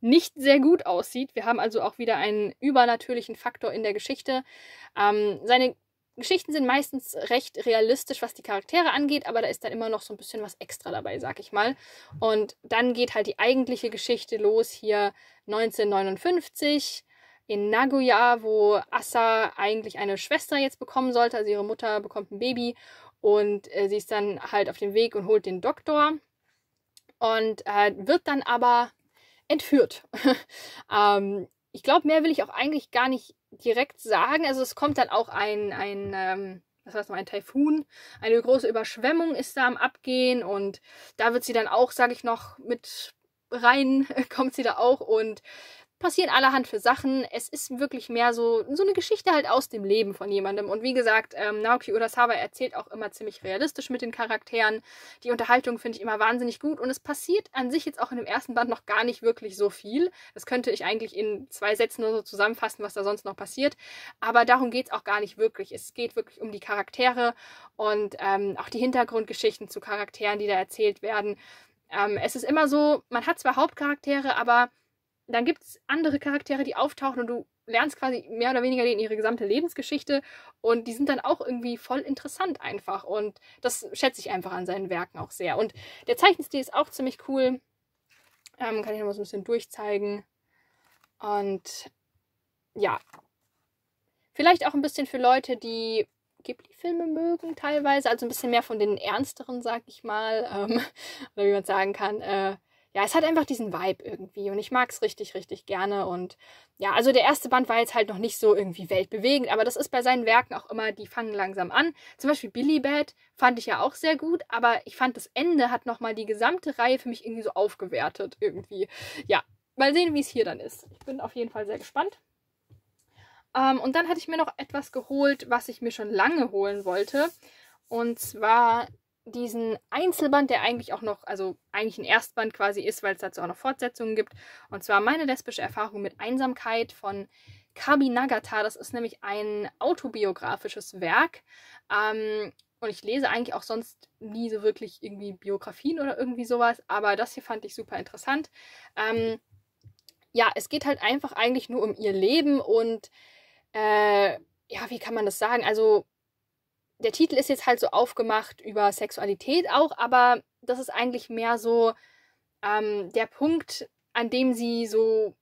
Speaker 1: nicht sehr gut aussieht. Wir haben also auch wieder einen übernatürlichen Faktor in der Geschichte. Ähm, seine Geschichten sind meistens recht realistisch, was die Charaktere angeht, aber da ist dann immer noch so ein bisschen was extra dabei, sag ich mal. Und dann geht halt die eigentliche Geschichte los hier 1959 in Nagoya, wo Asa eigentlich eine Schwester jetzt bekommen sollte, also ihre Mutter bekommt ein Baby und äh, sie ist dann halt auf dem Weg und holt den Doktor und äh, wird dann aber entführt. ähm, ich glaube, mehr will ich auch eigentlich gar nicht direkt sagen. Also es kommt dann auch ein, ein ähm, was heißt noch, ein Taifun, eine große Überschwemmung ist da am Abgehen und da wird sie dann auch, sage ich noch, mit rein, kommt sie da auch und passieren allerhand für Sachen. Es ist wirklich mehr so, so eine Geschichte halt aus dem Leben von jemandem. Und wie gesagt, ähm, Naoki Urasawa erzählt auch immer ziemlich realistisch mit den Charakteren. Die Unterhaltung finde ich immer wahnsinnig gut. Und es passiert an sich jetzt auch in dem ersten Band noch gar nicht wirklich so viel. Das könnte ich eigentlich in zwei Sätzen nur so zusammenfassen, was da sonst noch passiert. Aber darum geht es auch gar nicht wirklich. Es geht wirklich um die Charaktere und ähm, auch die Hintergrundgeschichten zu Charakteren, die da erzählt werden. Ähm, es ist immer so, man hat zwar Hauptcharaktere, aber dann gibt es andere Charaktere, die auftauchen und du lernst quasi mehr oder weniger denen ihre gesamte Lebensgeschichte und die sind dann auch irgendwie voll interessant einfach und das schätze ich einfach an seinen Werken auch sehr. Und der Zeichenstil ist auch ziemlich cool. Ähm, kann ich noch mal so ein bisschen durchzeigen. Und ja, vielleicht auch ein bisschen für Leute, die Ghibli-Filme mögen teilweise, also ein bisschen mehr von den ernsteren, sag ich mal, ähm, oder wie man sagen kann. Äh, ja, es hat einfach diesen Vibe irgendwie und ich mag es richtig, richtig gerne. Und ja, also der erste Band war jetzt halt noch nicht so irgendwie weltbewegend, aber das ist bei seinen Werken auch immer, die fangen langsam an. Zum Beispiel Billy Bad fand ich ja auch sehr gut, aber ich fand das Ende hat nochmal die gesamte Reihe für mich irgendwie so aufgewertet irgendwie. Ja, mal sehen, wie es hier dann ist. Ich bin auf jeden Fall sehr gespannt. Ähm, und dann hatte ich mir noch etwas geholt, was ich mir schon lange holen wollte. Und zwar diesen Einzelband, der eigentlich auch noch, also eigentlich ein Erstband quasi ist, weil es dazu auch noch Fortsetzungen gibt. Und zwar meine lesbische Erfahrung mit Einsamkeit von Kabi Nagata. Das ist nämlich ein autobiografisches Werk. Ähm, und ich lese eigentlich auch sonst nie so wirklich irgendwie Biografien oder irgendwie sowas, aber das hier fand ich super interessant. Ähm, ja, es geht halt einfach eigentlich nur um ihr Leben und äh, ja, wie kann man das sagen? Also der Titel ist jetzt halt so aufgemacht über Sexualität auch, aber das ist eigentlich mehr so ähm, der Punkt, an dem sie so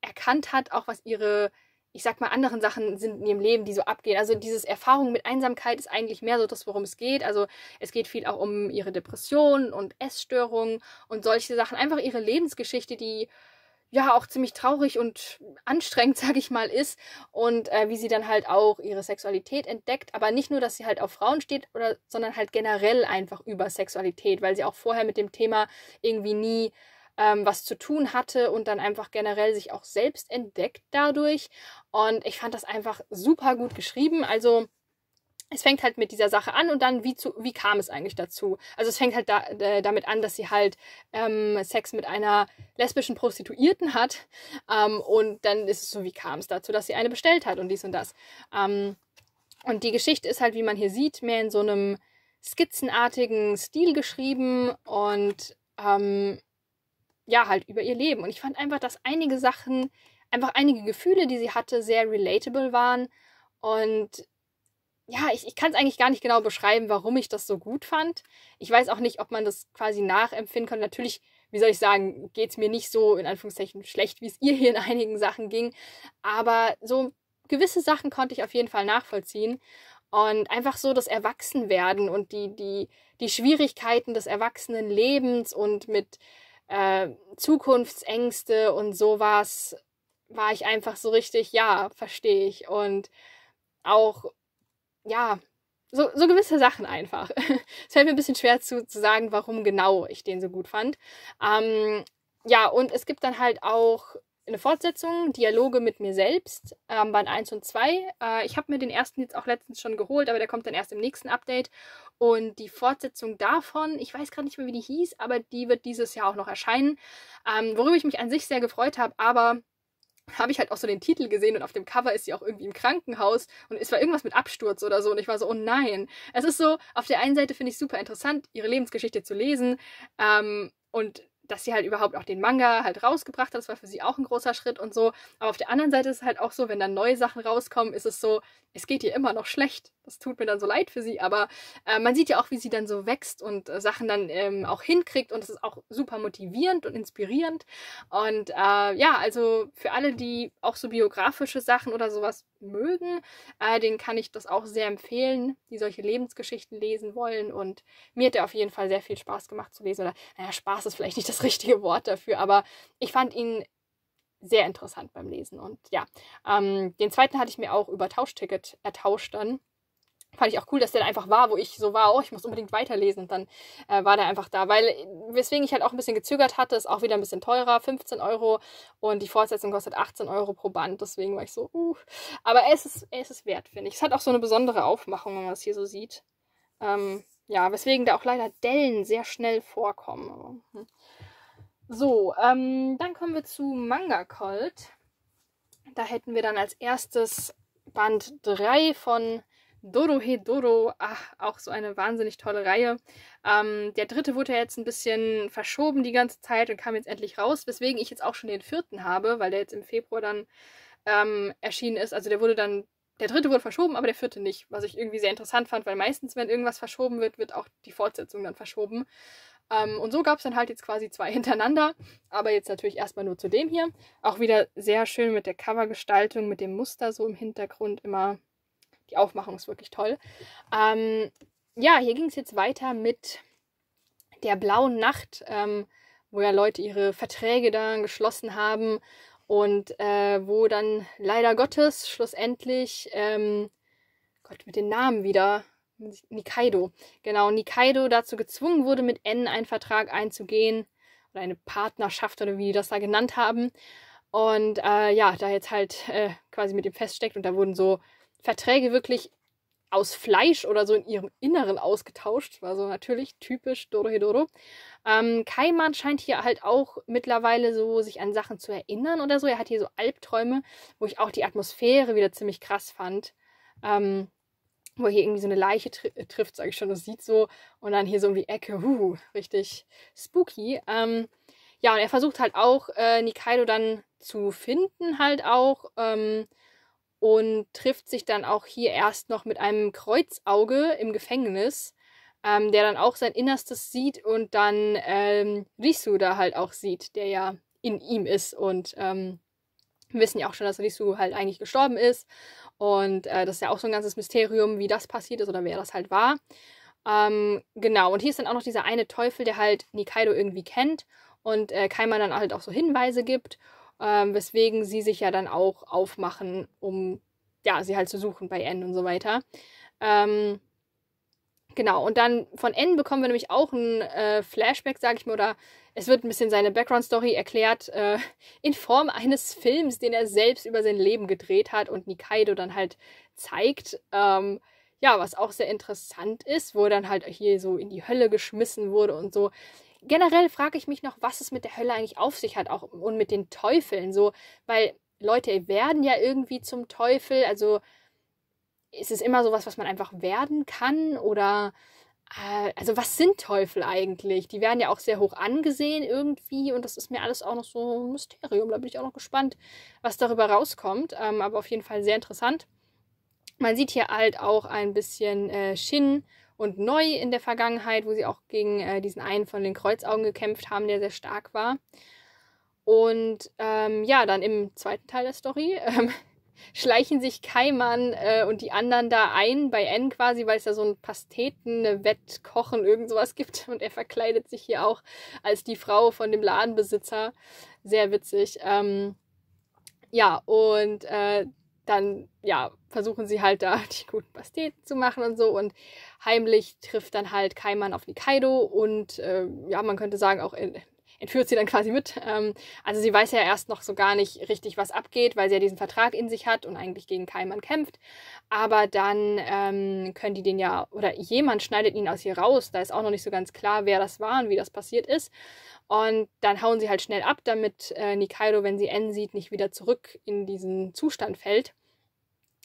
Speaker 1: erkannt hat, auch was ihre, ich sag mal, anderen Sachen sind in ihrem Leben, die so abgehen. Also dieses Erfahrung mit Einsamkeit ist eigentlich mehr so das, worum es geht. Also es geht viel auch um ihre Depressionen und Essstörungen und solche Sachen. Einfach ihre Lebensgeschichte, die ja auch ziemlich traurig und anstrengend, sage ich mal, ist und äh, wie sie dann halt auch ihre Sexualität entdeckt, aber nicht nur, dass sie halt auf Frauen steht, oder, sondern halt generell einfach über Sexualität, weil sie auch vorher mit dem Thema irgendwie nie ähm, was zu tun hatte und dann einfach generell sich auch selbst entdeckt dadurch und ich fand das einfach super gut geschrieben, also es fängt halt mit dieser Sache an und dann, wie, zu, wie kam es eigentlich dazu? Also es fängt halt da, äh, damit an, dass sie halt ähm, Sex mit einer lesbischen Prostituierten hat ähm, und dann ist es so, wie kam es dazu, dass sie eine bestellt hat und dies und das. Ähm, und die Geschichte ist halt, wie man hier sieht, mehr in so einem skizzenartigen Stil geschrieben und ähm, ja, halt über ihr Leben. Und ich fand einfach, dass einige Sachen, einfach einige Gefühle, die sie hatte, sehr relatable waren und ja, ich, ich kann es eigentlich gar nicht genau beschreiben, warum ich das so gut fand. Ich weiß auch nicht, ob man das quasi nachempfinden kann. Natürlich, wie soll ich sagen, geht es mir nicht so in Anführungszeichen schlecht, wie es ihr hier in einigen Sachen ging. Aber so gewisse Sachen konnte ich auf jeden Fall nachvollziehen. Und einfach so das Erwachsenwerden und die, die, die Schwierigkeiten des Erwachsenenlebens und mit äh, Zukunftsängste und sowas war ich einfach so richtig, ja, verstehe ich. Und auch ja, so, so gewisse Sachen einfach. es fällt mir ein bisschen schwer zu, zu sagen, warum genau ich den so gut fand. Ähm, ja, und es gibt dann halt auch eine Fortsetzung, Dialoge mit mir selbst, ähm, Band 1 und 2. Äh, ich habe mir den ersten jetzt auch letztens schon geholt, aber der kommt dann erst im nächsten Update. Und die Fortsetzung davon, ich weiß gerade nicht mehr, wie die hieß, aber die wird dieses Jahr auch noch erscheinen, ähm, worüber ich mich an sich sehr gefreut habe, aber habe ich halt auch so den Titel gesehen und auf dem Cover ist sie auch irgendwie im Krankenhaus und es war irgendwas mit Absturz oder so und ich war so, oh nein. Es ist so, auf der einen Seite finde ich super interessant, ihre Lebensgeschichte zu lesen ähm, und dass sie halt überhaupt auch den Manga halt rausgebracht hat, das war für sie auch ein großer Schritt und so. Aber auf der anderen Seite ist es halt auch so, wenn dann neue Sachen rauskommen, ist es so, es geht ihr immer noch schlecht. Das tut mir dann so leid für sie, aber äh, man sieht ja auch, wie sie dann so wächst und äh, Sachen dann ähm, auch hinkriegt und es ist auch super motivierend und inspirierend. Und äh, ja, also für alle, die auch so biografische Sachen oder sowas mögen, äh, denen kann ich das auch sehr empfehlen, die solche Lebensgeschichten lesen wollen. Und mir hat er auf jeden Fall sehr viel Spaß gemacht zu lesen. Oder naja, Spaß ist vielleicht nicht das das richtige Wort dafür, aber ich fand ihn sehr interessant beim Lesen. Und ja, ähm, den zweiten hatte ich mir auch über Tauschticket ertauscht dann. Fand ich auch cool, dass der einfach war, wo ich so war, oh, ich muss unbedingt weiterlesen. Und dann äh, war der einfach da. Weil, weswegen ich halt auch ein bisschen gezögert hatte, ist auch wieder ein bisschen teurer, 15 Euro. Und die Fortsetzung kostet 18 Euro pro Band. Deswegen war ich so, uh. Aber es ist, es ist wert, finde ich. Es hat auch so eine besondere Aufmachung, wenn man es hier so sieht. Ähm, ja, weswegen da auch leider Dellen sehr schnell vorkommen. Aber, hm. So, ähm, dann kommen wir zu Manga Colt. Da hätten wir dann als erstes Band 3 von Dorohedoro, ach, auch so eine wahnsinnig tolle Reihe. Ähm, der dritte wurde ja jetzt ein bisschen verschoben die ganze Zeit und kam jetzt endlich raus, weswegen ich jetzt auch schon den vierten habe, weil der jetzt im Februar dann ähm, erschienen ist. Also der wurde dann, der dritte wurde verschoben, aber der vierte nicht, was ich irgendwie sehr interessant fand, weil meistens, wenn irgendwas verschoben wird, wird auch die Fortsetzung dann verschoben. Ähm, und so gab es dann halt jetzt quasi zwei hintereinander, aber jetzt natürlich erstmal nur zu dem hier. Auch wieder sehr schön mit der Covergestaltung, mit dem Muster so im Hintergrund immer. Die Aufmachung ist wirklich toll. Ähm, ja, hier ging es jetzt weiter mit der blauen Nacht, ähm, wo ja Leute ihre Verträge da geschlossen haben und äh, wo dann leider Gottes schlussendlich, ähm, Gott, mit den Namen wieder, Nikaido, genau, Nikaido dazu gezwungen wurde, mit N einen Vertrag einzugehen oder eine Partnerschaft oder wie die das da genannt haben. Und äh, ja, da jetzt halt äh, quasi mit ihm feststeckt und da wurden so Verträge wirklich aus Fleisch oder so in ihrem Inneren ausgetauscht. War so natürlich typisch Dorohedoro. Ähm, Kaiman scheint hier halt auch mittlerweile so sich an Sachen zu erinnern oder so. Er hat hier so Albträume, wo ich auch die Atmosphäre wieder ziemlich krass fand. Ähm, wo er hier irgendwie so eine Leiche tri äh, trifft, sage ich schon, das sieht so. Und dann hier so um die Ecke, huh, richtig spooky. Ähm, ja, und er versucht halt auch, äh, Nikaido dann zu finden, halt auch. Ähm, und trifft sich dann auch hier erst noch mit einem Kreuzauge im Gefängnis, ähm, der dann auch sein Innerstes sieht und dann ähm, Risu da halt auch sieht, der ja in ihm ist und ähm, wir wissen ja auch schon, dass Risu halt eigentlich gestorben ist und äh, das ist ja auch so ein ganzes Mysterium, wie das passiert ist oder wer das halt war. Ähm, genau, und hier ist dann auch noch dieser eine Teufel, der halt Nikaido irgendwie kennt und äh, Kaiman dann halt auch so Hinweise gibt, ähm, weswegen sie sich ja dann auch aufmachen, um ja, sie halt zu suchen bei N und so weiter. Ähm, genau, und dann von N bekommen wir nämlich auch ein äh, Flashback, sag ich mal, oder es wird ein bisschen seine Background-Story erklärt äh, in Form eines Films, den er selbst über sein Leben gedreht hat und Nikaido dann halt zeigt. Ähm, ja, was auch sehr interessant ist, wo er dann halt hier so in die Hölle geschmissen wurde und so. Generell frage ich mich noch, was es mit der Hölle eigentlich auf sich hat, auch und mit den Teufeln so, weil Leute werden ja irgendwie zum Teufel, also ist es immer so was, was man einfach werden kann oder äh, also was sind Teufel eigentlich? Die werden ja auch sehr hoch angesehen irgendwie und das ist mir alles auch noch so ein Mysterium. Da bin ich auch noch gespannt, was darüber rauskommt. Ähm, aber auf jeden Fall sehr interessant. Man sieht hier halt auch ein bisschen äh, Shin und Neu in der Vergangenheit, wo sie auch gegen äh, diesen einen von den Kreuzaugen gekämpft haben, der sehr stark war. Und ähm, ja, dann im zweiten Teil der Story ähm, schleichen sich Kaiman äh, und die anderen da ein bei N quasi, weil es da so ein Pasteten-Wettkochen, irgend sowas gibt. Und er verkleidet sich hier auch als die Frau von dem Ladenbesitzer. Sehr witzig. Ähm, ja, und äh, dann ja, versuchen sie halt da die guten Pasteten zu machen und so. Und heimlich trifft dann halt Kaiman auf Nikaido und äh, ja, man könnte sagen, auch in, entführt sie dann quasi mit. Ähm, also sie weiß ja erst noch so gar nicht richtig, was abgeht, weil sie ja diesen Vertrag in sich hat und eigentlich gegen keinen Mann kämpft. Aber dann ähm, können die den ja, oder jemand schneidet ihn aus ihr raus. Da ist auch noch nicht so ganz klar, wer das war und wie das passiert ist. Und dann hauen sie halt schnell ab, damit äh, Nikaido, wenn sie N sieht, nicht wieder zurück in diesen Zustand fällt.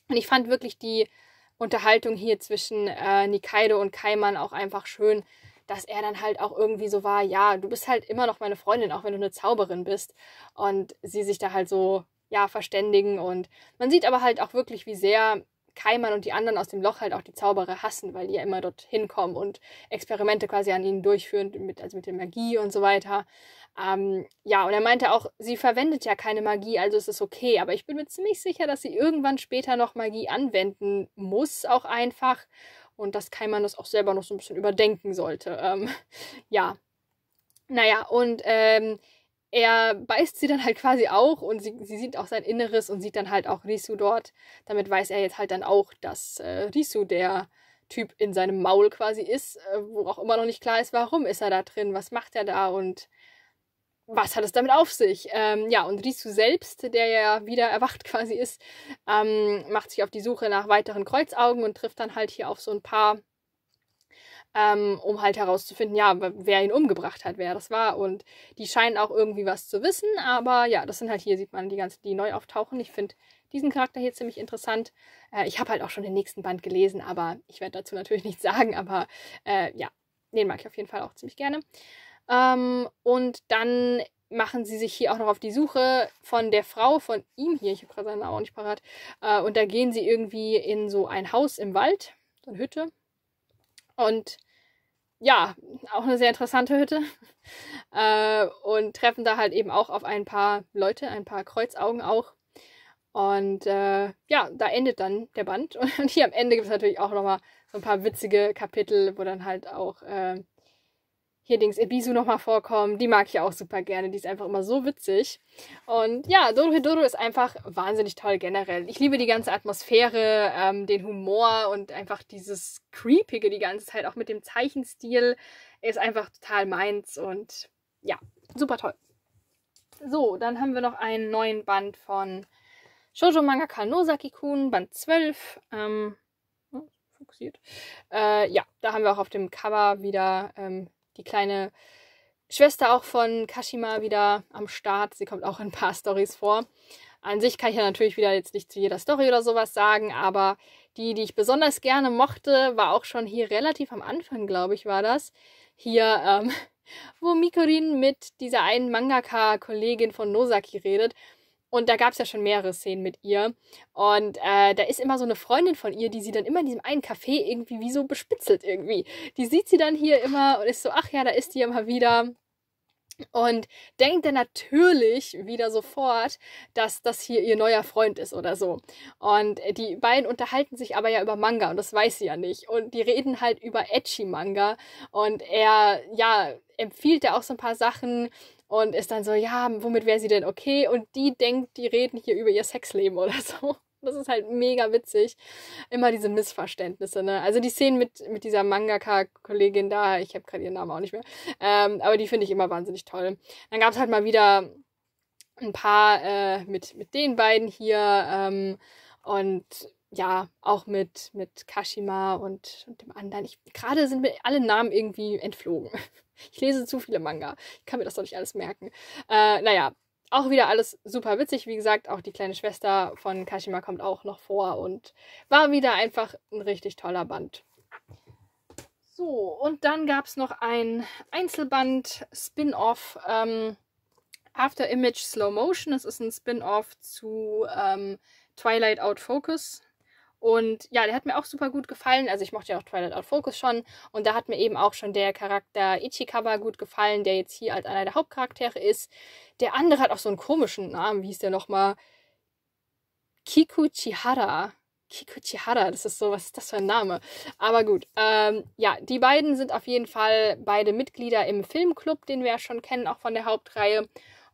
Speaker 1: Und ich fand wirklich die Unterhaltung hier zwischen äh, Nikaido und Kaiman auch einfach schön, dass er dann halt auch irgendwie so war, ja, du bist halt immer noch meine Freundin, auch wenn du eine Zauberin bist. Und sie sich da halt so, ja, verständigen. Und man sieht aber halt auch wirklich, wie sehr Keimann und die anderen aus dem Loch halt auch die Zauberer hassen, weil die ja immer dorthin kommen und Experimente quasi an ihnen durchführen, mit, also mit der Magie und so weiter. Ähm, ja, und er meinte auch, sie verwendet ja keine Magie, also ist es okay. Aber ich bin mir ziemlich sicher, dass sie irgendwann später noch Magie anwenden muss, auch einfach und dass Keimann das auch selber noch so ein bisschen überdenken sollte. Ähm, ja. Naja, und ähm, er beißt sie dann halt quasi auch und sie, sie, sieht auch sein Inneres und sieht dann halt auch Risu dort. Damit weiß er jetzt halt dann auch, dass äh, Risu der Typ in seinem Maul quasi ist, äh, wo auch immer noch nicht klar ist, warum ist er da drin, was macht er da und was hat es damit auf sich? Ähm, ja, und Risu selbst, der ja wieder erwacht quasi ist, ähm, macht sich auf die Suche nach weiteren Kreuzaugen und trifft dann halt hier auf so ein paar, ähm, um halt herauszufinden, ja, wer ihn umgebracht hat, wer das war. Und die scheinen auch irgendwie was zu wissen, aber ja, das sind halt hier, sieht man die ganzen, die neu auftauchen. Ich finde diesen Charakter hier ziemlich interessant. Äh, ich habe halt auch schon den nächsten Band gelesen, aber ich werde dazu natürlich nichts sagen, aber äh, ja, den mag ich auf jeden Fall auch ziemlich gerne. Ähm, und dann machen sie sich hier auch noch auf die Suche von der Frau von ihm hier. Ich habe gerade seinen Namen auch nicht parat. Äh, und da gehen sie irgendwie in so ein Haus im Wald, so eine Hütte. Und ja, auch eine sehr interessante Hütte. Äh, und treffen da halt eben auch auf ein paar Leute, ein paar Kreuzaugen auch. Und äh, ja, da endet dann der Band. Und hier am Ende gibt es natürlich auch nochmal so ein paar witzige Kapitel, wo dann halt auch äh, hier Dings Ebisu nochmal vorkommen. Die mag ich auch super gerne. Die ist einfach immer so witzig. Und ja, Doro Hedoro ist einfach wahnsinnig toll generell. Ich liebe die ganze Atmosphäre, ähm, den Humor und einfach dieses Creepige die ganze Zeit, auch mit dem Zeichenstil. Ist einfach total meins und ja, super toll. So, dann haben wir noch einen neuen Band von Shoujo Manga Kanosaki-kun, Band 12. Ähm, oh, fokussiert. Äh, ja, da haben wir auch auf dem Cover wieder ähm, die kleine Schwester auch von Kashima wieder am Start. Sie kommt auch in ein paar Stories vor. An sich kann ich ja natürlich wieder jetzt nicht zu jeder Story oder sowas sagen, aber die, die ich besonders gerne mochte, war auch schon hier relativ am Anfang, glaube ich, war das. Hier, ähm, wo Mikurin mit dieser einen Mangaka-Kollegin von Nosaki redet. Und da gab es ja schon mehrere Szenen mit ihr. Und äh, da ist immer so eine Freundin von ihr, die sie dann immer in diesem einen Café irgendwie wie so bespitzelt irgendwie. Die sieht sie dann hier immer und ist so, ach ja, da ist die immer wieder. Und denkt dann natürlich wieder sofort, dass das hier ihr neuer Freund ist oder so. Und die beiden unterhalten sich aber ja über Manga und das weiß sie ja nicht. Und die reden halt über Edgy-Manga und er, ja, empfiehlt ja auch so ein paar Sachen und ist dann so, ja, womit wäre sie denn okay? Und die denkt, die reden hier über ihr Sexleben oder so. Das ist halt mega witzig. Immer diese Missverständnisse, ne? Also die Szenen mit, mit dieser Mangaka-Kollegin da, ich habe gerade ihren Namen auch nicht mehr, ähm, aber die finde ich immer wahnsinnig toll. Dann gab es halt mal wieder ein paar äh, mit, mit den beiden hier ähm, und ja, auch mit, mit Kashima und, und dem anderen. Gerade sind mir alle Namen irgendwie entflogen. Ich lese zu viele Manga. Ich kann mir das doch nicht alles merken. Äh, naja, auch wieder alles super witzig. Wie gesagt, auch die kleine Schwester von Kashima kommt auch noch vor und war wieder einfach ein richtig toller Band. So, und dann gab es noch ein Einzelband-Spin-Off. Ähm, After Image Slow Motion. Das ist ein Spin-off zu ähm, Twilight Out Focus. Und ja, der hat mir auch super gut gefallen. Also ich mochte ja auch Twilight Out Focus schon. Und da hat mir eben auch schon der Charakter Ichikawa gut gefallen, der jetzt hier als einer der Hauptcharaktere ist. Der andere hat auch so einen komischen Namen, wie hieß der nochmal? Kikuchihara. Kikuchihara, das ist so, was ist das für ein Name? Aber gut, ähm, ja, die beiden sind auf jeden Fall beide Mitglieder im Filmclub, den wir ja schon kennen, auch von der Hauptreihe.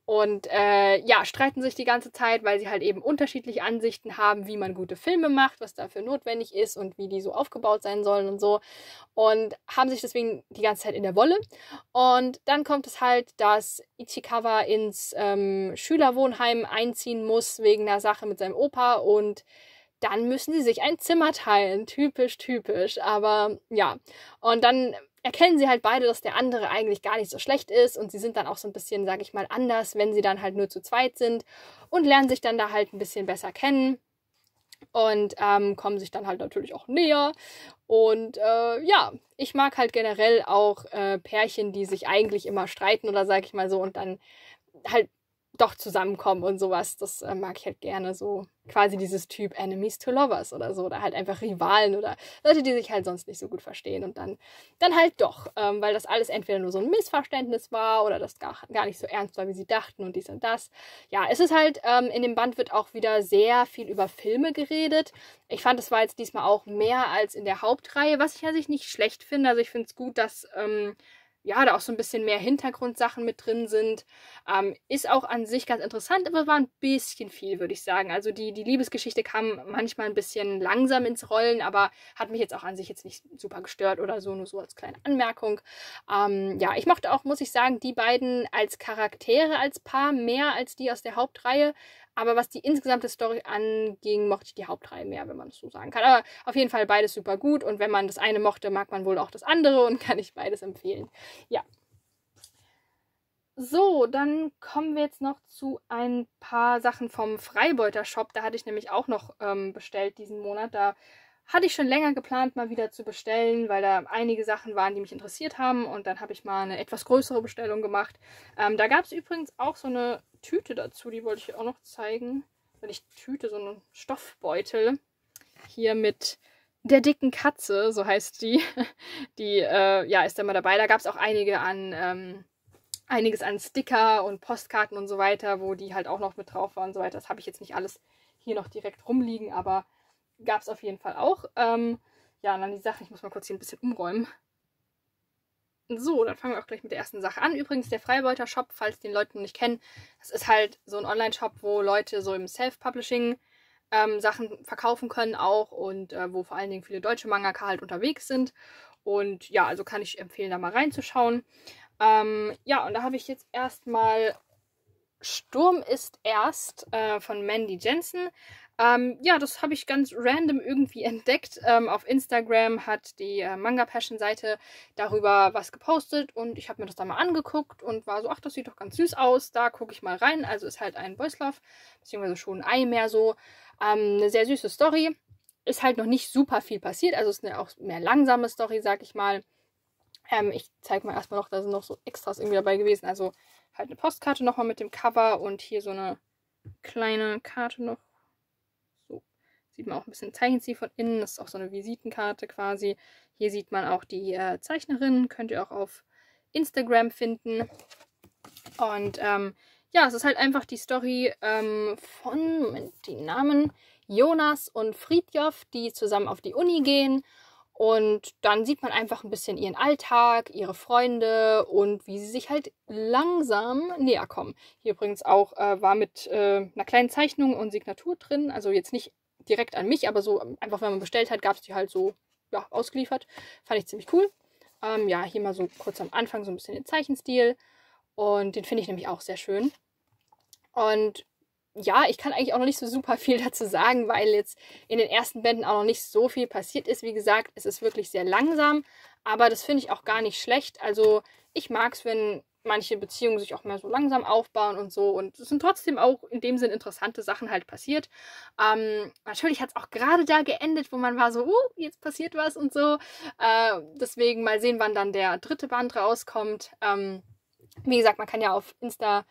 Speaker 1: Und äh, ja, streiten sich die ganze Zeit, weil sie halt eben unterschiedliche Ansichten haben, wie man gute Filme macht, was dafür notwendig ist und wie die so aufgebaut sein sollen und so. Und haben sich deswegen die ganze Zeit in der Wolle. Und dann kommt es halt, dass Ichikawa ins ähm, Schülerwohnheim einziehen muss wegen einer Sache mit seinem Opa und dann müssen sie sich ein Zimmer teilen. Typisch, typisch. Aber ja. Und dann erkennen sie halt beide, dass der andere eigentlich gar nicht so schlecht ist und sie sind dann auch so ein bisschen, sage ich mal, anders, wenn sie dann halt nur zu zweit sind und lernen sich dann da halt ein bisschen besser kennen und ähm, kommen sich dann halt natürlich auch näher. Und äh, ja, ich mag halt generell auch äh, Pärchen, die sich eigentlich immer streiten oder sage ich mal so und dann halt doch zusammenkommen und sowas. Das äh, mag ich halt gerne so. Quasi dieses Typ Enemies to Lovers oder so. Oder halt einfach Rivalen oder Leute, die sich halt sonst nicht so gut verstehen. Und dann, dann halt doch, ähm, weil das alles entweder nur so ein Missverständnis war oder das gar, gar nicht so ernst war, wie sie dachten und dies und das. Ja, es ist halt, ähm, in dem Band wird auch wieder sehr viel über Filme geredet. Ich fand, es war jetzt diesmal auch mehr als in der Hauptreihe, was ich ja sich nicht schlecht finde. Also ich finde es gut, dass ähm, ja, da auch so ein bisschen mehr Hintergrundsachen mit drin sind. Ähm, ist auch an sich ganz interessant, aber war ein bisschen viel, würde ich sagen. Also die, die Liebesgeschichte kam manchmal ein bisschen langsam ins Rollen, aber hat mich jetzt auch an sich jetzt nicht super gestört oder so, nur so als kleine Anmerkung. Ähm, ja, ich mochte auch, muss ich sagen, die beiden als Charaktere als Paar mehr als die aus der Hauptreihe. Aber was die insgesamte Story anging, mochte ich die Hauptreihe mehr, wenn man es so sagen kann. Aber auf jeden Fall beides super gut. Und wenn man das eine mochte, mag man wohl auch das andere und kann ich beides empfehlen. Ja. So, dann kommen wir jetzt noch zu ein paar Sachen vom Freibeuter Shop. Da hatte ich nämlich auch noch ähm, bestellt diesen Monat. Da hatte ich schon länger geplant, mal wieder zu bestellen, weil da einige Sachen waren, die mich interessiert haben. Und dann habe ich mal eine etwas größere Bestellung gemacht. Ähm, da gab es übrigens auch so eine Tüte dazu. Die wollte ich auch noch zeigen. Wenn also ich Tüte, so einen Stoffbeutel. Hier mit der dicken Katze, so heißt die. Die äh, ja, ist immer dabei. Da gab es auch einige an, ähm, einiges an Sticker und Postkarten und so weiter, wo die halt auch noch mit drauf war und so weiter. Das habe ich jetzt nicht alles hier noch direkt rumliegen, aber gab es auf jeden Fall auch. Ähm, ja, und dann die Sachen, ich muss mal kurz hier ein bisschen umräumen. So, dann fangen wir auch gleich mit der ersten Sache an. Übrigens, der Freibeuter-Shop, falls den Leute nicht kennen, das ist halt so ein Online-Shop, wo Leute so im Self-Publishing ähm, Sachen verkaufen können auch und äh, wo vor allen Dingen viele deutsche Mangaka halt unterwegs sind. Und ja, also kann ich empfehlen, da mal reinzuschauen. Ähm, ja, und da habe ich jetzt erstmal Sturm ist erst äh, von Mandy Jensen. Ähm, ja, das habe ich ganz random irgendwie entdeckt. Ähm, auf Instagram hat die äh, Manga Passion Seite darüber was gepostet und ich habe mir das da mal angeguckt und war so, ach, das sieht doch ganz süß aus, da gucke ich mal rein. Also ist halt ein Boys Love, beziehungsweise schon ein Ei mehr so. Ähm, eine sehr süße Story. Ist halt noch nicht super viel passiert, also ist eine auch mehr langsame Story, sag ich mal. Ähm, ich zeige mal erstmal noch, da sind noch so Extras irgendwie dabei gewesen. Also halt eine Postkarte nochmal mit dem Cover und hier so eine kleine Karte noch Sieht man auch ein bisschen, zeichnet sie von innen. Das ist auch so eine Visitenkarte quasi. Hier sieht man auch die äh, Zeichnerin. Könnt ihr auch auf Instagram finden. Und ähm, ja, es ist halt einfach die Story ähm, von mit den Namen Jonas und Friedjof, die zusammen auf die Uni gehen. Und dann sieht man einfach ein bisschen ihren Alltag, ihre Freunde und wie sie sich halt langsam näher kommen. Hier übrigens auch äh, war mit äh, einer kleinen Zeichnung und Signatur drin, also jetzt nicht direkt an mich, aber so ähm, einfach, wenn man bestellt hat, gab es die halt so ja, ausgeliefert. Fand ich ziemlich cool. Ähm, ja, hier mal so kurz am Anfang so ein bisschen den Zeichenstil. Und den finde ich nämlich auch sehr schön. Und ja, ich kann eigentlich auch noch nicht so super viel dazu sagen, weil jetzt in den ersten Bänden auch noch nicht so viel passiert ist. Wie gesagt, es ist wirklich sehr langsam, aber das finde ich auch gar nicht schlecht. Also ich mag es, wenn manche Beziehungen sich auch mehr so langsam aufbauen und so. Und es sind trotzdem auch in dem Sinn interessante Sachen halt passiert. Ähm, natürlich hat es auch gerade da geendet, wo man war so, uh, jetzt passiert was und so. Äh, deswegen mal sehen, wann dann der dritte Band rauskommt. Ähm, wie gesagt, man kann ja auf Insta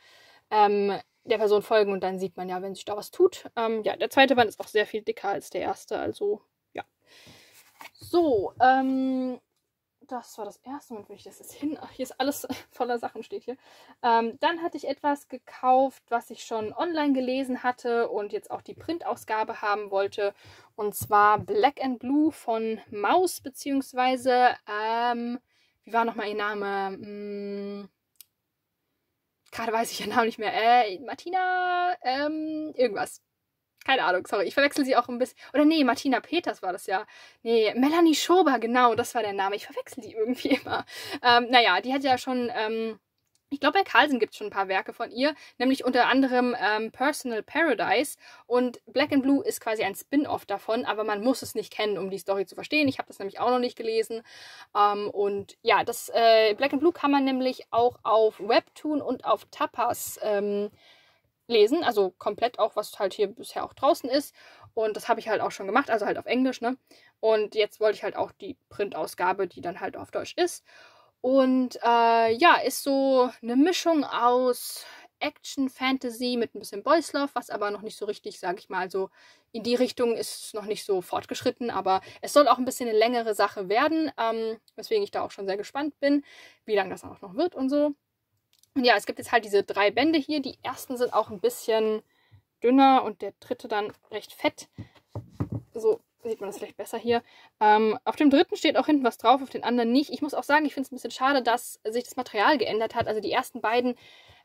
Speaker 1: ähm, der Person folgen und dann sieht man ja, wenn sich da was tut. Ähm, ja, der zweite Band ist auch sehr viel dicker als der erste, also ja. So, ähm, das war das erste Mal, wo ich das jetzt hin. Ach, hier ist alles voller Sachen, steht hier. Ähm, dann hatte ich etwas gekauft, was ich schon online gelesen hatte und jetzt auch die Printausgabe haben wollte. Und zwar Black and Blue von Maus, beziehungsweise, ähm, wie war nochmal ihr Name? Hm, gerade weiß ich ihren Namen nicht mehr. Äh, Martina, ähm, irgendwas. Keine Ahnung, sorry. Ich verwechsel sie auch ein bisschen. Oder nee, Martina Peters war das ja. Nee, Melanie Schober, genau, das war der Name. Ich verwechsel die irgendwie immer. Ähm, naja, die hat ja schon. Ähm, ich glaube, bei Carlsen gibt es schon ein paar Werke von ihr, nämlich unter anderem ähm, Personal Paradise. Und Black and Blue ist quasi ein Spin-off davon, aber man muss es nicht kennen, um die Story zu verstehen. Ich habe das nämlich auch noch nicht gelesen. Ähm, und ja, das äh, Black and Blue kann man nämlich auch auf Webtoon und auf Tapas ähm, lesen, also komplett auch, was halt hier bisher auch draußen ist. Und das habe ich halt auch schon gemacht, also halt auf Englisch, ne? Und jetzt wollte ich halt auch die Printausgabe, die dann halt auf Deutsch ist. Und äh, ja, ist so eine Mischung aus Action, Fantasy mit ein bisschen Boys Love, was aber noch nicht so richtig, sage ich mal, so in die Richtung ist noch nicht so fortgeschritten, aber es soll auch ein bisschen eine längere Sache werden, ähm, weswegen ich da auch schon sehr gespannt bin, wie lange das auch noch wird und so. Und ja, es gibt jetzt halt diese drei Bände hier. Die ersten sind auch ein bisschen dünner und der dritte dann recht fett. So sieht man das vielleicht besser hier. Ähm, auf dem dritten steht auch hinten was drauf, auf den anderen nicht. Ich muss auch sagen, ich finde es ein bisschen schade, dass sich das Material geändert hat. Also die ersten beiden,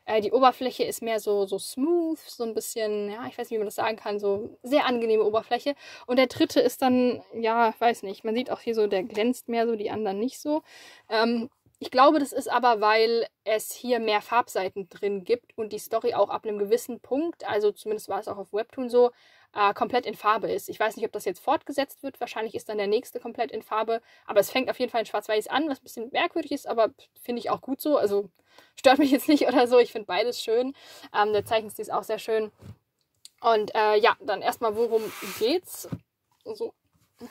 Speaker 1: äh, die Oberfläche ist mehr so, so smooth, so ein bisschen, ja, ich weiß nicht, wie man das sagen kann, so sehr angenehme Oberfläche. Und der dritte ist dann, ja, weiß nicht, man sieht auch hier so, der glänzt mehr so, die anderen nicht so. Ähm, ich glaube, das ist aber, weil es hier mehr Farbseiten drin gibt und die Story auch ab einem gewissen Punkt, also zumindest war es auch auf Webtoon so, äh, komplett in Farbe ist. Ich weiß nicht, ob das jetzt fortgesetzt wird. Wahrscheinlich ist dann der nächste komplett in Farbe. Aber es fängt auf jeden Fall in Schwarz-Weiß an, was ein bisschen merkwürdig ist, aber finde ich auch gut so. Also stört mich jetzt nicht oder so. Ich finde beides schön. Ähm, der Zeichenstil ist auch sehr schön. Und äh, ja, dann erstmal, worum geht's? So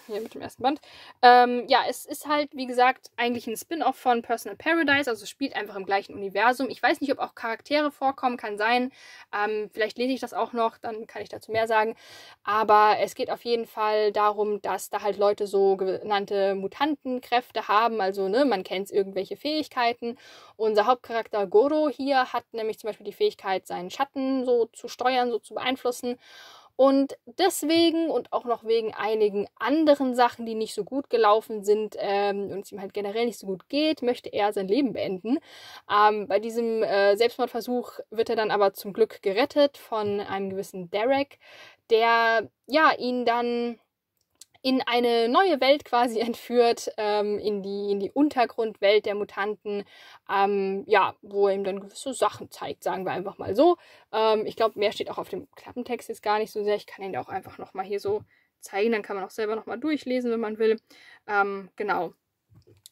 Speaker 1: hier mit dem ersten Band. Ähm, ja, es ist halt, wie gesagt, eigentlich ein Spin-off von Personal Paradise, also spielt einfach im gleichen Universum. Ich weiß nicht, ob auch Charaktere vorkommen, kann sein. Ähm, vielleicht lese ich das auch noch, dann kann ich dazu mehr sagen. Aber es geht auf jeden Fall darum, dass da halt Leute so genannte Mutantenkräfte haben. Also, ne, man kennt irgendwelche Fähigkeiten. Unser Hauptcharakter Goro hier hat nämlich zum Beispiel die Fähigkeit, seinen Schatten so zu steuern, so zu beeinflussen. Und deswegen und auch noch wegen einigen anderen Sachen, die nicht so gut gelaufen sind ähm, und es ihm halt generell nicht so gut geht, möchte er sein Leben beenden. Ähm, bei diesem äh, Selbstmordversuch wird er dann aber zum Glück gerettet von einem gewissen Derek, der ja ihn dann in eine neue Welt quasi entführt, ähm, in, die, in die Untergrundwelt der Mutanten, ähm, ja, wo er ihm dann gewisse Sachen zeigt, sagen wir einfach mal so. Ähm, ich glaube, mehr steht auch auf dem Klappentext jetzt gar nicht so sehr. Ich kann ihn auch einfach nochmal hier so zeigen, dann kann man auch selber nochmal durchlesen, wenn man will. Ähm, genau.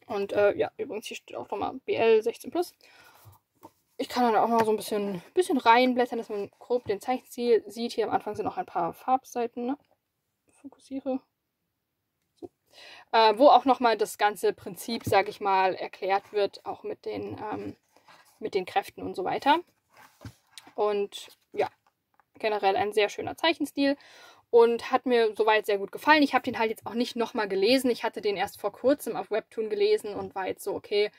Speaker 1: Und äh, ja, übrigens, hier steht auch nochmal BL 16 Plus ich kann dann auch mal so ein bisschen, bisschen reinblättern, dass man grob den Zeichenziel sieht. Hier am Anfang sind auch ein paar Farbseiten. Ne? Fokussiere. Äh, wo auch nochmal das ganze Prinzip, sage ich mal, erklärt wird, auch mit den, ähm, mit den Kräften und so weiter. Und ja, generell ein sehr schöner Zeichenstil und hat mir soweit sehr gut gefallen. Ich habe den halt jetzt auch nicht nochmal gelesen. Ich hatte den erst vor kurzem auf Webtoon gelesen und war jetzt so, okay,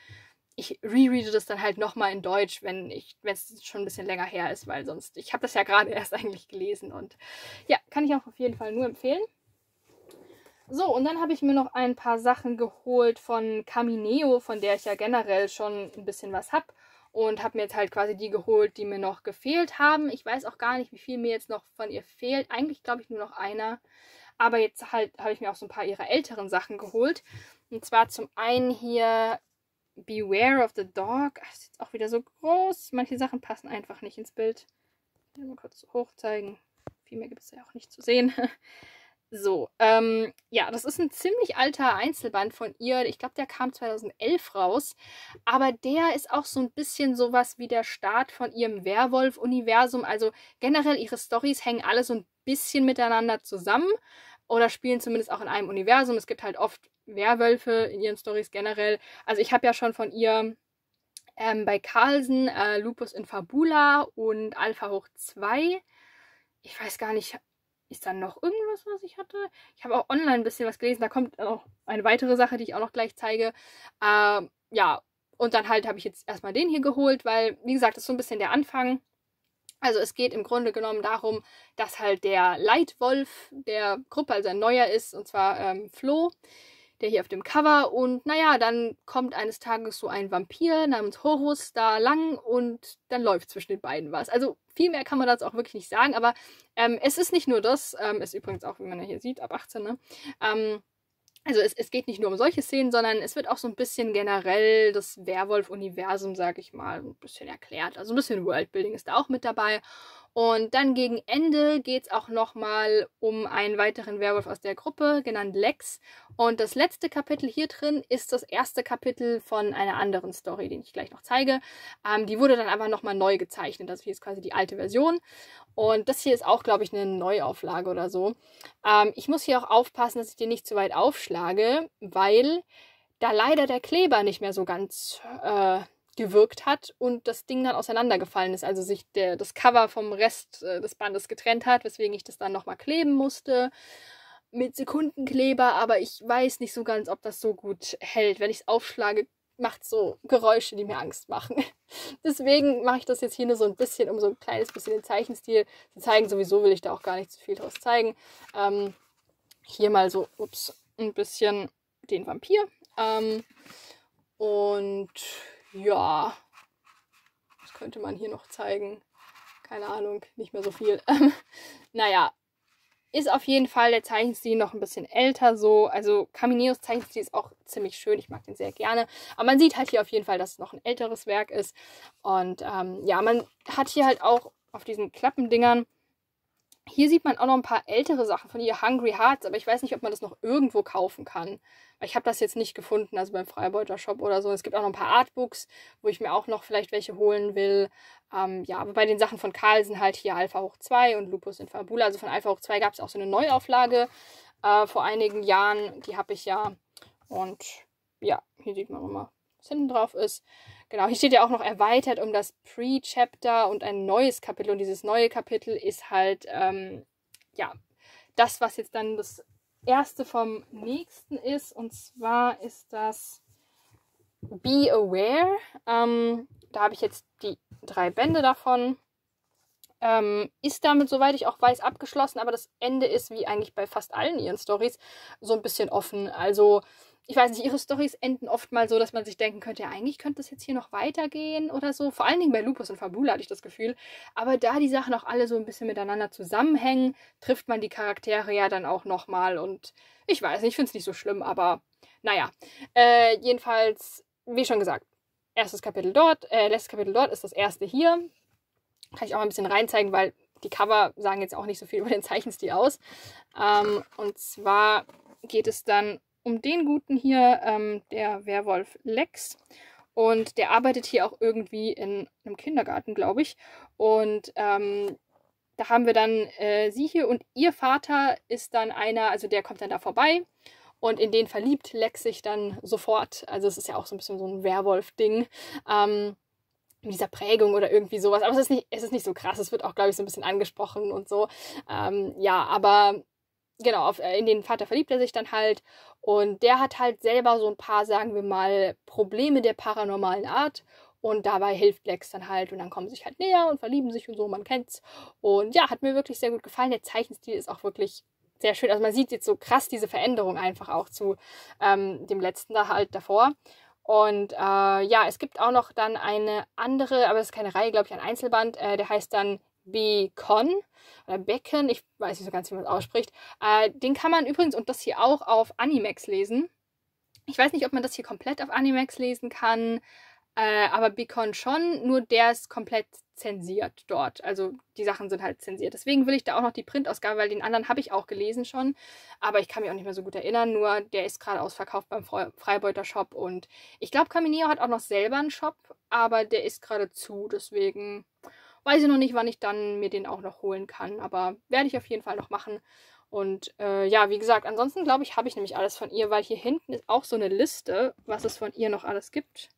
Speaker 1: ich rereade das dann halt nochmal in Deutsch, wenn wenn es schon ein bisschen länger her ist, weil sonst, ich habe das ja gerade erst eigentlich gelesen und ja, kann ich auch auf jeden Fall nur empfehlen. So, und dann habe ich mir noch ein paar Sachen geholt von Camineo, von der ich ja generell schon ein bisschen was habe. Und habe mir jetzt halt quasi die geholt, die mir noch gefehlt haben. Ich weiß auch gar nicht, wie viel mir jetzt noch von ihr fehlt. Eigentlich glaube ich nur noch einer. Aber jetzt halt habe ich mir auch so ein paar ihrer älteren Sachen geholt. Und zwar zum einen hier Beware of the Dog. Ach, ist jetzt auch wieder so groß. Manche Sachen passen einfach nicht ins Bild. Ich Mal kurz hoch zeigen. Viel mehr gibt es ja auch nicht zu sehen. So, ähm, ja, das ist ein ziemlich alter Einzelband von ihr. Ich glaube, der kam 2011 raus. Aber der ist auch so ein bisschen sowas wie der Start von ihrem Werwolf-Universum. Also generell ihre Stories hängen alle so ein bisschen miteinander zusammen oder spielen zumindest auch in einem Universum. Es gibt halt oft Werwölfe in ihren Stories generell. Also ich habe ja schon von ihr ähm, bei Carlsen äh, Lupus in Fabula und Alpha hoch 2 ich weiß gar nicht, ist dann noch irgendwas, was ich hatte? Ich habe auch online ein bisschen was gelesen. Da kommt noch eine weitere Sache, die ich auch noch gleich zeige. Ähm, ja, und dann halt habe ich jetzt erstmal den hier geholt, weil, wie gesagt, das ist so ein bisschen der Anfang. Also es geht im Grunde genommen darum, dass halt der Leitwolf der Gruppe, also ein neuer ist, und zwar ähm, Flo, der hier auf dem Cover. Und naja, dann kommt eines Tages so ein Vampir namens Horus da lang und dann läuft zwischen den beiden was. Also viel mehr kann man dazu auch wirklich nicht sagen, aber ähm, es ist nicht nur das, ähm, ist übrigens auch, wie man hier sieht, ab 18, ne? Ähm, also es, es geht nicht nur um solche Szenen, sondern es wird auch so ein bisschen generell das Werwolf-Universum, sag ich mal, ein bisschen erklärt. Also ein bisschen Worldbuilding ist da auch mit dabei. Und dann gegen Ende geht es auch nochmal um einen weiteren Werwolf aus der Gruppe, genannt Lex. Und das letzte Kapitel hier drin ist das erste Kapitel von einer anderen Story, den ich gleich noch zeige. Ähm, die wurde dann aber nochmal neu gezeichnet. Also hier ist quasi die alte Version. Und das hier ist auch, glaube ich, eine Neuauflage oder so. Ähm, ich muss hier auch aufpassen, dass ich den nicht zu weit aufschlage, weil da leider der Kleber nicht mehr so ganz äh, gewirkt hat und das Ding dann auseinandergefallen ist, also sich der, das Cover vom Rest äh, des Bandes getrennt hat, weswegen ich das dann nochmal kleben musste mit Sekundenkleber, aber ich weiß nicht so ganz, ob das so gut hält. Wenn ich es aufschlage, macht so Geräusche, die mir Angst machen. Deswegen mache ich das jetzt hier nur so ein bisschen, um so ein kleines bisschen den Zeichenstil zu zeigen. Sowieso will ich da auch gar nicht zu viel draus zeigen. Ähm, hier mal so, ups, ein bisschen den Vampir. Ähm, und ja, was könnte man hier noch zeigen? Keine Ahnung, nicht mehr so viel. naja, ist auf jeden Fall der Zeichenstil noch ein bisschen älter so. Also Camineros Zeichenstil ist auch ziemlich schön. Ich mag den sehr gerne. Aber man sieht halt hier auf jeden Fall, dass es noch ein älteres Werk ist. Und ähm, ja, man hat hier halt auch auf diesen Klappendingern hier sieht man auch noch ein paar ältere Sachen von ihr, Hungry Hearts, aber ich weiß nicht, ob man das noch irgendwo kaufen kann. Ich habe das jetzt nicht gefunden, also beim Freibeuter Shop oder so. Es gibt auch noch ein paar Artbooks, wo ich mir auch noch vielleicht welche holen will. Ähm, ja, aber bei den Sachen von Carlsen halt hier Alpha hoch 2 und Lupus in Fabula. Also von Alpha hoch 2 gab es auch so eine Neuauflage äh, vor einigen Jahren. Die habe ich ja. Und ja, hier sieht man nochmal, was hinten drauf ist. Genau, hier steht ja auch noch erweitert um das Pre-Chapter und ein neues Kapitel. Und dieses neue Kapitel ist halt, ähm, ja, das, was jetzt dann das erste vom nächsten ist. Und zwar ist das Be Aware. Ähm, da habe ich jetzt die drei Bände davon. Ähm, ist damit, soweit ich auch weiß, abgeschlossen, aber das Ende ist, wie eigentlich bei fast allen ihren Stories, so ein bisschen offen. Also ich weiß nicht, ihre Stories enden oft mal so, dass man sich denken könnte, ja, eigentlich könnte das jetzt hier noch weitergehen oder so. Vor allen Dingen bei Lupus und Fabula hatte ich das Gefühl. Aber da die Sachen auch alle so ein bisschen miteinander zusammenhängen, trifft man die Charaktere ja dann auch nochmal. Und ich weiß nicht, ich finde es nicht so schlimm, aber naja. Äh, jedenfalls, wie schon gesagt, erstes Kapitel dort, äh, letztes Kapitel dort ist das erste hier. Kann ich auch mal ein bisschen reinzeigen, weil die Cover sagen jetzt auch nicht so viel über den Zeichenstil aus. Ähm, und zwar geht es dann um den Guten hier, ähm, der Werwolf Lex. Und der arbeitet hier auch irgendwie in einem Kindergarten, glaube ich. Und ähm, da haben wir dann äh, sie hier und ihr Vater ist dann einer, also der kommt dann da vorbei und in den verliebt Lex sich dann sofort. Also es ist ja auch so ein bisschen so ein Werwolf-Ding. Ähm, dieser Prägung oder irgendwie sowas. Aber es ist nicht, es ist nicht so krass. Es wird auch, glaube ich, so ein bisschen angesprochen und so. Ähm, ja, aber genau, auf, äh, in den Vater verliebt er sich dann halt. Und der hat halt selber so ein paar, sagen wir mal, Probleme der paranormalen Art. Und dabei hilft Lex dann halt. Und dann kommen sie sich halt näher und verlieben sich und so, man kennt's. Und ja, hat mir wirklich sehr gut gefallen. Der Zeichenstil ist auch wirklich sehr schön. Also man sieht jetzt so krass diese Veränderung einfach auch zu ähm, dem letzten da halt davor. Und äh, ja, es gibt auch noch dann eine andere, aber es ist keine Reihe, glaube ich, ein Einzelband, äh, der heißt dann Becon oder Becken, ich weiß nicht so ganz, wie man es ausspricht. Äh, den kann man übrigens und das hier auch auf Animax lesen. Ich weiß nicht, ob man das hier komplett auf Animax lesen kann, äh, aber Becon schon, nur der ist komplett zensiert dort. Also die Sachen sind halt zensiert. Deswegen will ich da auch noch die Printausgabe, weil den anderen habe ich auch gelesen schon, aber ich kann mich auch nicht mehr so gut erinnern. Nur der ist gerade ausverkauft beim Fre Freibeuter Shop und ich glaube, Camineo hat auch noch selber einen Shop, aber der ist gerade zu, deswegen Weiß ich noch nicht, wann ich dann mir den auch noch holen kann, aber werde ich auf jeden Fall noch machen. Und äh, ja, wie gesagt, ansonsten glaube ich, habe ich nämlich alles von ihr, weil hier hinten ist auch so eine Liste, was es von ihr noch alles gibt.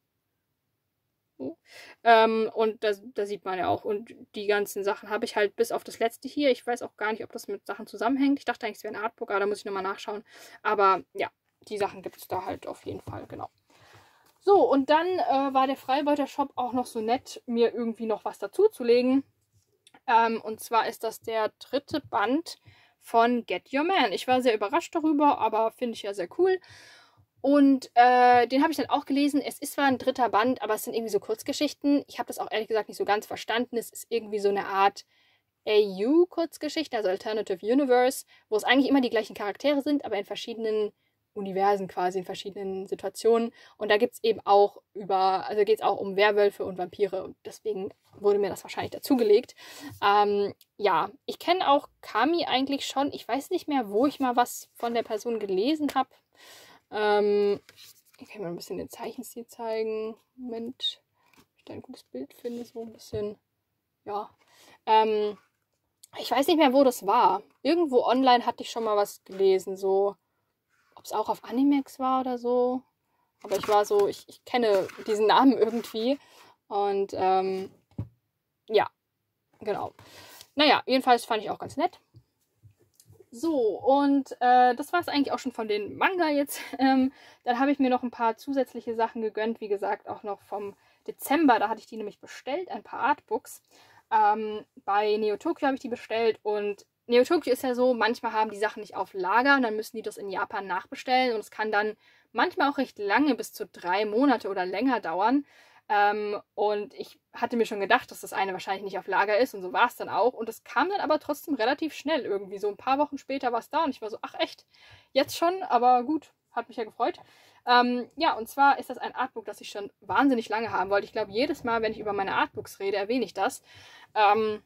Speaker 1: So. Ähm, und da, da sieht man ja auch. Und die ganzen Sachen habe ich halt bis auf das letzte hier. Ich weiß auch gar nicht, ob das mit Sachen zusammenhängt. Ich dachte eigentlich, es wäre ein Artbook, aber da muss ich nochmal nachschauen. Aber ja, die Sachen gibt es da halt auf jeden Fall, genau. So, und dann äh, war der Freibeuter Shop auch noch so nett, mir irgendwie noch was dazuzulegen. Ähm, und zwar ist das der dritte Band von Get Your Man. Ich war sehr überrascht darüber, aber finde ich ja sehr cool. Und äh, den habe ich dann auch gelesen. Es ist zwar ein dritter Band, aber es sind irgendwie so Kurzgeschichten. Ich habe das auch ehrlich gesagt nicht so ganz verstanden. Es ist irgendwie so eine Art AU-Kurzgeschichte, also Alternative Universe, wo es eigentlich immer die gleichen Charaktere sind, aber in verschiedenen Universen quasi in verschiedenen Situationen. Und da gibt es eben auch über, also geht es auch um Werwölfe und Vampire und deswegen wurde mir das wahrscheinlich dazugelegt. Ähm, ja, ich kenne auch Kami eigentlich schon. Ich weiß nicht mehr, wo ich mal was von der Person gelesen habe. Ähm, ich kann mir ein bisschen den Zeichenstil zeigen. Moment, ob ich da ein gutes Bild finde, so ein bisschen. Ja. Ähm, ich weiß nicht mehr, wo das war. Irgendwo online hatte ich schon mal was gelesen, so ob es auch auf Animex war oder so. Aber ich war so, ich, ich kenne diesen Namen irgendwie. Und ähm, ja, genau. Naja, jedenfalls fand ich auch ganz nett. So, und äh, das war es eigentlich auch schon von den Manga jetzt. Ähm, dann habe ich mir noch ein paar zusätzliche Sachen gegönnt. Wie gesagt, auch noch vom Dezember. Da hatte ich die nämlich bestellt, ein paar Artbooks. Ähm, bei Neo Tokyo habe ich die bestellt und Neo Tokyo ist ja so, manchmal haben die Sachen nicht auf Lager und dann müssen die das in Japan nachbestellen und es kann dann manchmal auch recht lange, bis zu drei Monate oder länger dauern. Ähm, und ich hatte mir schon gedacht, dass das eine wahrscheinlich nicht auf Lager ist und so war es dann auch. Und es kam dann aber trotzdem relativ schnell irgendwie. So ein paar Wochen später war es da und ich war so, ach echt, jetzt schon, aber gut, hat mich ja gefreut. Ähm, ja, und zwar ist das ein Artbook, das ich schon wahnsinnig lange haben wollte. Ich glaube, jedes Mal, wenn ich über meine Artbooks rede, erwähne ich das. Ähm,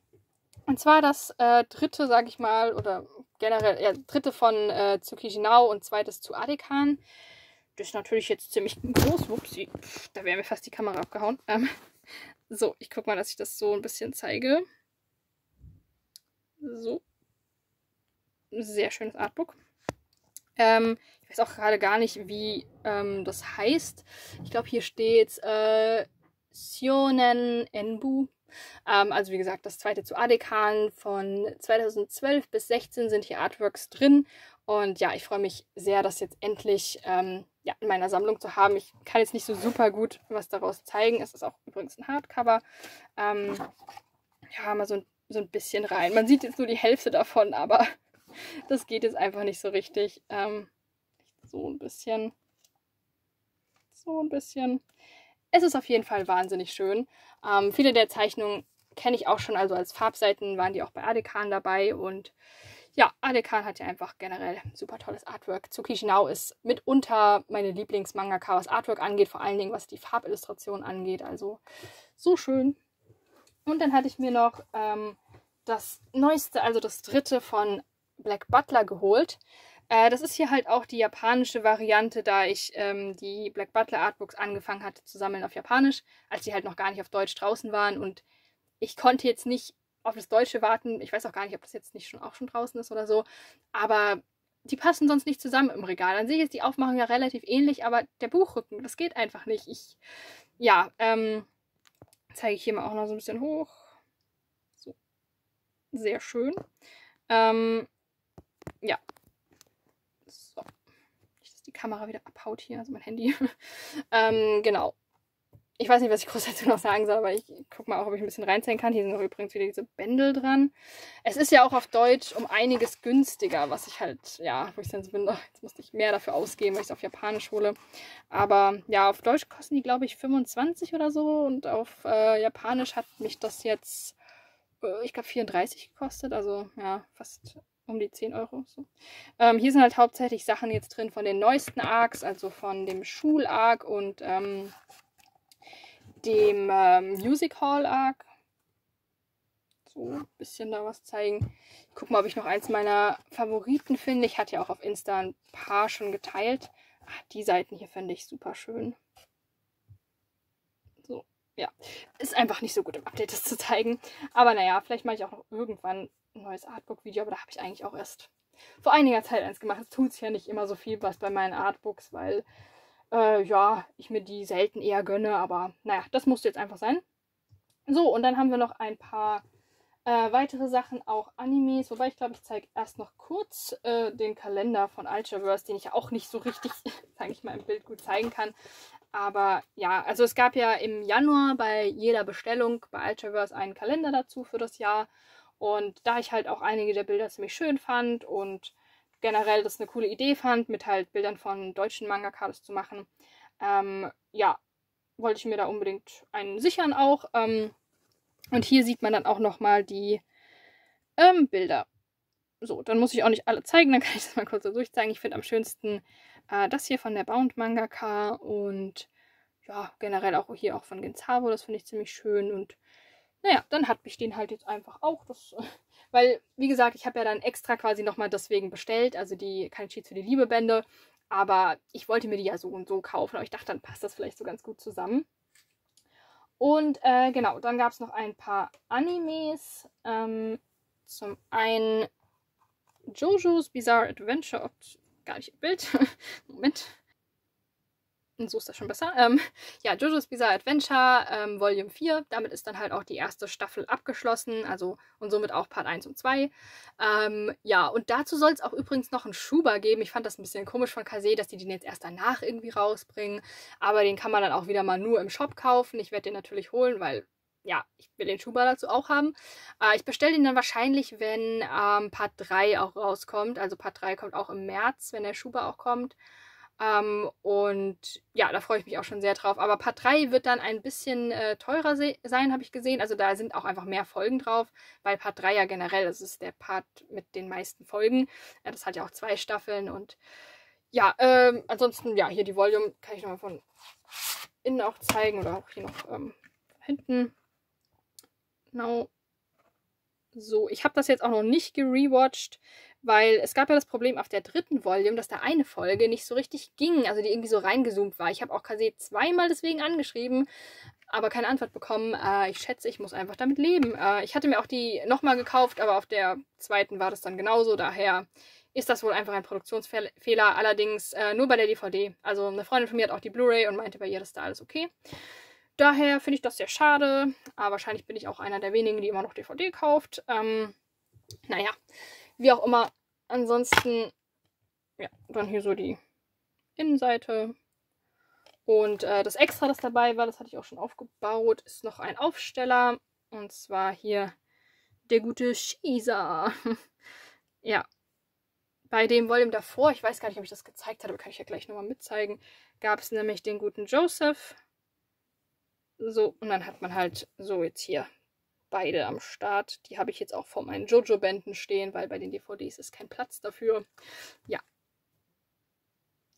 Speaker 1: und zwar das äh, dritte, sag ich mal, oder generell, ja, dritte von äh, Kishinau und zweites zu Adekan. Das ist natürlich jetzt ziemlich groß. Upsi, da wäre mir fast die Kamera abgehauen. Ähm, so, ich guck mal, dass ich das so ein bisschen zeige. So. Sehr schönes Artbook. Ähm, ich weiß auch gerade gar nicht, wie ähm, das heißt. Ich glaube, hier steht äh, Sionen Enbu ähm, also wie gesagt, das zweite zu Adekan von 2012 bis 16 sind hier Artworks drin. Und ja, ich freue mich sehr, das jetzt endlich ähm, ja, in meiner Sammlung zu haben. Ich kann jetzt nicht so super gut was daraus zeigen. Es ist auch übrigens ein Hardcover. Ähm, ja, mal so ein, so ein bisschen rein. Man sieht jetzt nur die Hälfte davon, aber das geht jetzt einfach nicht so richtig. Ähm, so ein bisschen. So ein bisschen. Es ist auf jeden Fall wahnsinnig schön. Ähm, viele der Zeichnungen kenne ich auch schon, also als Farbseiten waren die auch bei Adekan dabei und ja, Adekan hat ja einfach generell super tolles Artwork. Tsukishinau ist mitunter meine Lieblingsmangaka, was Artwork angeht, vor allen Dingen was die Farbillustration angeht, also so schön. Und dann hatte ich mir noch ähm, das neueste, also das dritte von Black Butler geholt. Äh, das ist hier halt auch die japanische Variante, da ich ähm, die Black Butler Artbooks angefangen hatte zu sammeln auf Japanisch, als die halt noch gar nicht auf Deutsch draußen waren und ich konnte jetzt nicht auf das Deutsche warten. Ich weiß auch gar nicht, ob das jetzt nicht schon auch schon draußen ist oder so, aber die passen sonst nicht zusammen im Regal. An sich ist die Aufmachung ja relativ ähnlich, aber der Buchrücken, das geht einfach nicht. Ich, ja, ähm, zeige ich hier mal auch noch so ein bisschen hoch. So. Sehr schön. Ähm, ja, Kamera wieder abhaut hier, also mein Handy. ähm, genau. Ich weiß nicht, was ich groß dazu noch sagen soll, aber ich gucke mal auch, ob ich ein bisschen reinzählen kann. Hier sind noch übrigens wieder diese Bändel dran. Es ist ja auch auf Deutsch um einiges günstiger, was ich halt, ja, wo ich dann so bin, oh, jetzt musste ich mehr dafür ausgeben, weil ich es auf Japanisch hole. Aber ja, auf Deutsch kosten die, glaube ich, 25 oder so und auf äh, Japanisch hat mich das jetzt, äh, ich glaube, 34 gekostet. Also ja, fast um die 10 Euro. So. Ähm, hier sind halt hauptsächlich Sachen jetzt drin von den neuesten Arcs, also von dem Schul-Arc und ähm, dem ähm, Music Hall Arc. So, ein bisschen da was zeigen. Ich guck mal, ob ich noch eins meiner Favoriten finde. Ich hatte ja auch auf Insta ein paar schon geteilt. Ach, die Seiten hier finde ich super schön. So, ja. Ist einfach nicht so gut im Update, das zu zeigen. Aber naja, vielleicht mache ich auch noch irgendwann ein neues Artbook-Video, aber da habe ich eigentlich auch erst vor einiger Zeit eins gemacht. Es tut sich ja nicht immer so viel was bei meinen Artbooks, weil äh, ja, ich mir die selten eher gönne, aber naja, das musste jetzt einfach sein. So, und dann haben wir noch ein paar äh, weitere Sachen, auch Animes, wobei ich glaube, ich zeige erst noch kurz äh, den Kalender von Ultraverse, den ich ja auch nicht so richtig, sage ich mal, im Bild gut zeigen kann. Aber ja, also es gab ja im Januar bei jeder Bestellung bei Ultraverse einen Kalender dazu für das Jahr. Und da ich halt auch einige der Bilder ziemlich schön fand und generell das eine coole Idee fand, mit halt Bildern von deutschen Mangakados zu machen, ähm, ja, wollte ich mir da unbedingt einen sichern auch. Ähm, und hier sieht man dann auch nochmal die ähm, Bilder. So, dann muss ich auch nicht alle zeigen, dann kann ich das mal kurz so durchzeigen. Ich finde am schönsten äh, das hier von der Bound Mangaka und ja, generell auch hier auch von Genzabo, das finde ich ziemlich schön und naja, dann hat mich den halt jetzt einfach auch. Das, äh, weil, wie gesagt, ich habe ja dann extra quasi nochmal deswegen bestellt, also die Kanchis für die Liebebände. Aber ich wollte mir die ja so und so kaufen, aber ich dachte, dann passt das vielleicht so ganz gut zusammen. Und äh, genau, dann gab es noch ein paar Animes. Ähm, zum einen Jojo's Bizarre Adventure. Oh, gar nicht im Bild. Moment so ist das schon besser. Ähm, ja, Jojo's Bizarre Adventure ähm, Volume 4. Damit ist dann halt auch die erste Staffel abgeschlossen, also und somit auch Part 1 und 2. Ähm, ja, und dazu soll es auch übrigens noch einen Schuber geben. Ich fand das ein bisschen komisch von Kase, dass die den jetzt erst danach irgendwie rausbringen. Aber den kann man dann auch wieder mal nur im Shop kaufen. Ich werde den natürlich holen, weil ja, ich will den Schuber dazu auch haben. Äh, ich bestelle den dann wahrscheinlich, wenn ähm, Part 3 auch rauskommt. Also Part 3 kommt auch im März, wenn der Schuber auch kommt. Ähm, und ja, da freue ich mich auch schon sehr drauf. Aber Part 3 wird dann ein bisschen äh, teurer se sein, habe ich gesehen. Also da sind auch einfach mehr Folgen drauf, weil Part 3 ja generell, das ist der Part mit den meisten Folgen. Ja, das hat ja auch zwei Staffeln und ja, ähm, ansonsten, ja, hier die Volume kann ich nochmal von innen auch zeigen oder auch hier noch ähm, hinten. Genau. So, ich habe das jetzt auch noch nicht gerewatcht weil es gab ja das Problem auf der dritten Volume, dass da eine Folge nicht so richtig ging, also die irgendwie so reingezoomt war. Ich habe auch Kase zweimal deswegen angeschrieben, aber keine Antwort bekommen. Äh, ich schätze, ich muss einfach damit leben. Äh, ich hatte mir auch die nochmal gekauft, aber auf der zweiten war das dann genauso. Daher ist das wohl einfach ein Produktionsfehler, allerdings äh, nur bei der DVD. Also eine Freundin von mir hat auch die Blu-ray und meinte bei ihr, dass da alles okay. Daher finde ich das sehr schade, aber wahrscheinlich bin ich auch einer der wenigen, die immer noch DVD kauft. Ähm, naja, wie auch immer. Ansonsten, ja, dann hier so die Innenseite. Und äh, das Extra, das dabei war, das hatte ich auch schon aufgebaut, ist noch ein Aufsteller. Und zwar hier der gute Shisa. ja. Bei dem Volume davor, ich weiß gar nicht, ob ich das gezeigt habe, aber kann ich ja gleich nochmal mitzeigen, gab es nämlich den guten Joseph. So, und dann hat man halt so jetzt hier beide am Start. Die habe ich jetzt auch vor meinen Jojo-Bänden stehen, weil bei den DVDs ist kein Platz dafür. Ja.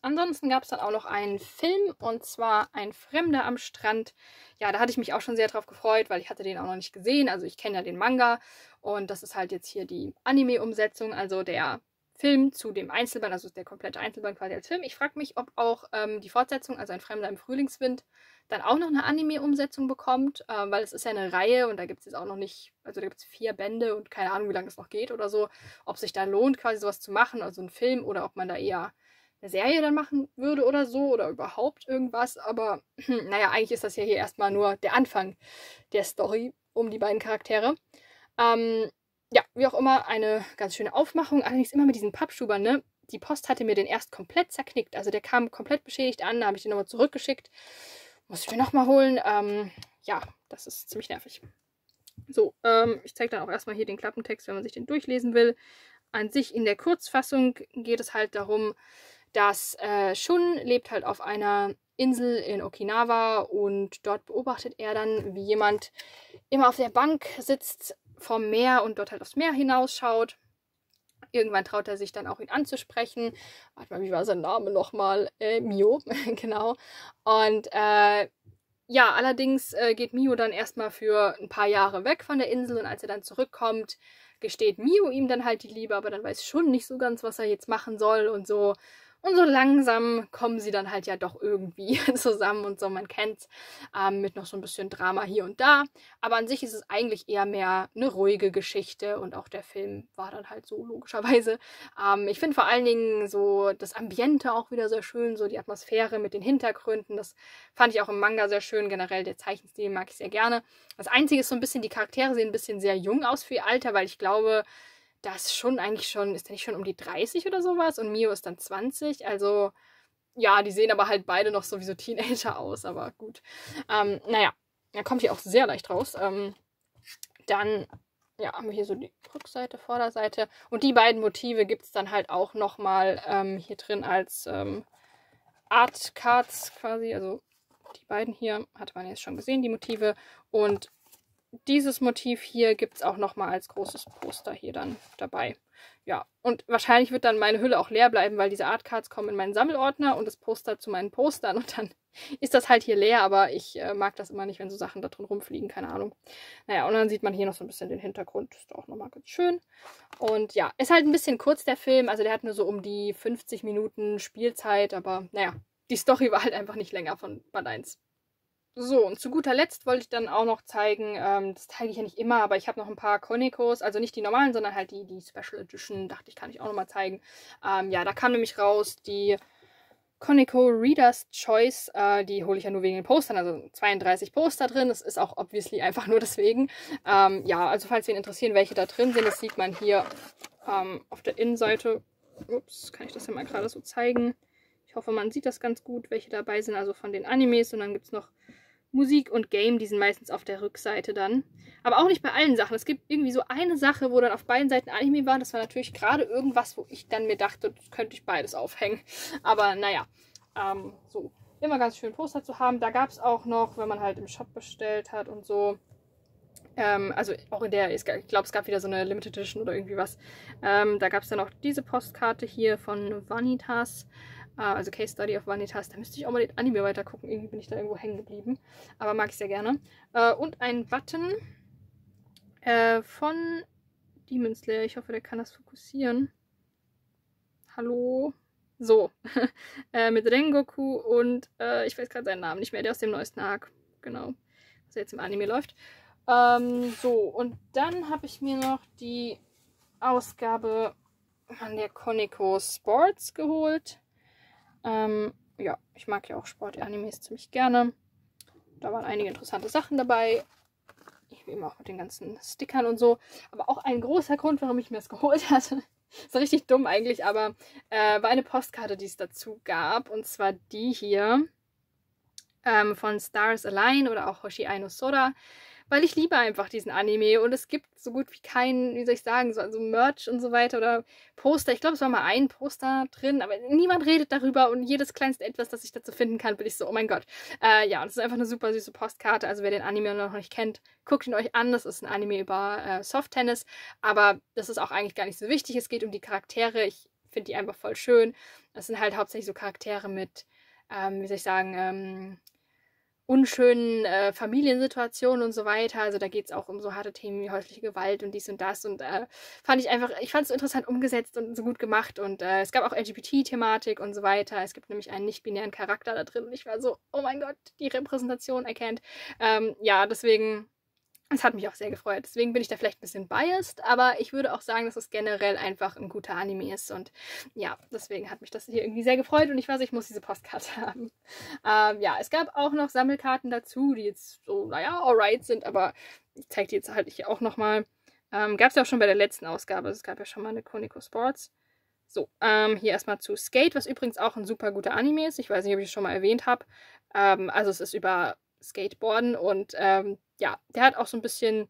Speaker 1: Ansonsten gab es dann auch noch einen Film und zwar Ein Fremder am Strand. Ja, da hatte ich mich auch schon sehr drauf gefreut, weil ich hatte den auch noch nicht gesehen. Also ich kenne ja den Manga und das ist halt jetzt hier die Anime-Umsetzung, also der Film zu dem Einzelband, also der komplette Einzelband quasi als Film. Ich frage mich, ob auch ähm, die Fortsetzung, also Ein Fremder im Frühlingswind, dann auch noch eine Anime-Umsetzung bekommt, äh, weil es ist ja eine Reihe und da gibt es jetzt auch noch nicht, also da gibt es vier Bände und keine Ahnung, wie lange es noch geht oder so, ob sich da lohnt, quasi sowas zu machen, also einen Film oder ob man da eher eine Serie dann machen würde oder so oder überhaupt irgendwas. Aber naja, eigentlich ist das ja hier erstmal nur der Anfang der Story um die beiden Charaktere. Ähm, ja, wie auch immer, eine ganz schöne Aufmachung, allerdings immer mit diesen Pappschubern, ne? Die Post hatte mir den erst komplett zerknickt. Also der kam komplett beschädigt an, da habe ich den nochmal zurückgeschickt. Muss ich mir nochmal holen. Ähm, ja, das ist ziemlich nervig. So, ähm, ich zeige dann auch erstmal hier den Klappentext, wenn man sich den durchlesen will. An sich in der Kurzfassung geht es halt darum, dass äh, Shun lebt halt auf einer Insel in Okinawa und dort beobachtet er dann, wie jemand immer auf der Bank sitzt vom Meer und dort halt aufs Meer hinausschaut Irgendwann traut er sich dann auch, ihn anzusprechen. Warte mal, wie war sein Name nochmal? Äh, Mio, genau. Und äh, ja, allerdings äh, geht Mio dann erstmal für ein paar Jahre weg von der Insel und als er dann zurückkommt, gesteht Mio ihm dann halt die Liebe, aber dann weiß schon nicht so ganz, was er jetzt machen soll und so. Und so langsam kommen sie dann halt ja doch irgendwie zusammen und so, man kennt's, ähm, mit noch so ein bisschen Drama hier und da. Aber an sich ist es eigentlich eher mehr eine ruhige Geschichte und auch der Film war dann halt so logischerweise. Ähm, ich finde vor allen Dingen so das Ambiente auch wieder sehr schön, so die Atmosphäre mit den Hintergründen. Das fand ich auch im Manga sehr schön. Generell der Zeichenstil mag ich sehr gerne. Das Einzige ist so ein bisschen, die Charaktere sehen ein bisschen sehr jung aus für ihr Alter, weil ich glaube, das ist schon eigentlich schon, ist der nicht schon um die 30 oder sowas und Mio ist dann 20, also ja, die sehen aber halt beide noch sowieso Teenager aus, aber gut. Ähm, naja, er kommt hier auch sehr leicht raus. Ähm, dann ja, haben wir hier so die Rückseite, Vorderseite. Und die beiden Motive gibt es dann halt auch nochmal ähm, hier drin als ähm, Art Cards quasi. Also die beiden hier hatte man jetzt schon gesehen, die Motive. Und dieses Motiv hier gibt es auch nochmal als großes Poster hier dann dabei. Ja, und wahrscheinlich wird dann meine Hülle auch leer bleiben, weil diese Artcards kommen in meinen Sammelordner und das Poster zu meinen Postern und dann ist das halt hier leer, aber ich äh, mag das immer nicht, wenn so Sachen da drin rumfliegen, keine Ahnung. Naja, und dann sieht man hier noch so ein bisschen den Hintergrund, ist auch nochmal ganz schön. Und ja, ist halt ein bisschen kurz der Film, also der hat nur so um die 50 Minuten Spielzeit, aber naja, die Story war halt einfach nicht länger von Band 1. So, und zu guter Letzt wollte ich dann auch noch zeigen, ähm, das zeige ich ja nicht immer, aber ich habe noch ein paar Konekos, also nicht die normalen, sondern halt die, die Special Edition, dachte ich, kann ich auch nochmal zeigen. Ähm, ja, da kam nämlich raus die Conoco Reader's Choice, äh, die hole ich ja nur wegen den Postern, also 32 Poster drin, das ist auch obviously einfach nur deswegen. Ähm, ja, also falls wen interessieren, welche da drin sind, das sieht man hier ähm, auf der Innenseite. Ups, kann ich das ja mal gerade so zeigen. Ich hoffe, man sieht das ganz gut, welche dabei sind, also von den Animes. Und dann gibt es noch Musik und Game, die sind meistens auf der Rückseite dann. Aber auch nicht bei allen Sachen. Es gibt irgendwie so eine Sache, wo dann auf beiden Seiten Anime war. Das war natürlich gerade irgendwas, wo ich dann mir dachte, das könnte ich beides aufhängen. Aber naja, ähm, so. Immer ganz schön Poster zu haben. Da gab es auch noch, wenn man halt im Shop bestellt hat und so. Ähm, also auch in der, ich glaube, es gab wieder so eine Limited Edition oder irgendwie was. Ähm, da gab es dann auch diese Postkarte hier von Vanitas. Ah, also Case Study of Vanitas. Da müsste ich auch mal den Anime weitergucken. Irgendwie bin ich da irgendwo hängen geblieben. Aber mag ich sehr gerne. Äh, und ein Button äh, von Demon Slayer. Ich hoffe, der kann das fokussieren. Hallo? So. Äh, mit Rengoku und ich weiß gerade seinen Namen nicht mehr. Der aus dem neuesten Arc. Genau. Was jetzt im Anime läuft. Ähm, so, und dann habe ich mir noch die Ausgabe an der Conico Sports geholt. Ähm, ja, ich mag ja auch Sport-Animes ziemlich gerne. Da waren einige interessante Sachen dabei. Ich will immer auch mit den ganzen Stickern und so. Aber auch ein großer Grund, warum ich mir das geholt hatte. so richtig dumm eigentlich, aber äh, war eine Postkarte, die es dazu gab. Und zwar die hier ähm, von Stars Align oder auch Hoshi Aino Soda weil ich liebe einfach diesen Anime und es gibt so gut wie keinen, wie soll ich sagen, so also Merch und so weiter oder Poster. Ich glaube, es war mal ein Poster drin, aber niemand redet darüber und jedes kleinste etwas, das ich dazu finden kann, bin ich so, oh mein Gott. Äh, ja, und es ist einfach eine super süße Postkarte. Also wer den Anime noch nicht kennt, guckt ihn euch an. Das ist ein Anime über äh, Soft-Tennis, aber das ist auch eigentlich gar nicht so wichtig. Es geht um die Charaktere. Ich finde die einfach voll schön. Das sind halt hauptsächlich so Charaktere mit, ähm, wie soll ich sagen, ähm, unschönen äh, Familiensituationen und so weiter. Also da geht es auch um so harte Themen wie häusliche Gewalt und dies und das. Und äh, fand ich einfach, ich fand es so interessant umgesetzt und so gut gemacht. Und äh, es gab auch LGBT-Thematik und so weiter. Es gibt nämlich einen nicht-binären Charakter da drin. Und ich war so, oh mein Gott, die Repräsentation erkennt. Ähm, ja, deswegen es hat mich auch sehr gefreut. Deswegen bin ich da vielleicht ein bisschen biased, aber ich würde auch sagen, dass es generell einfach ein guter Anime ist. Und ja, deswegen hat mich das hier irgendwie sehr gefreut und ich weiß, ich muss diese Postkarte haben. Ähm, ja, es gab auch noch Sammelkarten dazu, die jetzt so, naja, alright sind, aber ich zeige die jetzt halt hier auch nochmal. Ähm, gab es ja auch schon bei der letzten Ausgabe. Also es gab ja schon mal eine Koniko Sports. So, ähm, hier erstmal zu Skate, was übrigens auch ein super guter Anime ist. Ich weiß nicht, ob ich es schon mal erwähnt habe. Ähm, also es ist über Skateboarden und ähm, ja, der hat auch so ein bisschen,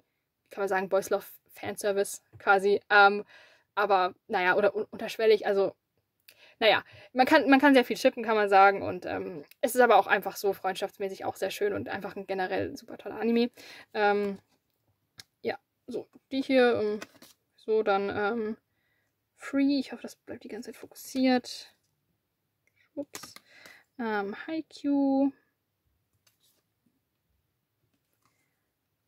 Speaker 1: kann man sagen, Boys Love Fanservice quasi. Ähm, aber naja, oder un unterschwellig, also naja, man kann, man kann sehr viel schippen, kann man sagen. Und ähm, es ist aber auch einfach so freundschaftsmäßig auch sehr schön und einfach ein generell super toller Anime. Ähm, ja, so, die hier, ähm, so dann ähm, Free. Ich hoffe, das bleibt die ganze Zeit fokussiert. Ups. Ähm, Haikyuu.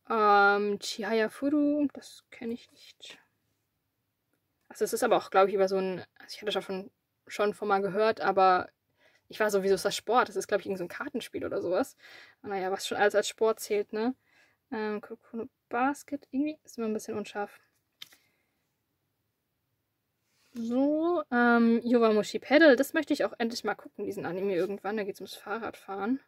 Speaker 1: Ähm, Chihaya Furu, das kenne ich nicht. Also es ist aber auch, glaube ich, über so ein, also ich hatte schon, schon von mal gehört, aber ich war sowieso, ist das Sport? Das ist, glaube ich, irgendein so ein Kartenspiel oder sowas. Ah, naja, was schon alles als Sport zählt, ne? Ähm, Kokono Basket, irgendwie ist immer ein bisschen unscharf. So, ähm, Yowamushi Pedal, das möchte ich auch endlich mal gucken, diesen Anime irgendwann. Da geht es ums Fahrradfahren.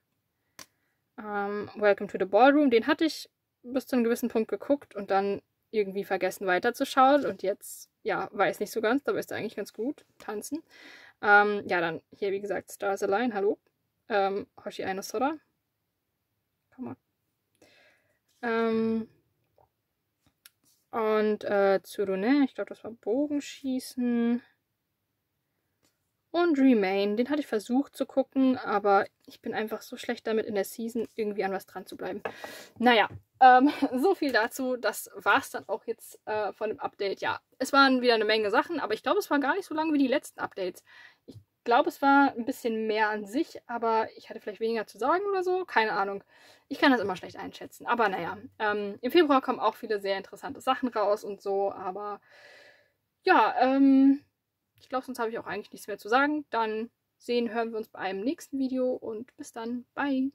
Speaker 1: Ähm, Welcome to the Ballroom, den hatte ich bis zu einem gewissen Punkt geguckt und dann irgendwie vergessen weiterzuschauen und jetzt, ja, weiß nicht so ganz, aber ist eigentlich ganz gut, tanzen. Ähm, ja, dann hier, wie gesagt, Stars Align, hallo. Ähm, Hoshi Ainosora. Come on. Ähm, und äh, Tsurune, ich glaube, das war Bogenschießen. Und Remain, den hatte ich versucht zu gucken, aber ich bin einfach so schlecht damit, in der Season irgendwie an was dran zu bleiben. Naja, ähm, so viel dazu. Das war es dann auch jetzt äh, von dem Update. Ja, es waren wieder eine Menge Sachen, aber ich glaube, es war gar nicht so lange wie die letzten Updates. Ich glaube, es war ein bisschen mehr an sich, aber ich hatte vielleicht weniger zu sagen oder so. Keine Ahnung. Ich kann das immer schlecht einschätzen. Aber naja, ähm, im Februar kommen auch viele sehr interessante Sachen raus und so, aber ja, ähm, ich glaube, sonst habe ich auch eigentlich nichts mehr zu sagen. Dann sehen, hören wir uns bei einem nächsten Video und bis dann. Bye.